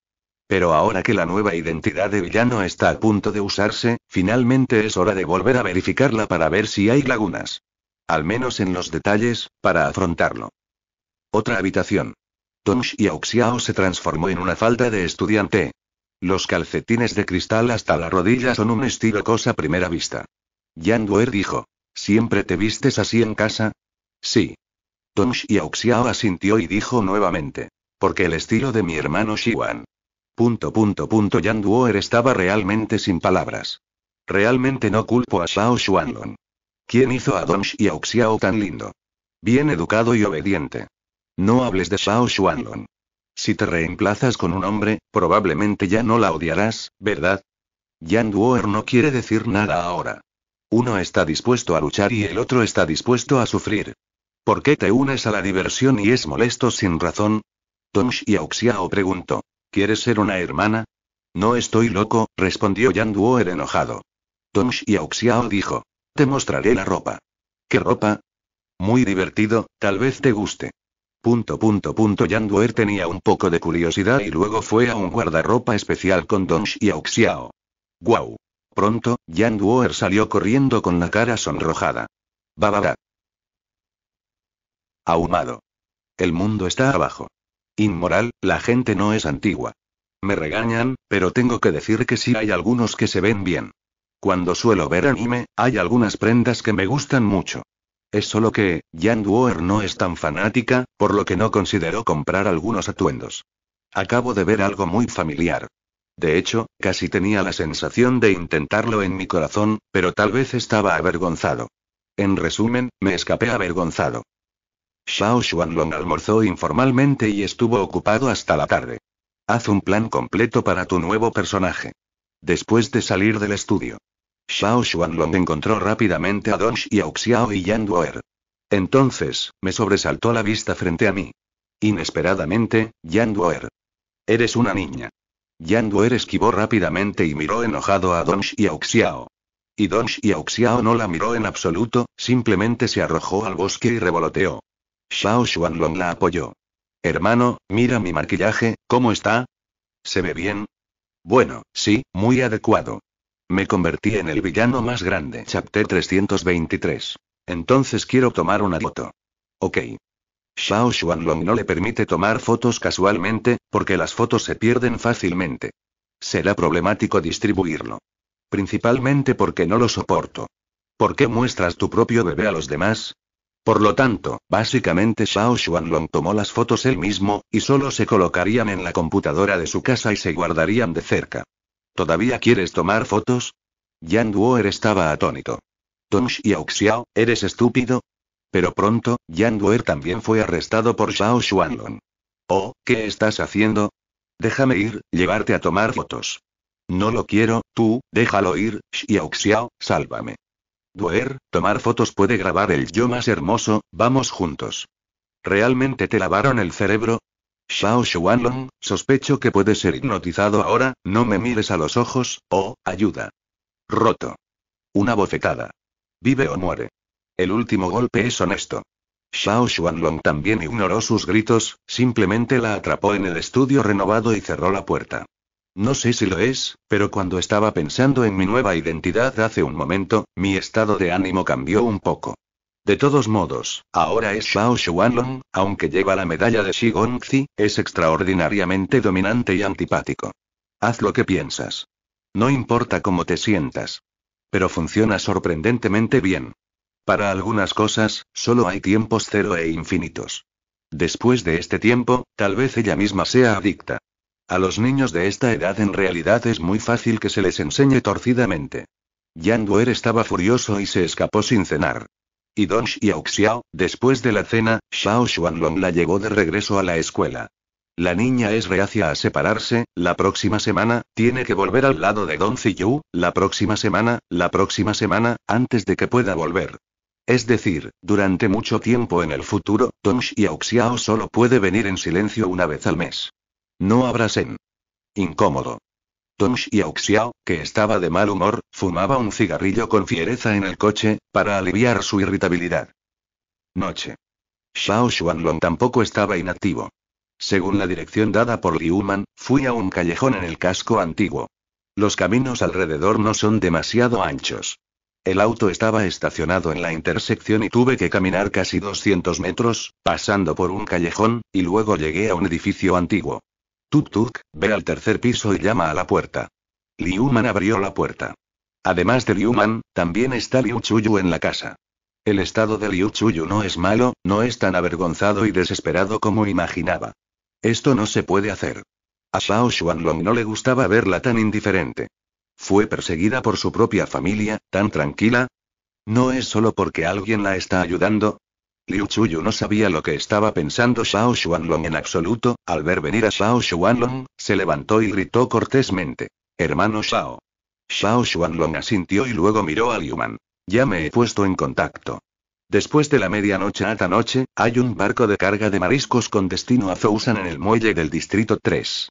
Pero ahora que la nueva identidad de villano está a punto de usarse, finalmente es hora de volver a verificarla para ver si hay lagunas al menos en los detalles, para afrontarlo. Otra habitación. Tonsh y Auxiao se transformó en una falda de estudiante. Los calcetines de cristal hasta la rodilla son un estilo cosa a primera vista. Yan Du'er dijo. ¿Siempre te vistes así en casa? Sí. Tonsh y Auxiao asintió y dijo nuevamente. Porque el estilo de mi hermano Shiwan. Punto punto punto Yang Du'er estaba realmente sin palabras. Realmente no culpo a Shao Xuanlong. ¿Quién hizo a Don Xiao Xiao tan lindo? Bien educado y obediente. No hables de Shao Xuanlong. Si te reemplazas con un hombre, probablemente ya no la odiarás, ¿verdad? Yan Duoer no quiere decir nada ahora. Uno está dispuesto a luchar y el otro está dispuesto a sufrir. ¿Por qué te unes a la diversión y es molesto sin razón? Don y Xiao preguntó. ¿Quieres ser una hermana? No estoy loco, respondió Yan Duoer enojado. Don y Xiao dijo. Te mostraré la ropa. ¿Qué ropa? Muy divertido, tal vez te guste. Punto punto punto Yanduer tenía un poco de curiosidad y luego fue a un guardarropa especial con Dong y Auxiao. Guau. Pronto, Yanduer salió corriendo con la cara sonrojada. Babada. Ahumado. El mundo está abajo. Inmoral, la gente no es antigua. Me regañan, pero tengo que decir que sí hay algunos que se ven bien. Cuando suelo ver anime, hay algunas prendas que me gustan mucho. Es solo que, Jan Duer no es tan fanática, por lo que no consideró comprar algunos atuendos. Acabo de ver algo muy familiar. De hecho, casi tenía la sensación de intentarlo en mi corazón, pero tal vez estaba avergonzado. En resumen, me escapé avergonzado. Xiao Xuanlong almorzó informalmente y estuvo ocupado hasta la tarde. Haz un plan completo para tu nuevo personaje. Después de salir del estudio. Xiao Xuanlong encontró rápidamente a Don Xiao Xiao y Yan Entonces, me sobresaltó la vista frente a mí. Inesperadamente, Yan Eres una niña. Yan esquivó rápidamente y miró enojado a Don Xiao Xiao. Y Don Xiao Xiao no la miró en absoluto, simplemente se arrojó al bosque y revoloteó. Xiao Xuanlong la apoyó. Hermano, mira mi maquillaje, ¿cómo está? ¿Se ve bien? Bueno, sí, muy adecuado. Me convertí en el villano más grande. Chapter 323. Entonces quiero tomar una foto. Ok. Xiao Xuanlong no le permite tomar fotos casualmente, porque las fotos se pierden fácilmente. Será problemático distribuirlo. Principalmente porque no lo soporto. ¿Por qué muestras tu propio bebé a los demás? Por lo tanto, básicamente Xiao Xuanlong tomó las fotos él mismo, y solo se colocarían en la computadora de su casa y se guardarían de cerca. ¿Todavía quieres tomar fotos? Yang Duer estaba atónito. Tom Xiao Xiao, ¿eres estúpido? Pero pronto, Yang Duer también fue arrestado por Xiao Xuanlong. Oh, ¿qué estás haciendo? Déjame ir, llevarte a tomar fotos. No lo quiero, tú, déjalo ir, Xiao Xiao, sálvame. Duer, tomar fotos puede grabar el yo más hermoso, vamos juntos. ¿Realmente te lavaron el cerebro? Shao Xuanlong, sospecho que puede ser hipnotizado ahora, no me mires a los ojos, oh, ayuda. Roto. Una bofetada. Vive o muere. El último golpe es honesto. Shao Xuanlong también ignoró sus gritos, simplemente la atrapó en el estudio renovado y cerró la puerta. No sé si lo es, pero cuando estaba pensando en mi nueva identidad hace un momento, mi estado de ánimo cambió un poco. De todos modos, ahora es Shao Xuanlong, aunque lleva la medalla de Xi es extraordinariamente dominante y antipático. Haz lo que piensas. No importa cómo te sientas. Pero funciona sorprendentemente bien. Para algunas cosas, solo hay tiempos cero e infinitos. Después de este tiempo, tal vez ella misma sea adicta. A los niños de esta edad en realidad es muy fácil que se les enseñe torcidamente. Yang Duer estaba furioso y se escapó sin cenar. Y Don Xiao, después de la cena, Xiao Long la llevó de regreso a la escuela. La niña es reacia a separarse, la próxima semana, tiene que volver al lado de Don Yu, la próxima semana, la próxima semana, antes de que pueda volver. Es decir, durante mucho tiempo en el futuro, Don Xiao solo puede venir en silencio una vez al mes. No habrá sen. Incómodo. Tom Xiao, que estaba de mal humor, fumaba un cigarrillo con fiereza en el coche, para aliviar su irritabilidad. Noche. Xiao Xuanlong tampoco estaba inactivo. Según la dirección dada por Liu Man, fui a un callejón en el casco antiguo. Los caminos alrededor no son demasiado anchos. El auto estaba estacionado en la intersección y tuve que caminar casi 200 metros, pasando por un callejón, y luego llegué a un edificio antiguo. Tuk Tuk, ve al tercer piso y llama a la puerta. Man abrió la puerta. Además de Man, también está Liu Chuyu en la casa. El estado de Liu Chuyu no es malo, no es tan avergonzado y desesperado como imaginaba. Esto no se puede hacer. A Shao Xuanlong no le gustaba verla tan indiferente. Fue perseguida por su propia familia, tan tranquila. No es solo porque alguien la está ayudando, Liu Chuyu no sabía lo que estaba pensando Shao Xuanlong en absoluto, al ver venir a Shao Xuanlong, se levantó y gritó cortésmente. Hermano Shao. Shao Xuanlong asintió y luego miró a Liu Man. Ya me he puesto en contacto. Después de la medianoche a noche, hay un barco de carga de mariscos con destino a Zhoushan en el muelle del Distrito 3.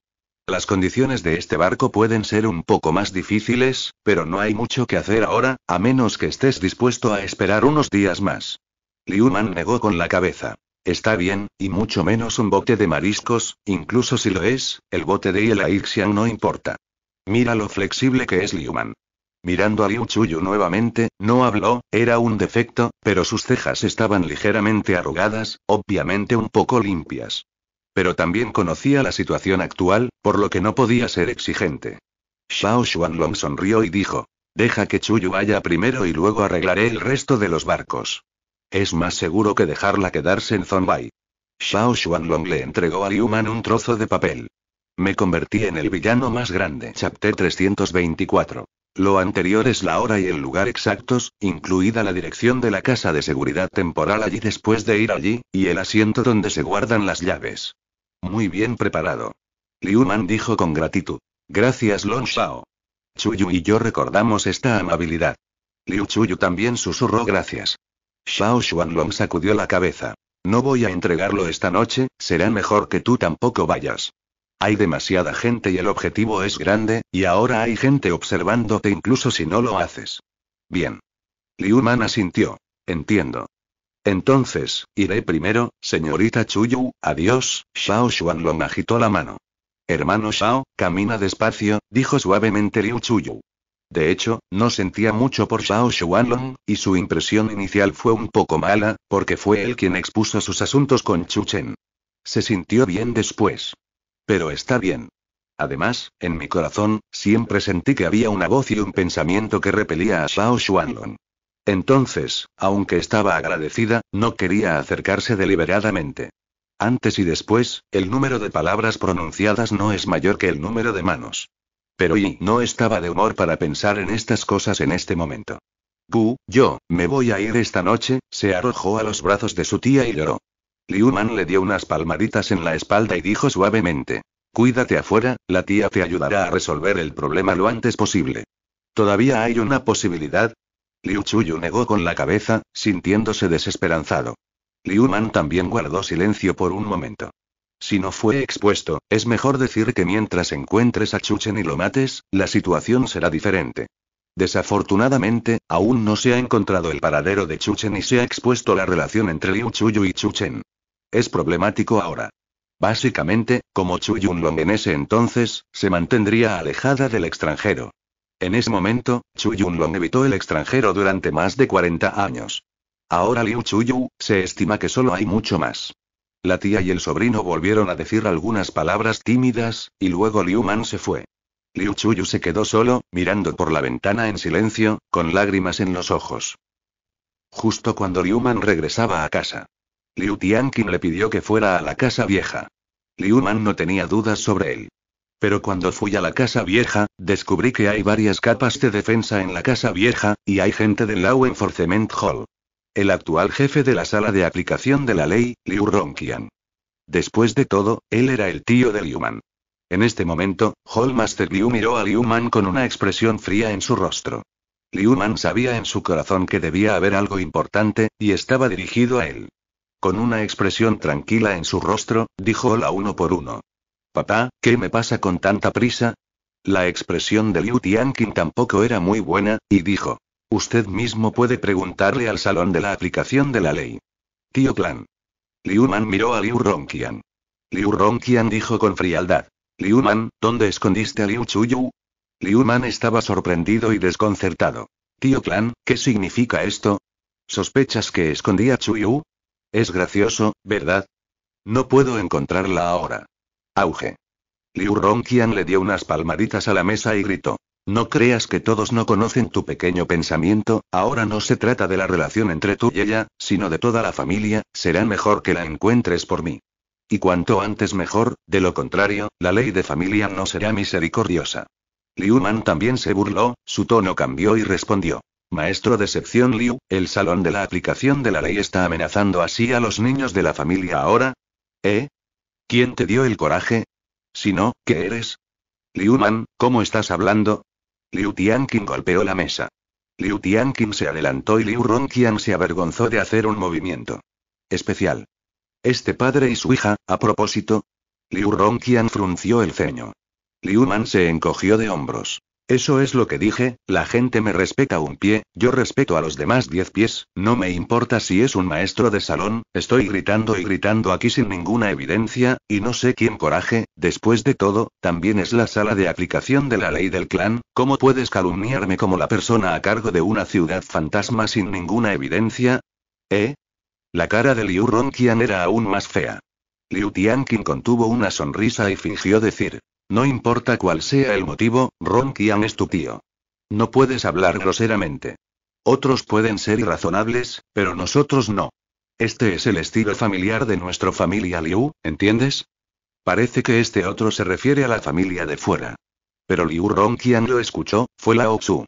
Las condiciones de este barco pueden ser un poco más difíciles, pero no hay mucho que hacer ahora, a menos que estés dispuesto a esperar unos días más. Liu Man negó con la cabeza. Está bien, y mucho menos un bote de mariscos, incluso si lo es, el bote de Yela Ixian no importa. Mira lo flexible que es Liu Man. Mirando a Liu Chuyu nuevamente, no habló, era un defecto, pero sus cejas estaban ligeramente arrugadas, obviamente un poco limpias. Pero también conocía la situación actual, por lo que no podía ser exigente. Xiao Long sonrió y dijo, deja que Chuyu vaya primero y luego arreglaré el resto de los barcos. Es más seguro que dejarla quedarse en Zombai. Xiao Xuanlong le entregó a Liu Man un trozo de papel. Me convertí en el villano más grande. Chapter 324. Lo anterior es la hora y el lugar exactos, incluida la dirección de la casa de seguridad temporal allí después de ir allí, y el asiento donde se guardan las llaves. Muy bien preparado. Liu Man dijo con gratitud. Gracias Long Shao. Chuyu y yo recordamos esta amabilidad. Liu Chuyu también susurró gracias. Shao Xuanlong sacudió la cabeza. No voy a entregarlo esta noche, será mejor que tú tampoco vayas. Hay demasiada gente y el objetivo es grande, y ahora hay gente observándote incluso si no lo haces. Bien. Liu Man asintió. Entiendo. Entonces, iré primero, señorita Chuyu, adiós, Shao Xuanlong agitó la mano. Hermano Shao, camina despacio, dijo suavemente Liu Chuyu. De hecho, no sentía mucho por Shao Xuanlong, y su impresión inicial fue un poco mala, porque fue él quien expuso sus asuntos con Chu Chen. Se sintió bien después. Pero está bien. Además, en mi corazón, siempre sentí que había una voz y un pensamiento que repelía a Shao Xuanlong. Entonces, aunque estaba agradecida, no quería acercarse deliberadamente. Antes y después, el número de palabras pronunciadas no es mayor que el número de manos. Pero y no estaba de humor para pensar en estas cosas en este momento. Pu, yo, me voy a ir esta noche, se arrojó a los brazos de su tía y lloró. Liu Man le dio unas palmaditas en la espalda y dijo suavemente. Cuídate afuera, la tía te ayudará a resolver el problema lo antes posible. ¿Todavía hay una posibilidad? Liu Chuyu negó con la cabeza, sintiéndose desesperanzado. Liu Man también guardó silencio por un momento. Si no fue expuesto, es mejor decir que mientras encuentres a Chuchen y lo mates, la situación será diferente. Desafortunadamente, aún no se ha encontrado el paradero de Chuchen y se ha expuesto la relación entre Liu Chuyu y Chuchen. Es problemático ahora. Básicamente, como Chu long en ese entonces, se mantendría alejada del extranjero. En ese momento, Chu long evitó el extranjero durante más de 40 años. Ahora Liu Chuyu, se estima que solo hay mucho más. La tía y el sobrino volvieron a decir algunas palabras tímidas, y luego Liu Man se fue. Liu Chuyu se quedó solo, mirando por la ventana en silencio, con lágrimas en los ojos. Justo cuando Liu Man regresaba a casa. Liu Tianqin le pidió que fuera a la casa vieja. Liu Man no tenía dudas sobre él. Pero cuando fui a la casa vieja, descubrí que hay varias capas de defensa en la casa vieja, y hay gente del Law Enforcement Hall el actual jefe de la sala de aplicación de la ley, Liu Rongqian. Después de todo, él era el tío de Liu Man. En este momento, Hallmaster Liu miró a Liu Man con una expresión fría en su rostro. Liu Man sabía en su corazón que debía haber algo importante, y estaba dirigido a él. Con una expresión tranquila en su rostro, dijo hola uno por uno. Papá, ¿qué me pasa con tanta prisa? La expresión de Liu Tianqin tampoco era muy buena, y dijo. Usted mismo puede preguntarle al salón de la aplicación de la ley. Tío Clan. Liu Man miró a Liu Rongqian. Liu Rongqian dijo con frialdad. Liu Man, ¿dónde escondiste a Liu Chuyu? Liu Man estaba sorprendido y desconcertado. Tío Clan, ¿qué significa esto? ¿Sospechas que escondí a Chuyu? Es gracioso, ¿verdad? No puedo encontrarla ahora. Auge. Liu Rongqian le dio unas palmaditas a la mesa y gritó. No creas que todos no conocen tu pequeño pensamiento, ahora no se trata de la relación entre tú y ella, sino de toda la familia, será mejor que la encuentres por mí. Y cuanto antes mejor, de lo contrario, la ley de familia no será misericordiosa. Liu Man también se burló, su tono cambió y respondió. Maestro decepción Liu, ¿el salón de la aplicación de la ley está amenazando así a los niños de la familia ahora? ¿Eh? ¿Quién te dio el coraje? Si no, ¿qué eres? Liu Man, ¿cómo estás hablando? Liu Tianqing golpeó la mesa. Liu Tianqing se adelantó y Liu Rongqian se avergonzó de hacer un movimiento. Especial. Este padre y su hija, a propósito. Liu Rongqian frunció el ceño. Liu Man se encogió de hombros. Eso es lo que dije, la gente me respeta un pie, yo respeto a los demás diez pies, no me importa si es un maestro de salón, estoy gritando y gritando aquí sin ninguna evidencia, y no sé quién coraje, después de todo, también es la sala de aplicación de la ley del clan, ¿cómo puedes calumniarme como la persona a cargo de una ciudad fantasma sin ninguna evidencia? ¿Eh? La cara de Liu Ronquian era aún más fea. Liu Tianqing contuvo una sonrisa y fingió decir, no importa cuál sea el motivo, Ron Kian es tu tío. No puedes hablar groseramente. Otros pueden ser irrazonables, pero nosotros no. Este es el estilo familiar de nuestra familia Liu, ¿entiendes? Parece que este otro se refiere a la familia de fuera. Pero Liu Ronkian lo escuchó, fue Lao Tzu.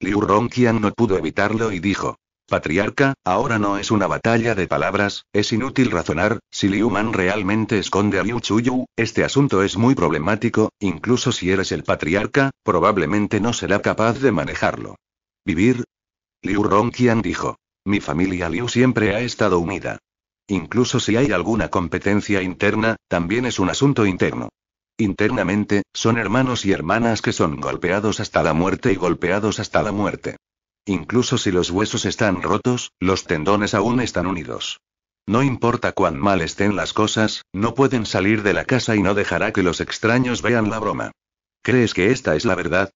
Liu Ronkian no pudo evitarlo y dijo. Patriarca, ahora no es una batalla de palabras, es inútil razonar, si Liu Man realmente esconde a Liu Chuyu, este asunto es muy problemático, incluso si eres el patriarca, probablemente no será capaz de manejarlo. ¿Vivir? Liu Rongqian dijo. Mi familia Liu siempre ha estado unida. Incluso si hay alguna competencia interna, también es un asunto interno. Internamente, son hermanos y hermanas que son golpeados hasta la muerte y golpeados hasta la muerte. Incluso si los huesos están rotos, los tendones aún están unidos. No importa cuán mal estén las cosas, no pueden salir de la casa y no dejará que los extraños vean la broma. ¿Crees que esta es la verdad?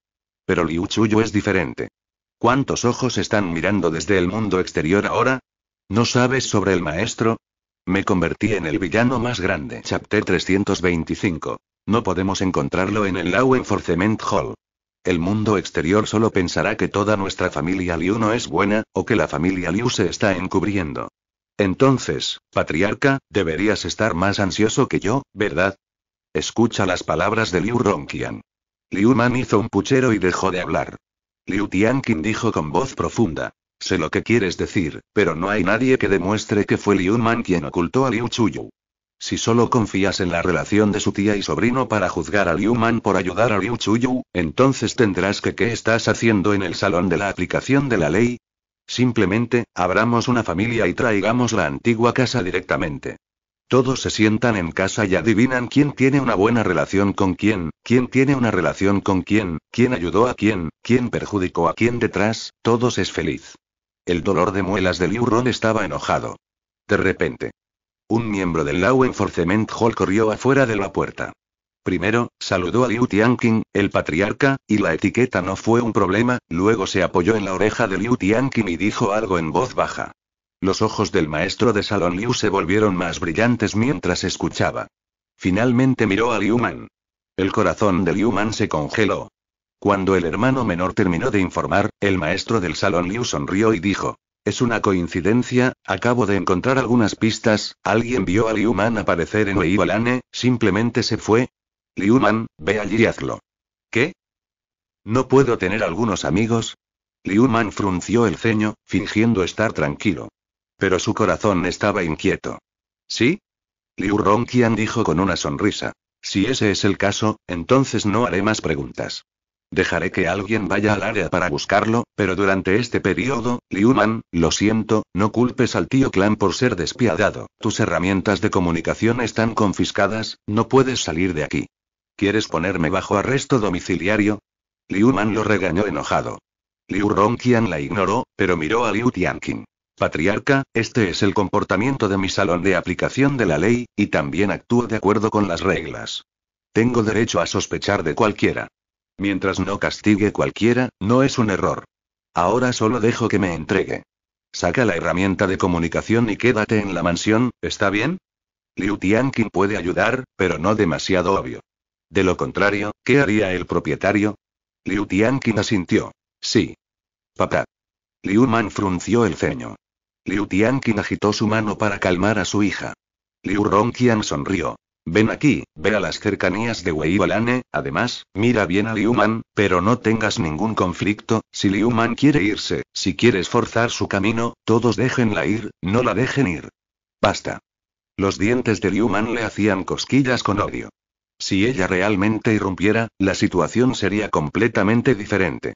Pero Liu Chuyo es diferente. ¿Cuántos ojos están mirando desde el mundo exterior ahora? ¿No sabes sobre el maestro? Me convertí en el villano más grande. Chapter 325. No podemos encontrarlo en el Law Enforcement Hall. El mundo exterior solo pensará que toda nuestra familia Liu no es buena, o que la familia Liu se está encubriendo. Entonces, patriarca, deberías estar más ansioso que yo, ¿verdad? Escucha las palabras de Liu Rongqian. Liu Man hizo un puchero y dejó de hablar. Liu Tianqin dijo con voz profunda. Sé lo que quieres decir, pero no hay nadie que demuestre que fue Liu Man quien ocultó a Liu Chuyu. Si solo confías en la relación de su tía y sobrino para juzgar a Liu Man por ayudar a Liu Chuyu, entonces tendrás que qué estás haciendo en el salón de la aplicación de la ley. Simplemente, abramos una familia y traigamos la antigua casa directamente. Todos se sientan en casa y adivinan quién tiene una buena relación con quién, quién tiene una relación con quién, quién ayudó a quién, quién perjudicó a quién detrás, todos es feliz. El dolor de muelas de Liu Ron estaba enojado. De repente. Un miembro del Law Enforcement Hall corrió afuera de la puerta. Primero, saludó a Liu Tianqing, el patriarca, y la etiqueta no fue un problema, luego se apoyó en la oreja de Liu Tianqing y dijo algo en voz baja. Los ojos del maestro de salón Liu se volvieron más brillantes mientras escuchaba. Finalmente miró a Liu Man. El corazón de Liu Man se congeló. Cuando el hermano menor terminó de informar, el maestro del salón Liu sonrió y dijo, es una coincidencia, acabo de encontrar algunas pistas, alguien vio a Liu Man aparecer en Weibalane, simplemente se fue. Liu Man, ve allí y hazlo. ¿Qué? ¿No puedo tener algunos amigos? Liu Man frunció el ceño, fingiendo estar tranquilo. Pero su corazón estaba inquieto. ¿Sí? Liu Rongqian dijo con una sonrisa. Si ese es el caso, entonces no haré más preguntas. Dejaré que alguien vaya al área para buscarlo, pero durante este periodo, Liu Man, lo siento, no culpes al tío Clan por ser despiadado. Tus herramientas de comunicación están confiscadas, no puedes salir de aquí. ¿Quieres ponerme bajo arresto domiciliario? Liu Man lo regañó enojado. Liu Rongqian la ignoró, pero miró a Liu Tianqing. Patriarca, este es el comportamiento de mi salón de aplicación de la ley, y también actúo de acuerdo con las reglas. Tengo derecho a sospechar de cualquiera. Mientras no castigue cualquiera, no es un error. Ahora solo dejo que me entregue. Saca la herramienta de comunicación y quédate en la mansión, ¿está bien? Liu Tianqing puede ayudar, pero no demasiado obvio. De lo contrario, ¿qué haría el propietario? Liu Tianqing asintió. Sí. Papá. Liu Man frunció el ceño. Liu Tianqing agitó su mano para calmar a su hija. Liu Rongqian sonrió. Ven aquí, ve a las cercanías de Weibalane, además, mira bien a Liuman, pero no tengas ningún conflicto, si Liuman quiere irse, si quieres forzar su camino, todos déjenla ir, no la dejen ir. Basta. Los dientes de Liuman le hacían cosquillas con odio. Si ella realmente irrumpiera, la situación sería completamente diferente.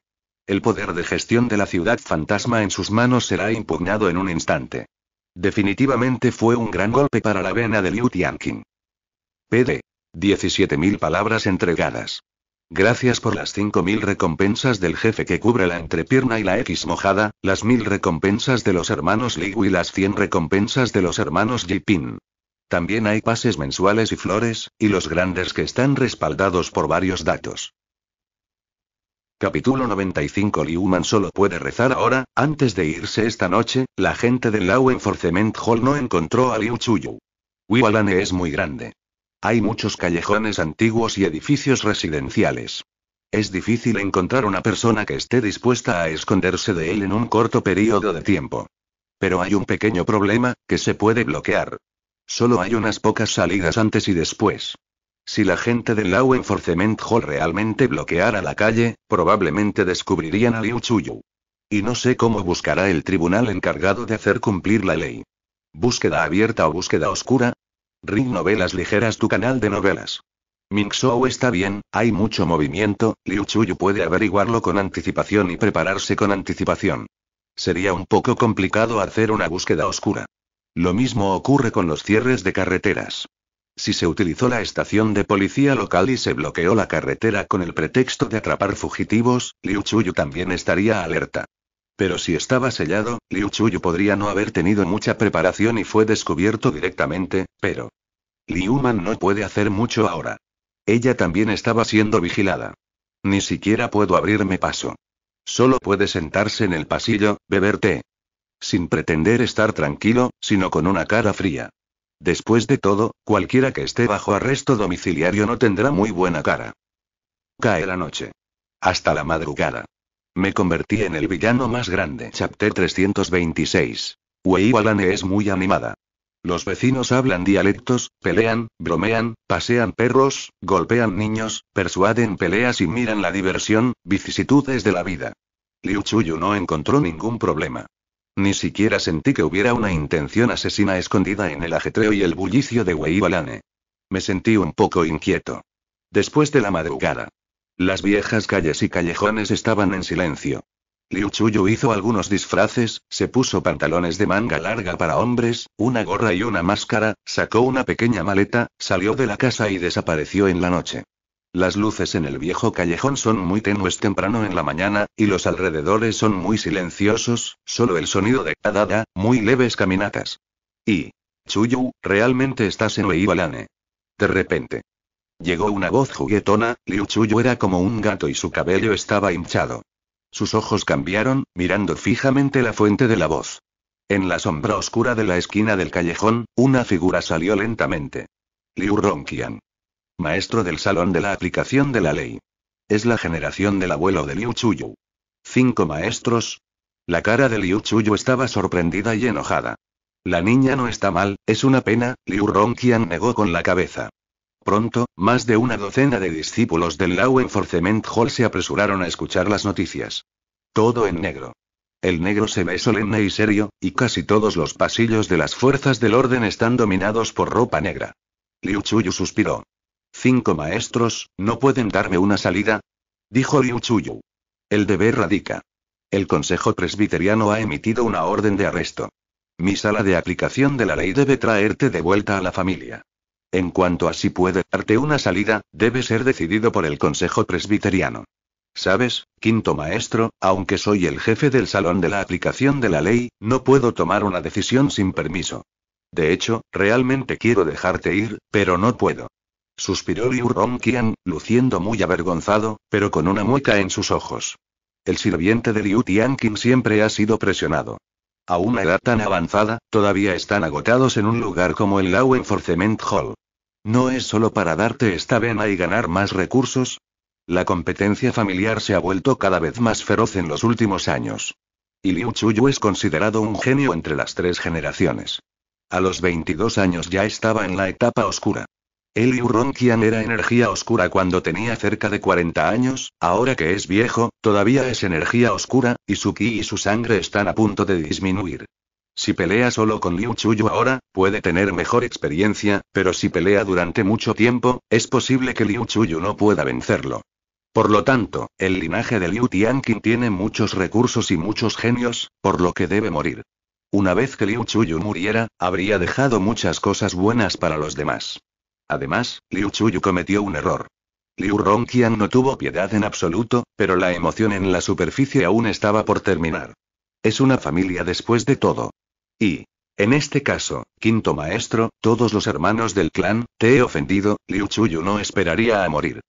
El poder de gestión de la ciudad fantasma en sus manos será impugnado en un instante. Definitivamente fue un gran golpe para la vena de Liu Tianqing. PD. 17.000 palabras entregadas. Gracias por las 5.000 recompensas del jefe que cubre la entrepierna y la X mojada, las 1.000 recompensas de los hermanos Liu y las 100 recompensas de los hermanos Pin También hay pases mensuales y flores, y los grandes que están respaldados por varios datos. Capítulo 95 Man solo puede rezar ahora, antes de irse esta noche, la gente del Law Enforcement Hall no encontró a Liu Chuyu. Wiwalane es muy grande. Hay muchos callejones antiguos y edificios residenciales. Es difícil encontrar una persona que esté dispuesta a esconderse de él en un corto periodo de tiempo. Pero hay un pequeño problema, que se puede bloquear. Solo hay unas pocas salidas antes y después. Si la gente del Law Enforcement Hall realmente bloqueara la calle, probablemente descubrirían a Liu Chuyu. Y no sé cómo buscará el tribunal encargado de hacer cumplir la ley. ¿Búsqueda abierta o búsqueda oscura? Ring Novelas Ligeras tu canal de novelas. Minxou está bien, hay mucho movimiento, Liu Chuyu puede averiguarlo con anticipación y prepararse con anticipación. Sería un poco complicado hacer una búsqueda oscura. Lo mismo ocurre con los cierres de carreteras. Si se utilizó la estación de policía local y se bloqueó la carretera con el pretexto de atrapar fugitivos, Liu Chuyu también estaría alerta. Pero si estaba sellado, Liu Chuyu podría no haber tenido mucha preparación y fue descubierto directamente, pero... Liu Man no puede hacer mucho ahora. Ella también estaba siendo vigilada. Ni siquiera puedo abrirme paso. Solo puede sentarse en el pasillo, beber té. Sin pretender estar tranquilo, sino con una cara fría. Después de todo, cualquiera que esté bajo arresto domiciliario no tendrá muy buena cara. Cae la noche. Hasta la madrugada. Me convertí en el villano más grande. Chapter 326. Wei Balane es muy animada. Los vecinos hablan dialectos, pelean, bromean, pasean perros, golpean niños, persuaden peleas y miran la diversión, vicisitudes de la vida. Liu Chuyu no encontró ningún problema. Ni siquiera sentí que hubiera una intención asesina escondida en el ajetreo y el bullicio de Wei Balane. Me sentí un poco inquieto. Después de la madrugada, las viejas calles y callejones estaban en silencio. Liu Chuyu hizo algunos disfraces, se puso pantalones de manga larga para hombres, una gorra y una máscara, sacó una pequeña maleta, salió de la casa y desapareció en la noche. Las luces en el viejo callejón son muy tenues temprano en la mañana, y los alrededores son muy silenciosos, solo el sonido de da, muy leves caminatas. Y. Chuyu, realmente estás en Weibalane. De repente. Llegó una voz juguetona, Liu Chuyu era como un gato y su cabello estaba hinchado. Sus ojos cambiaron, mirando fijamente la fuente de la voz. En la sombra oscura de la esquina del callejón, una figura salió lentamente. Liu Ronkian. Maestro del Salón de la Aplicación de la Ley. Es la generación del abuelo de Liu Chuyu. Cinco maestros. La cara de Liu Chuyu estaba sorprendida y enojada. La niña no está mal, es una pena, Liu Ronkian negó con la cabeza. Pronto, más de una docena de discípulos del Law Enforcement Hall se apresuraron a escuchar las noticias. Todo en negro. El negro se ve solemne y serio, y casi todos los pasillos de las fuerzas del orden están dominados por ropa negra. Liu Chuyu suspiró. Cinco maestros, ¿no pueden darme una salida? Dijo Liu Chuyu. El deber radica. El Consejo Presbiteriano ha emitido una orden de arresto. Mi sala de aplicación de la ley debe traerte de vuelta a la familia. En cuanto a si puede darte una salida, debe ser decidido por el Consejo Presbiteriano. Sabes, quinto maestro, aunque soy el jefe del salón de la aplicación de la ley, no puedo tomar una decisión sin permiso. De hecho, realmente quiero dejarte ir, pero no puedo. Suspiró Liu Rongqian, luciendo muy avergonzado, pero con una mueca en sus ojos. El sirviente de Liu Tianqing siempre ha sido presionado. A una edad tan avanzada, todavía están agotados en un lugar como el Law Enforcement Hall. No es solo para darte esta vena y ganar más recursos. La competencia familiar se ha vuelto cada vez más feroz en los últimos años. Y Liu Chuyu es considerado un genio entre las tres generaciones. A los 22 años ya estaba en la etapa oscura. El Liu era energía oscura cuando tenía cerca de 40 años, ahora que es viejo, todavía es energía oscura, y su ki y su sangre están a punto de disminuir. Si pelea solo con Liu Chuyu ahora, puede tener mejor experiencia, pero si pelea durante mucho tiempo, es posible que Liu Chuyu no pueda vencerlo. Por lo tanto, el linaje de Liu Tianqing tiene muchos recursos y muchos genios, por lo que debe morir. Una vez que Liu Chuyu muriera, habría dejado muchas cosas buenas para los demás. Además, Liu Chuyu cometió un error. Liu Rongqian no tuvo piedad en absoluto, pero la emoción en la superficie aún estaba por terminar. Es una familia después de todo. Y, en este caso, quinto maestro, todos los hermanos del clan, te he ofendido, Liu Chuyu no esperaría a morir.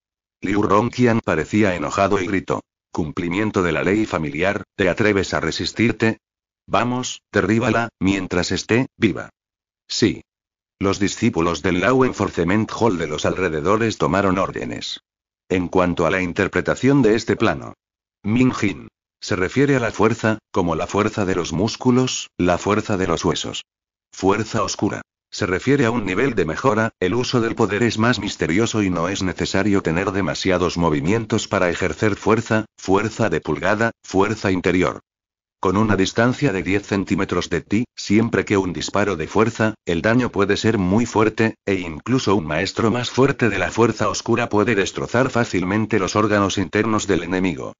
Liu Rongqian parecía enojado y gritó. Cumplimiento de la ley familiar, ¿te atreves a resistirte? Vamos, derríbala, mientras esté, viva. Sí. Los discípulos del Law Enforcement Hall de los alrededores tomaron órdenes. En cuanto a la interpretación de este plano. Ming Jin, se refiere a la fuerza, como la fuerza de los músculos, la fuerza de los huesos. Fuerza oscura. Se refiere a un nivel de mejora, el uso del poder es más misterioso y no es necesario tener demasiados movimientos para ejercer fuerza, fuerza de pulgada, fuerza interior. Con una distancia de 10 centímetros de ti, siempre que un disparo de fuerza, el daño puede ser muy fuerte, e incluso un maestro más fuerte de la fuerza oscura puede destrozar fácilmente los órganos internos del enemigo.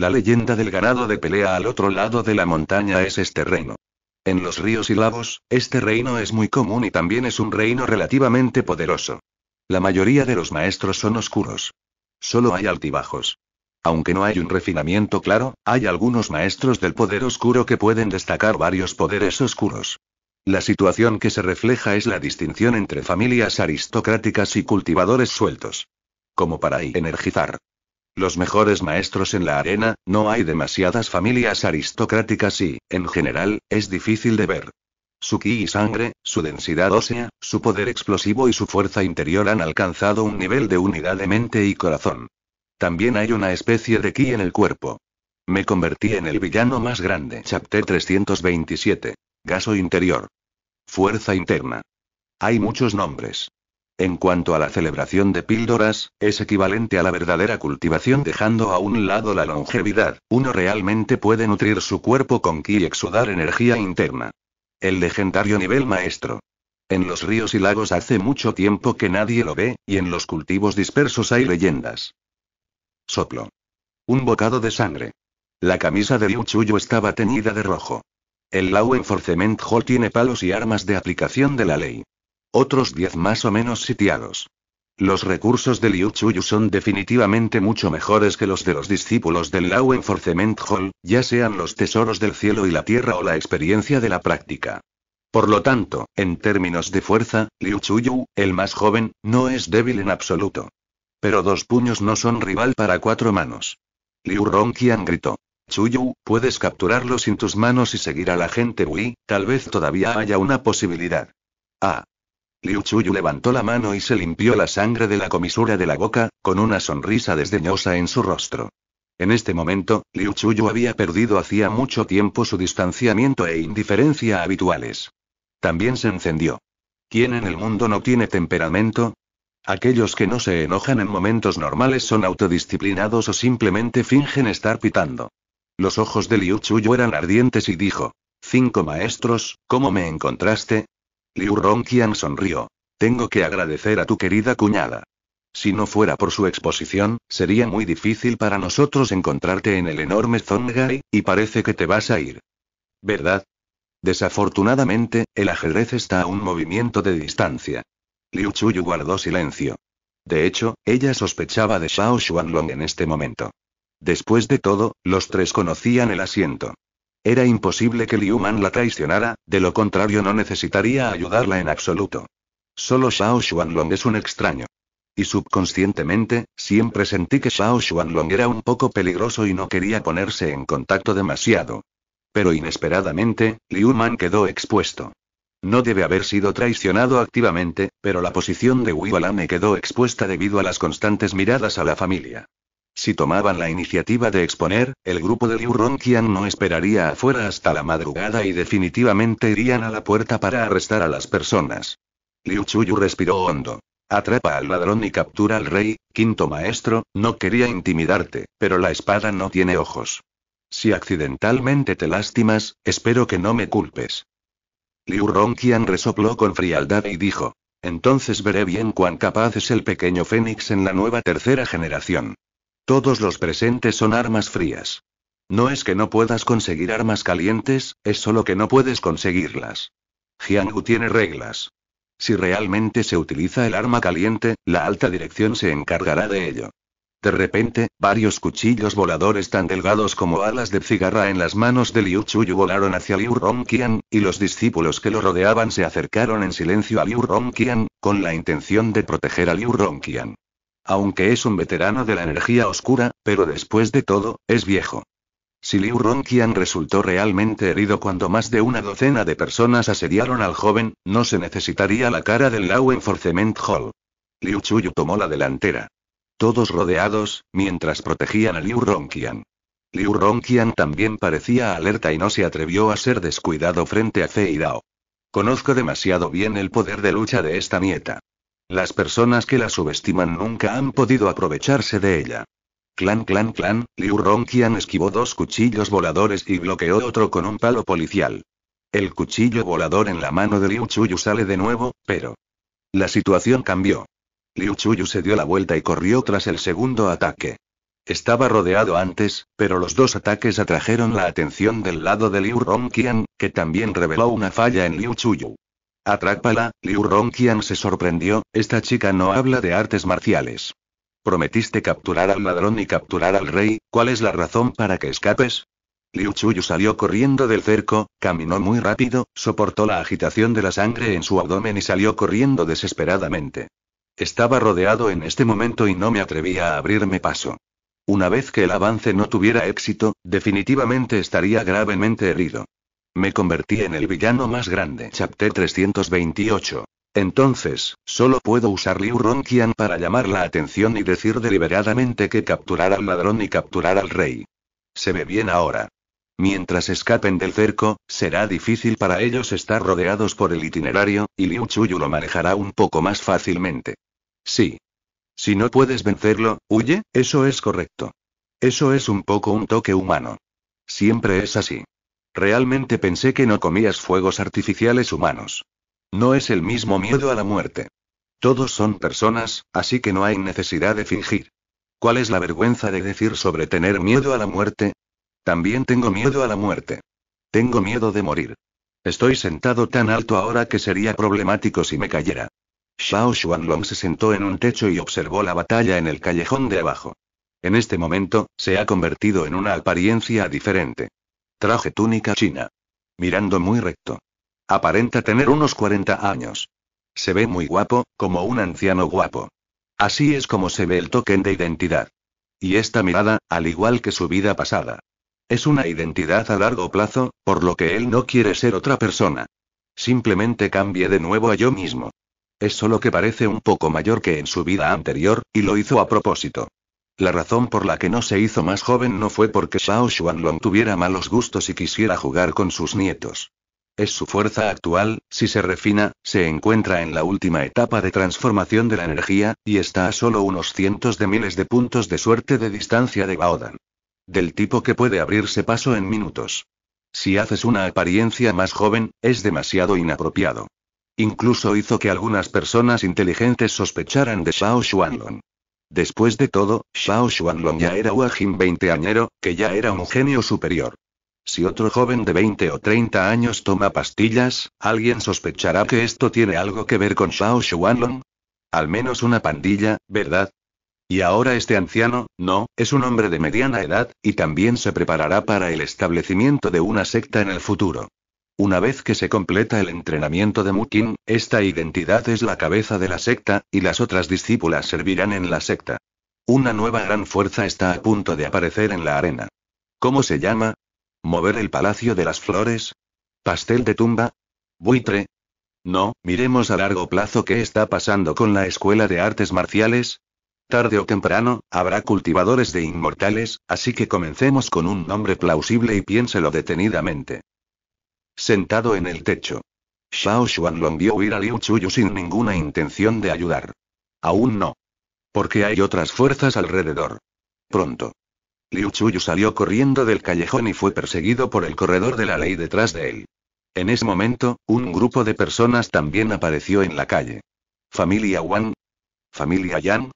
La leyenda del ganado de pelea al otro lado de la montaña es este reino. En los ríos y lagos, este reino es muy común y también es un reino relativamente poderoso. La mayoría de los maestros son oscuros. Solo hay altibajos. Aunque no hay un refinamiento claro, hay algunos maestros del poder oscuro que pueden destacar varios poderes oscuros. La situación que se refleja es la distinción entre familias aristocráticas y cultivadores sueltos. Como para energizar los mejores maestros en la arena, no hay demasiadas familias aristocráticas y, en general, es difícil de ver. Su ki y sangre, su densidad ósea, su poder explosivo y su fuerza interior han alcanzado un nivel de unidad de mente y corazón. También hay una especie de ki en el cuerpo. Me convertí en el villano más grande. Chapter 327. Gaso interior. Fuerza interna. Hay muchos nombres. En cuanto a la celebración de píldoras, es equivalente a la verdadera cultivación dejando a un lado la longevidad, uno realmente puede nutrir su cuerpo con ki y exudar energía interna. El legendario nivel maestro. En los ríos y lagos hace mucho tiempo que nadie lo ve, y en los cultivos dispersos hay leyendas. Soplo. Un bocado de sangre. La camisa de yu Chuyo estaba teñida de rojo. El Law Enforcement Hall tiene palos y armas de aplicación de la ley. Otros 10 más o menos sitiados. Los recursos de Liu Chuyu son definitivamente mucho mejores que los de los discípulos del Lao Enforcement Hall, ya sean los tesoros del cielo y la tierra o la experiencia de la práctica. Por lo tanto, en términos de fuerza, Liu Chuyu, el más joven, no es débil en absoluto. Pero dos puños no son rival para cuatro manos. Liu Rongqian gritó. Chuyu, puedes capturarlo sin tus manos y seguir a la gente Wii, tal vez todavía haya una posibilidad. Ah, Liu Chuyu levantó la mano y se limpió la sangre de la comisura de la boca, con una sonrisa desdeñosa en su rostro. En este momento, Liu Chuyu había perdido hacía mucho tiempo su distanciamiento e indiferencia habituales. También se encendió. ¿Quién en el mundo no tiene temperamento? Aquellos que no se enojan en momentos normales son autodisciplinados o simplemente fingen estar pitando. Los ojos de Liu Chuyu eran ardientes y dijo. Cinco maestros, ¿cómo me encontraste? Liu Rongqian sonrió. Tengo que agradecer a tu querida cuñada. Si no fuera por su exposición, sería muy difícil para nosotros encontrarte en el enorme Zongai, y parece que te vas a ir. ¿Verdad? Desafortunadamente, el ajedrez está a un movimiento de distancia. Liu Chuyu guardó silencio. De hecho, ella sospechaba de Shao Xuanlong en este momento. Después de todo, los tres conocían el asiento. Era imposible que Liu Man la traicionara, de lo contrario no necesitaría ayudarla en absoluto. Solo Shao Xuanlong es un extraño. Y subconscientemente, siempre sentí que Shao Xuanlong era un poco peligroso y no quería ponerse en contacto demasiado. Pero inesperadamente, Liu Man quedó expuesto. No debe haber sido traicionado activamente, pero la posición de Wala me quedó expuesta debido a las constantes miradas a la familia. Si tomaban la iniciativa de exponer, el grupo de Liu Ronqian no esperaría afuera hasta la madrugada y definitivamente irían a la puerta para arrestar a las personas. Liu Chuyu respiró hondo. Atrapa al ladrón y captura al rey, quinto maestro, no quería intimidarte, pero la espada no tiene ojos. Si accidentalmente te lastimas, espero que no me culpes. Liu Ronqian resopló con frialdad y dijo. Entonces veré bien cuán capaz es el pequeño Fénix en la nueva tercera generación. Todos los presentes son armas frías. No es que no puedas conseguir armas calientes, es solo que no puedes conseguirlas. yu tiene reglas. Si realmente se utiliza el arma caliente, la alta dirección se encargará de ello. De repente, varios cuchillos voladores tan delgados como alas de cigarra en las manos de Liu Chuyu volaron hacia Liu Rongqian, y los discípulos que lo rodeaban se acercaron en silencio a Liu Rongqian, con la intención de proteger a Liu Rongqian aunque es un veterano de la energía oscura, pero después de todo, es viejo. Si Liu Rongqian resultó realmente herido cuando más de una docena de personas asediaron al joven, no se necesitaría la cara del en Enforcement Hall. Liu Chuyu tomó la delantera. Todos rodeados, mientras protegían a Liu Rongqian. Liu Rongqian también parecía alerta y no se atrevió a ser descuidado frente a Fei Dao. Conozco demasiado bien el poder de lucha de esta nieta. Las personas que la subestiman nunca han podido aprovecharse de ella. Clan, clan, clan, Liu Rongqian esquivó dos cuchillos voladores y bloqueó otro con un palo policial. El cuchillo volador en la mano de Liu Chuyu sale de nuevo, pero... La situación cambió. Liu Chuyu se dio la vuelta y corrió tras el segundo ataque. Estaba rodeado antes, pero los dos ataques atrajeron la atención del lado de Liu Rongqian, que también reveló una falla en Liu Chuyu. Atrápala, Liu Rongqian se sorprendió, esta chica no habla de artes marciales. Prometiste capturar al ladrón y capturar al rey, ¿cuál es la razón para que escapes? Liu Chuyu salió corriendo del cerco, caminó muy rápido, soportó la agitación de la sangre en su abdomen y salió corriendo desesperadamente. Estaba rodeado en este momento y no me atrevía a abrirme paso. Una vez que el avance no tuviera éxito, definitivamente estaría gravemente herido. Me convertí en el villano más grande. Chapter 328. Entonces, solo puedo usar Liu Ronkian para llamar la atención y decir deliberadamente que capturar al ladrón y capturar al rey. Se ve bien ahora. Mientras escapen del cerco, será difícil para ellos estar rodeados por el itinerario, y Liu Chuyu lo manejará un poco más fácilmente. Sí. Si no puedes vencerlo, huye, eso es correcto. Eso es un poco un toque humano. Siempre es así. Realmente pensé que no comías fuegos artificiales humanos. No es el mismo miedo a la muerte. Todos son personas, así que no hay necesidad de fingir. ¿Cuál es la vergüenza de decir sobre tener miedo a la muerte? También tengo miedo a la muerte. Tengo miedo de morir. Estoy sentado tan alto ahora que sería problemático si me cayera. Shao Xuanlong se sentó en un techo y observó la batalla en el callejón de abajo. En este momento, se ha convertido en una apariencia diferente. Traje túnica china. Mirando muy recto. Aparenta tener unos 40 años. Se ve muy guapo, como un anciano guapo. Así es como se ve el token de identidad. Y esta mirada, al igual que su vida pasada. Es una identidad a largo plazo, por lo que él no quiere ser otra persona. Simplemente cambie de nuevo a yo mismo. Es solo que parece un poco mayor que en su vida anterior, y lo hizo a propósito. La razón por la que no se hizo más joven no fue porque Shao Xuanlong tuviera malos gustos y quisiera jugar con sus nietos. Es su fuerza actual, si se refina, se encuentra en la última etapa de transformación de la energía, y está a solo unos cientos de miles de puntos de suerte de distancia de Baodan. Del tipo que puede abrirse paso en minutos. Si haces una apariencia más joven, es demasiado inapropiado. Incluso hizo que algunas personas inteligentes sospecharan de Shao Xuanlong. Después de todo, Xiao Xuanlong ya era veinte veinteañero, que ya era un genio superior. Si otro joven de 20 o 30 años toma pastillas, ¿alguien sospechará que esto tiene algo que ver con Xiao Xuanlong? Al menos una pandilla, ¿verdad? Y ahora este anciano, no, es un hombre de mediana edad, y también se preparará para el establecimiento de una secta en el futuro. Una vez que se completa el entrenamiento de Mukin, esta identidad es la cabeza de la secta, y las otras discípulas servirán en la secta. Una nueva gran fuerza está a punto de aparecer en la arena. ¿Cómo se llama? ¿Mover el Palacio de las Flores? ¿Pastel de tumba? ¿Buitre? No, miremos a largo plazo qué está pasando con la Escuela de Artes Marciales, Tarde o temprano, habrá cultivadores de inmortales, así que comencemos con un nombre plausible y piénselo detenidamente sentado en el techo. Shao lo vio huir a Liu Chuyu sin ninguna intención de ayudar. Aún no. Porque hay otras fuerzas alrededor. Pronto. Liu Chuyu salió corriendo del callejón y fue perseguido por el corredor de la ley detrás de él. En ese momento, un grupo de personas también apareció en la calle. Familia Wang. Familia Yang.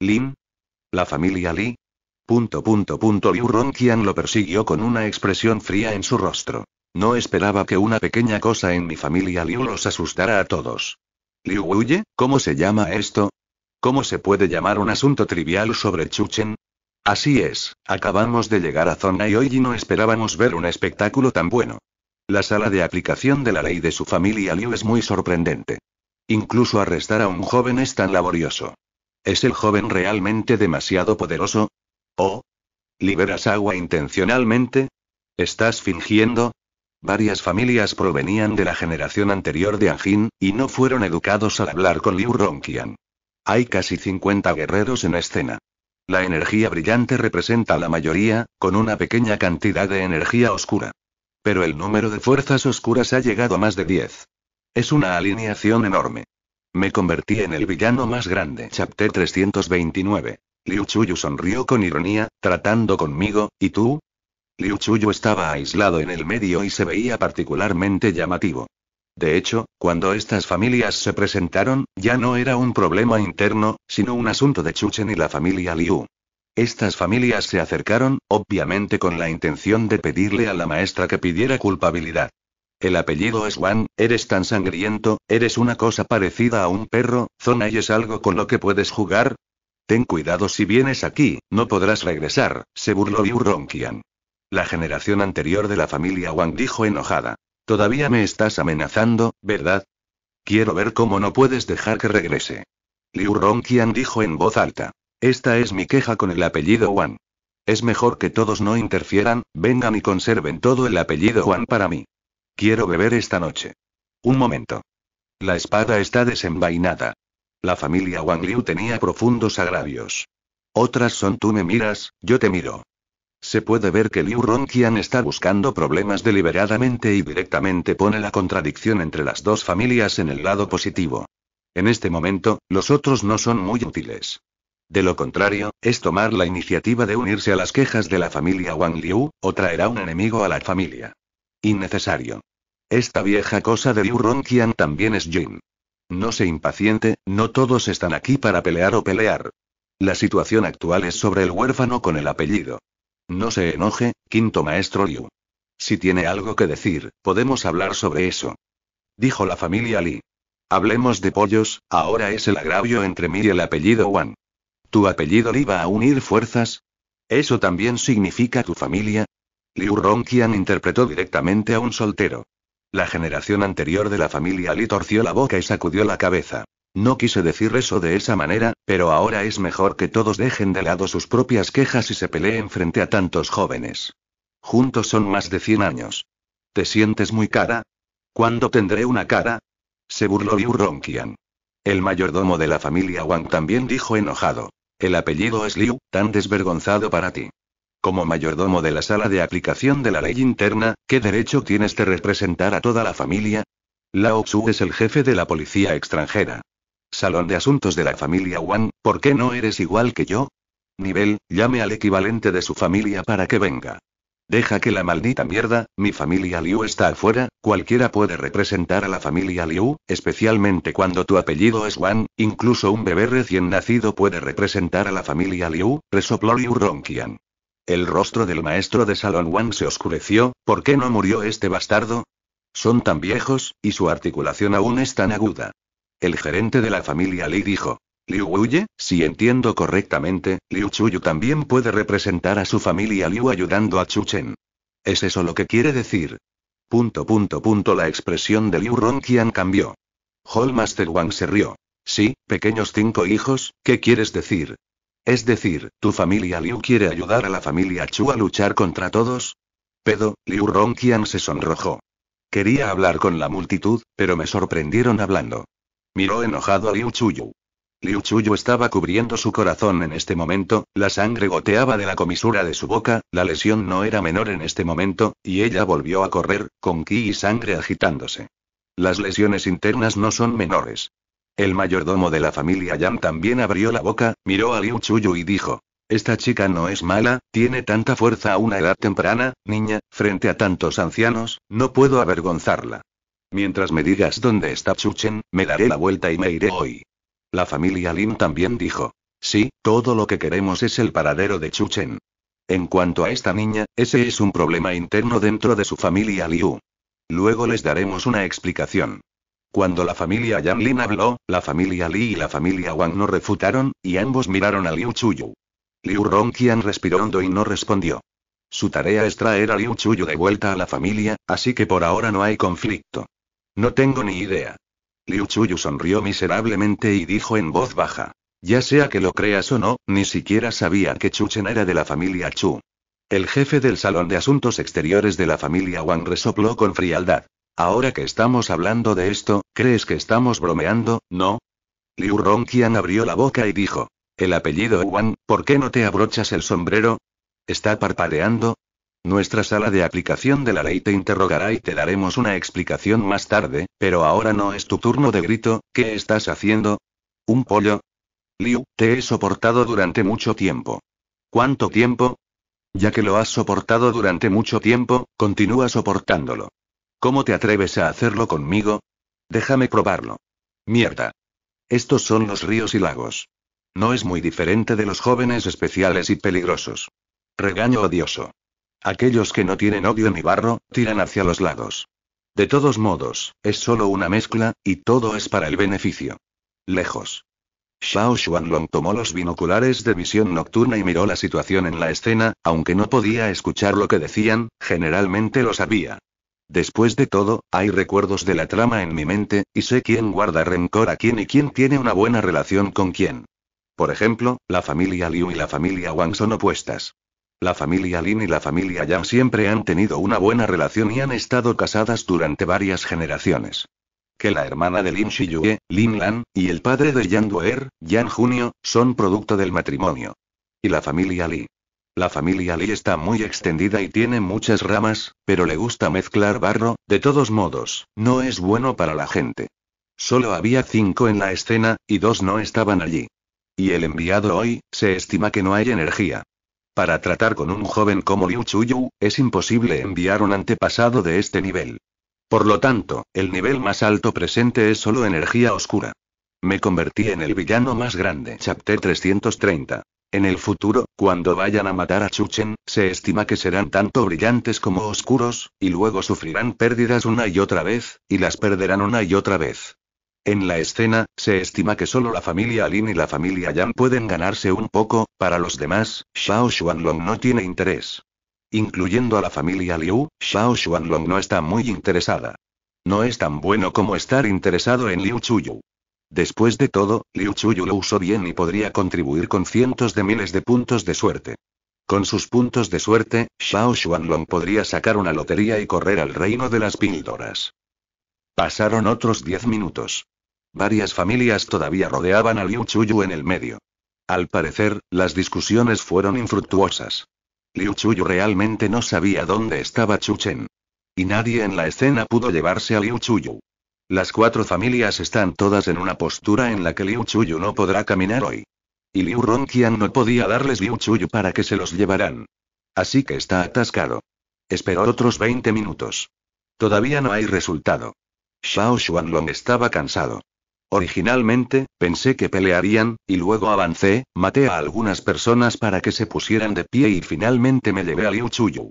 Lin. La familia Li. Liu Ronqian lo persiguió con una expresión fría en su rostro. No esperaba que una pequeña cosa en mi familia Liu los asustara a todos. Liu huye, ¿cómo se llama esto? ¿Cómo se puede llamar un asunto trivial sobre Chuchen? Así es, acabamos de llegar a zona y hoy no esperábamos ver un espectáculo tan bueno. La sala de aplicación de la ley de su familia Liu es muy sorprendente. Incluso arrestar a un joven es tan laborioso. ¿Es el joven realmente demasiado poderoso? ¿O? ¿Liberas agua intencionalmente? ¿Estás fingiendo? Varias familias provenían de la generación anterior de Anjin, y no fueron educados al hablar con Liu Rongqian. Hay casi 50 guerreros en escena. La energía brillante representa a la mayoría, con una pequeña cantidad de energía oscura. Pero el número de fuerzas oscuras ha llegado a más de 10. Es una alineación enorme. Me convertí en el villano más grande. Chapter 329. Liu Chuyu sonrió con ironía, tratando conmigo, ¿y tú? Liu Chuyo estaba aislado en el medio y se veía particularmente llamativo. De hecho, cuando estas familias se presentaron, ya no era un problema interno, sino un asunto de Chuchen y la familia Liu. Estas familias se acercaron, obviamente con la intención de pedirle a la maestra que pidiera culpabilidad. El apellido es Wan, eres tan sangriento, eres una cosa parecida a un perro, zona y es algo con lo que puedes jugar. Ten cuidado si vienes aquí, no podrás regresar, se burló Liu la generación anterior de la familia Wang dijo enojada. Todavía me estás amenazando, ¿verdad? Quiero ver cómo no puedes dejar que regrese. Liu Rongqian dijo en voz alta. Esta es mi queja con el apellido Wang. Es mejor que todos no interfieran, vengan y conserven todo el apellido Wang para mí. Quiero beber esta noche. Un momento. La espada está desenvainada. La familia Wang Liu tenía profundos agravios. Otras son tú me miras, yo te miro. Se puede ver que Liu Rongqian está buscando problemas deliberadamente y directamente pone la contradicción entre las dos familias en el lado positivo. En este momento, los otros no son muy útiles. De lo contrario, es tomar la iniciativa de unirse a las quejas de la familia Wang Liu, o traerá un enemigo a la familia. Innecesario. Esta vieja cosa de Liu Rongqian también es Jin. No se impaciente, no todos están aquí para pelear o pelear. La situación actual es sobre el huérfano con el apellido. No se enoje, quinto maestro Liu. Si tiene algo que decir, podemos hablar sobre eso. Dijo la familia Li. Hablemos de pollos, ahora es el agravio entre mí y el apellido Wan. ¿Tu apellido Li va a unir fuerzas? ¿Eso también significa tu familia? Liu Rongqian interpretó directamente a un soltero. La generación anterior de la familia Li torció la boca y sacudió la cabeza. No quise decir eso de esa manera, pero ahora es mejor que todos dejen de lado sus propias quejas y se peleen frente a tantos jóvenes. Juntos son más de 100 años. ¿Te sientes muy cara? ¿Cuándo tendré una cara? Se burló Liu Ronkian. El mayordomo de la familia Wang también dijo enojado. El apellido es Liu, tan desvergonzado para ti. Como mayordomo de la sala de aplicación de la ley interna, ¿qué derecho tienes de representar a toda la familia? Lao Tzu es el jefe de la policía extranjera. Salón de Asuntos de la familia Wan, ¿por qué no eres igual que yo? Nivel, llame al equivalente de su familia para que venga. Deja que la maldita mierda, mi familia Liu está afuera, cualquiera puede representar a la familia Liu, especialmente cuando tu apellido es Wan, incluso un bebé recién nacido puede representar a la familia Liu, resopló Liu Ronquian. El rostro del maestro de Salón Wan se oscureció, ¿por qué no murió este bastardo? Son tan viejos, y su articulación aún es tan aguda. El gerente de la familia Li dijo. Liu Wuye, si entiendo correctamente, Liu Chuyu también puede representar a su familia Liu ayudando a Chu Chen. ¿Es eso lo que quiere decir? Punto punto punto la expresión de Liu Ronqian cambió. Hallmaster Wang se rió. Sí, pequeños cinco hijos, ¿qué quieres decir? Es decir, ¿tu familia Liu quiere ayudar a la familia Chu a luchar contra todos? Pero, Liu Ronqian se sonrojó. Quería hablar con la multitud, pero me sorprendieron hablando. Miró enojado a Liu Chuyu. Liu Chuyu estaba cubriendo su corazón en este momento, la sangre goteaba de la comisura de su boca, la lesión no era menor en este momento, y ella volvió a correr, con ki y sangre agitándose. Las lesiones internas no son menores. El mayordomo de la familia Yang también abrió la boca, miró a Liu Chuyu y dijo. Esta chica no es mala, tiene tanta fuerza a una edad temprana, niña, frente a tantos ancianos, no puedo avergonzarla. Mientras me digas dónde está Chuchen, me daré la vuelta y me iré hoy. La familia Lin también dijo. Sí, todo lo que queremos es el paradero de Chuchen. En cuanto a esta niña, ese es un problema interno dentro de su familia Liu. Luego les daremos una explicación. Cuando la familia Yang Lin habló, la familia Li y la familia Wang no refutaron, y ambos miraron a Liu Chuyu. Liu Rongqian respiró hondo y no respondió. Su tarea es traer a Liu Chuyu de vuelta a la familia, así que por ahora no hay conflicto. No tengo ni idea. Liu Chuyu sonrió miserablemente y dijo en voz baja. Ya sea que lo creas o no, ni siquiera sabía que Chuchen era de la familia Chu. El jefe del Salón de Asuntos Exteriores de la familia Wang resopló con frialdad. Ahora que estamos hablando de esto, ¿crees que estamos bromeando, no? Liu Rongqian abrió la boca y dijo. El apellido Wang, ¿por qué no te abrochas el sombrero? ¿Está parpadeando? Nuestra sala de aplicación de la ley te interrogará y te daremos una explicación más tarde, pero ahora no es tu turno de grito, ¿qué estás haciendo? ¿Un pollo? Liu, te he soportado durante mucho tiempo. ¿Cuánto tiempo? Ya que lo has soportado durante mucho tiempo, continúa soportándolo. ¿Cómo te atreves a hacerlo conmigo? Déjame probarlo. Mierda. Estos son los ríos y lagos. No es muy diferente de los jóvenes especiales y peligrosos. Regaño odioso. Aquellos que no tienen odio ni barro, tiran hacia los lados. De todos modos, es solo una mezcla, y todo es para el beneficio. Lejos. Shao Xuanlong tomó los binoculares de visión nocturna y miró la situación en la escena, aunque no podía escuchar lo que decían, generalmente lo sabía. Después de todo, hay recuerdos de la trama en mi mente, y sé quién guarda rencor a quién y quién tiene una buena relación con quién. Por ejemplo, la familia Liu y la familia Wang son opuestas. La familia Lin y la familia Yang siempre han tenido una buena relación y han estado casadas durante varias generaciones. Que la hermana de Lin Yue, Lin Lan, y el padre de Yang Duer, Yang Junio, son producto del matrimonio. Y la familia Li. La familia Li está muy extendida y tiene muchas ramas, pero le gusta mezclar barro, de todos modos, no es bueno para la gente. Solo había cinco en la escena, y dos no estaban allí. Y el enviado hoy, se estima que no hay energía. Para tratar con un joven como Liu Chuyu, es imposible enviar un antepasado de este nivel. Por lo tanto, el nivel más alto presente es solo energía oscura. Me convertí en el villano más grande. Chapter 330. En el futuro, cuando vayan a matar a Chuchen, se estima que serán tanto brillantes como oscuros, y luego sufrirán pérdidas una y otra vez, y las perderán una y otra vez. En la escena, se estima que solo la familia Lin y la familia Yang pueden ganarse un poco, para los demás, Xiao Xuanlong no tiene interés. Incluyendo a la familia Liu, Shao Xuanlong no está muy interesada. No es tan bueno como estar interesado en Liu Chuyu. Después de todo, Liu Chuyu lo usó bien y podría contribuir con cientos de miles de puntos de suerte. Con sus puntos de suerte, Xiao Xuanlong podría sacar una lotería y correr al reino de las píldoras. Pasaron otros diez minutos. Varias familias todavía rodeaban a Liu Chuyu en el medio. Al parecer, las discusiones fueron infructuosas. Liu Chuyu realmente no sabía dónde estaba Chuchen. Y nadie en la escena pudo llevarse a Liu Chuyu. Las cuatro familias están todas en una postura en la que Liu Chuyu no podrá caminar hoy. Y Liu Rongqian no podía darles Liu Chuyu para que se los llevaran. Así que está atascado. Esperó otros 20 minutos. Todavía no hay resultado. Xiao Xuanlong estaba cansado. Originalmente, pensé que pelearían, y luego avancé, maté a algunas personas para que se pusieran de pie y finalmente me llevé a Liu Chuyu.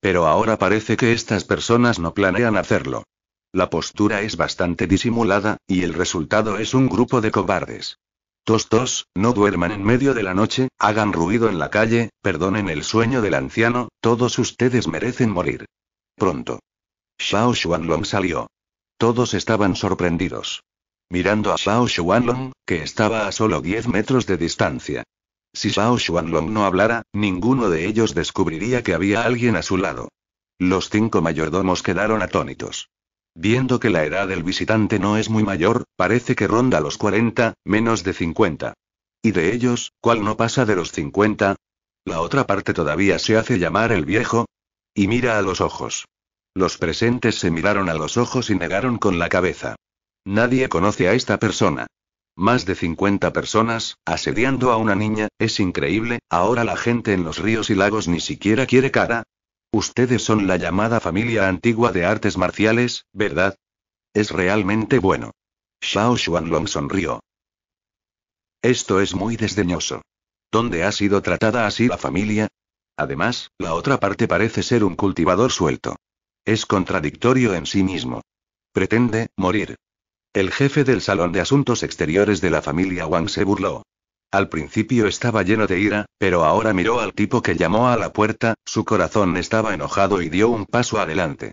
Pero ahora parece que estas personas no planean hacerlo. La postura es bastante disimulada, y el resultado es un grupo de cobardes. Tos tos, no duerman en medio de la noche, hagan ruido en la calle, perdonen el sueño del anciano, todos ustedes merecen morir. Pronto. Xiao Xuanlong salió. Todos estaban sorprendidos mirando a Shao Xuanlong, que estaba a solo 10 metros de distancia. Si Shao Xuanlong no hablara, ninguno de ellos descubriría que había alguien a su lado. Los cinco mayordomos quedaron atónitos. Viendo que la edad del visitante no es muy mayor, parece que ronda los 40, menos de 50. Y de ellos, ¿cuál no pasa de los 50? La otra parte todavía se hace llamar el viejo. Y mira a los ojos. Los presentes se miraron a los ojos y negaron con la cabeza. Nadie conoce a esta persona. Más de 50 personas, asediando a una niña, es increíble, ahora la gente en los ríos y lagos ni siquiera quiere cara. Ustedes son la llamada familia antigua de artes marciales, ¿verdad? Es realmente bueno. Shao Xuanlong sonrió. Esto es muy desdeñoso. ¿Dónde ha sido tratada así la familia? Además, la otra parte parece ser un cultivador suelto. Es contradictorio en sí mismo. Pretende morir. El jefe del Salón de Asuntos Exteriores de la familia Wang se burló. Al principio estaba lleno de ira, pero ahora miró al tipo que llamó a la puerta, su corazón estaba enojado y dio un paso adelante.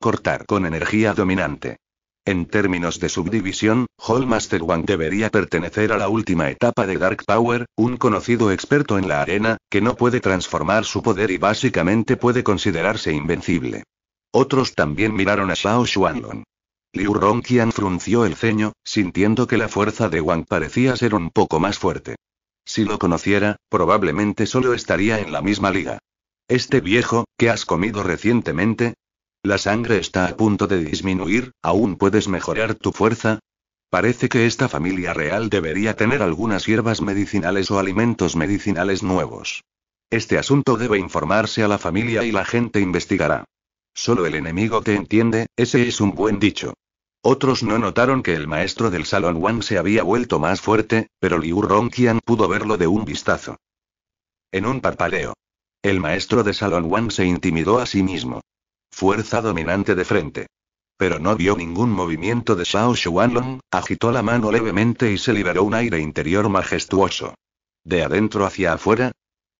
Cortar con energía dominante. En términos de subdivisión, Hallmaster Wang debería pertenecer a la última etapa de Dark Power, un conocido experto en la arena, que no puede transformar su poder y básicamente puede considerarse invencible. Otros también miraron a Shao Xuanlong. Liu Rongqian frunció el ceño, sintiendo que la fuerza de Wang parecía ser un poco más fuerte. Si lo conociera, probablemente solo estaría en la misma liga. Este viejo, ¿qué has comido recientemente? La sangre está a punto de disminuir, aún puedes mejorar tu fuerza, Parece que esta familia real debería tener algunas hierbas medicinales o alimentos medicinales nuevos. Este asunto debe informarse a la familia y la gente investigará. Solo el enemigo te entiende, ese es un buen dicho. Otros no notaron que el maestro del Salón Wang se había vuelto más fuerte, pero Liu Rongqian pudo verlo de un vistazo. En un parpadeo. El maestro de Salón Wang se intimidó a sí mismo. Fuerza dominante de frente. Pero no vio ningún movimiento de Shao Xuanlong, agitó la mano levemente y se liberó un aire interior majestuoso. De adentro hacia afuera.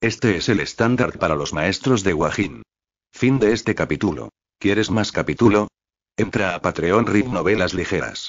Este es el estándar para los maestros de Wajin. Fin de este capítulo. ¿Quieres más capítulo? Entra a Patreon Rip Novelas Ligeras.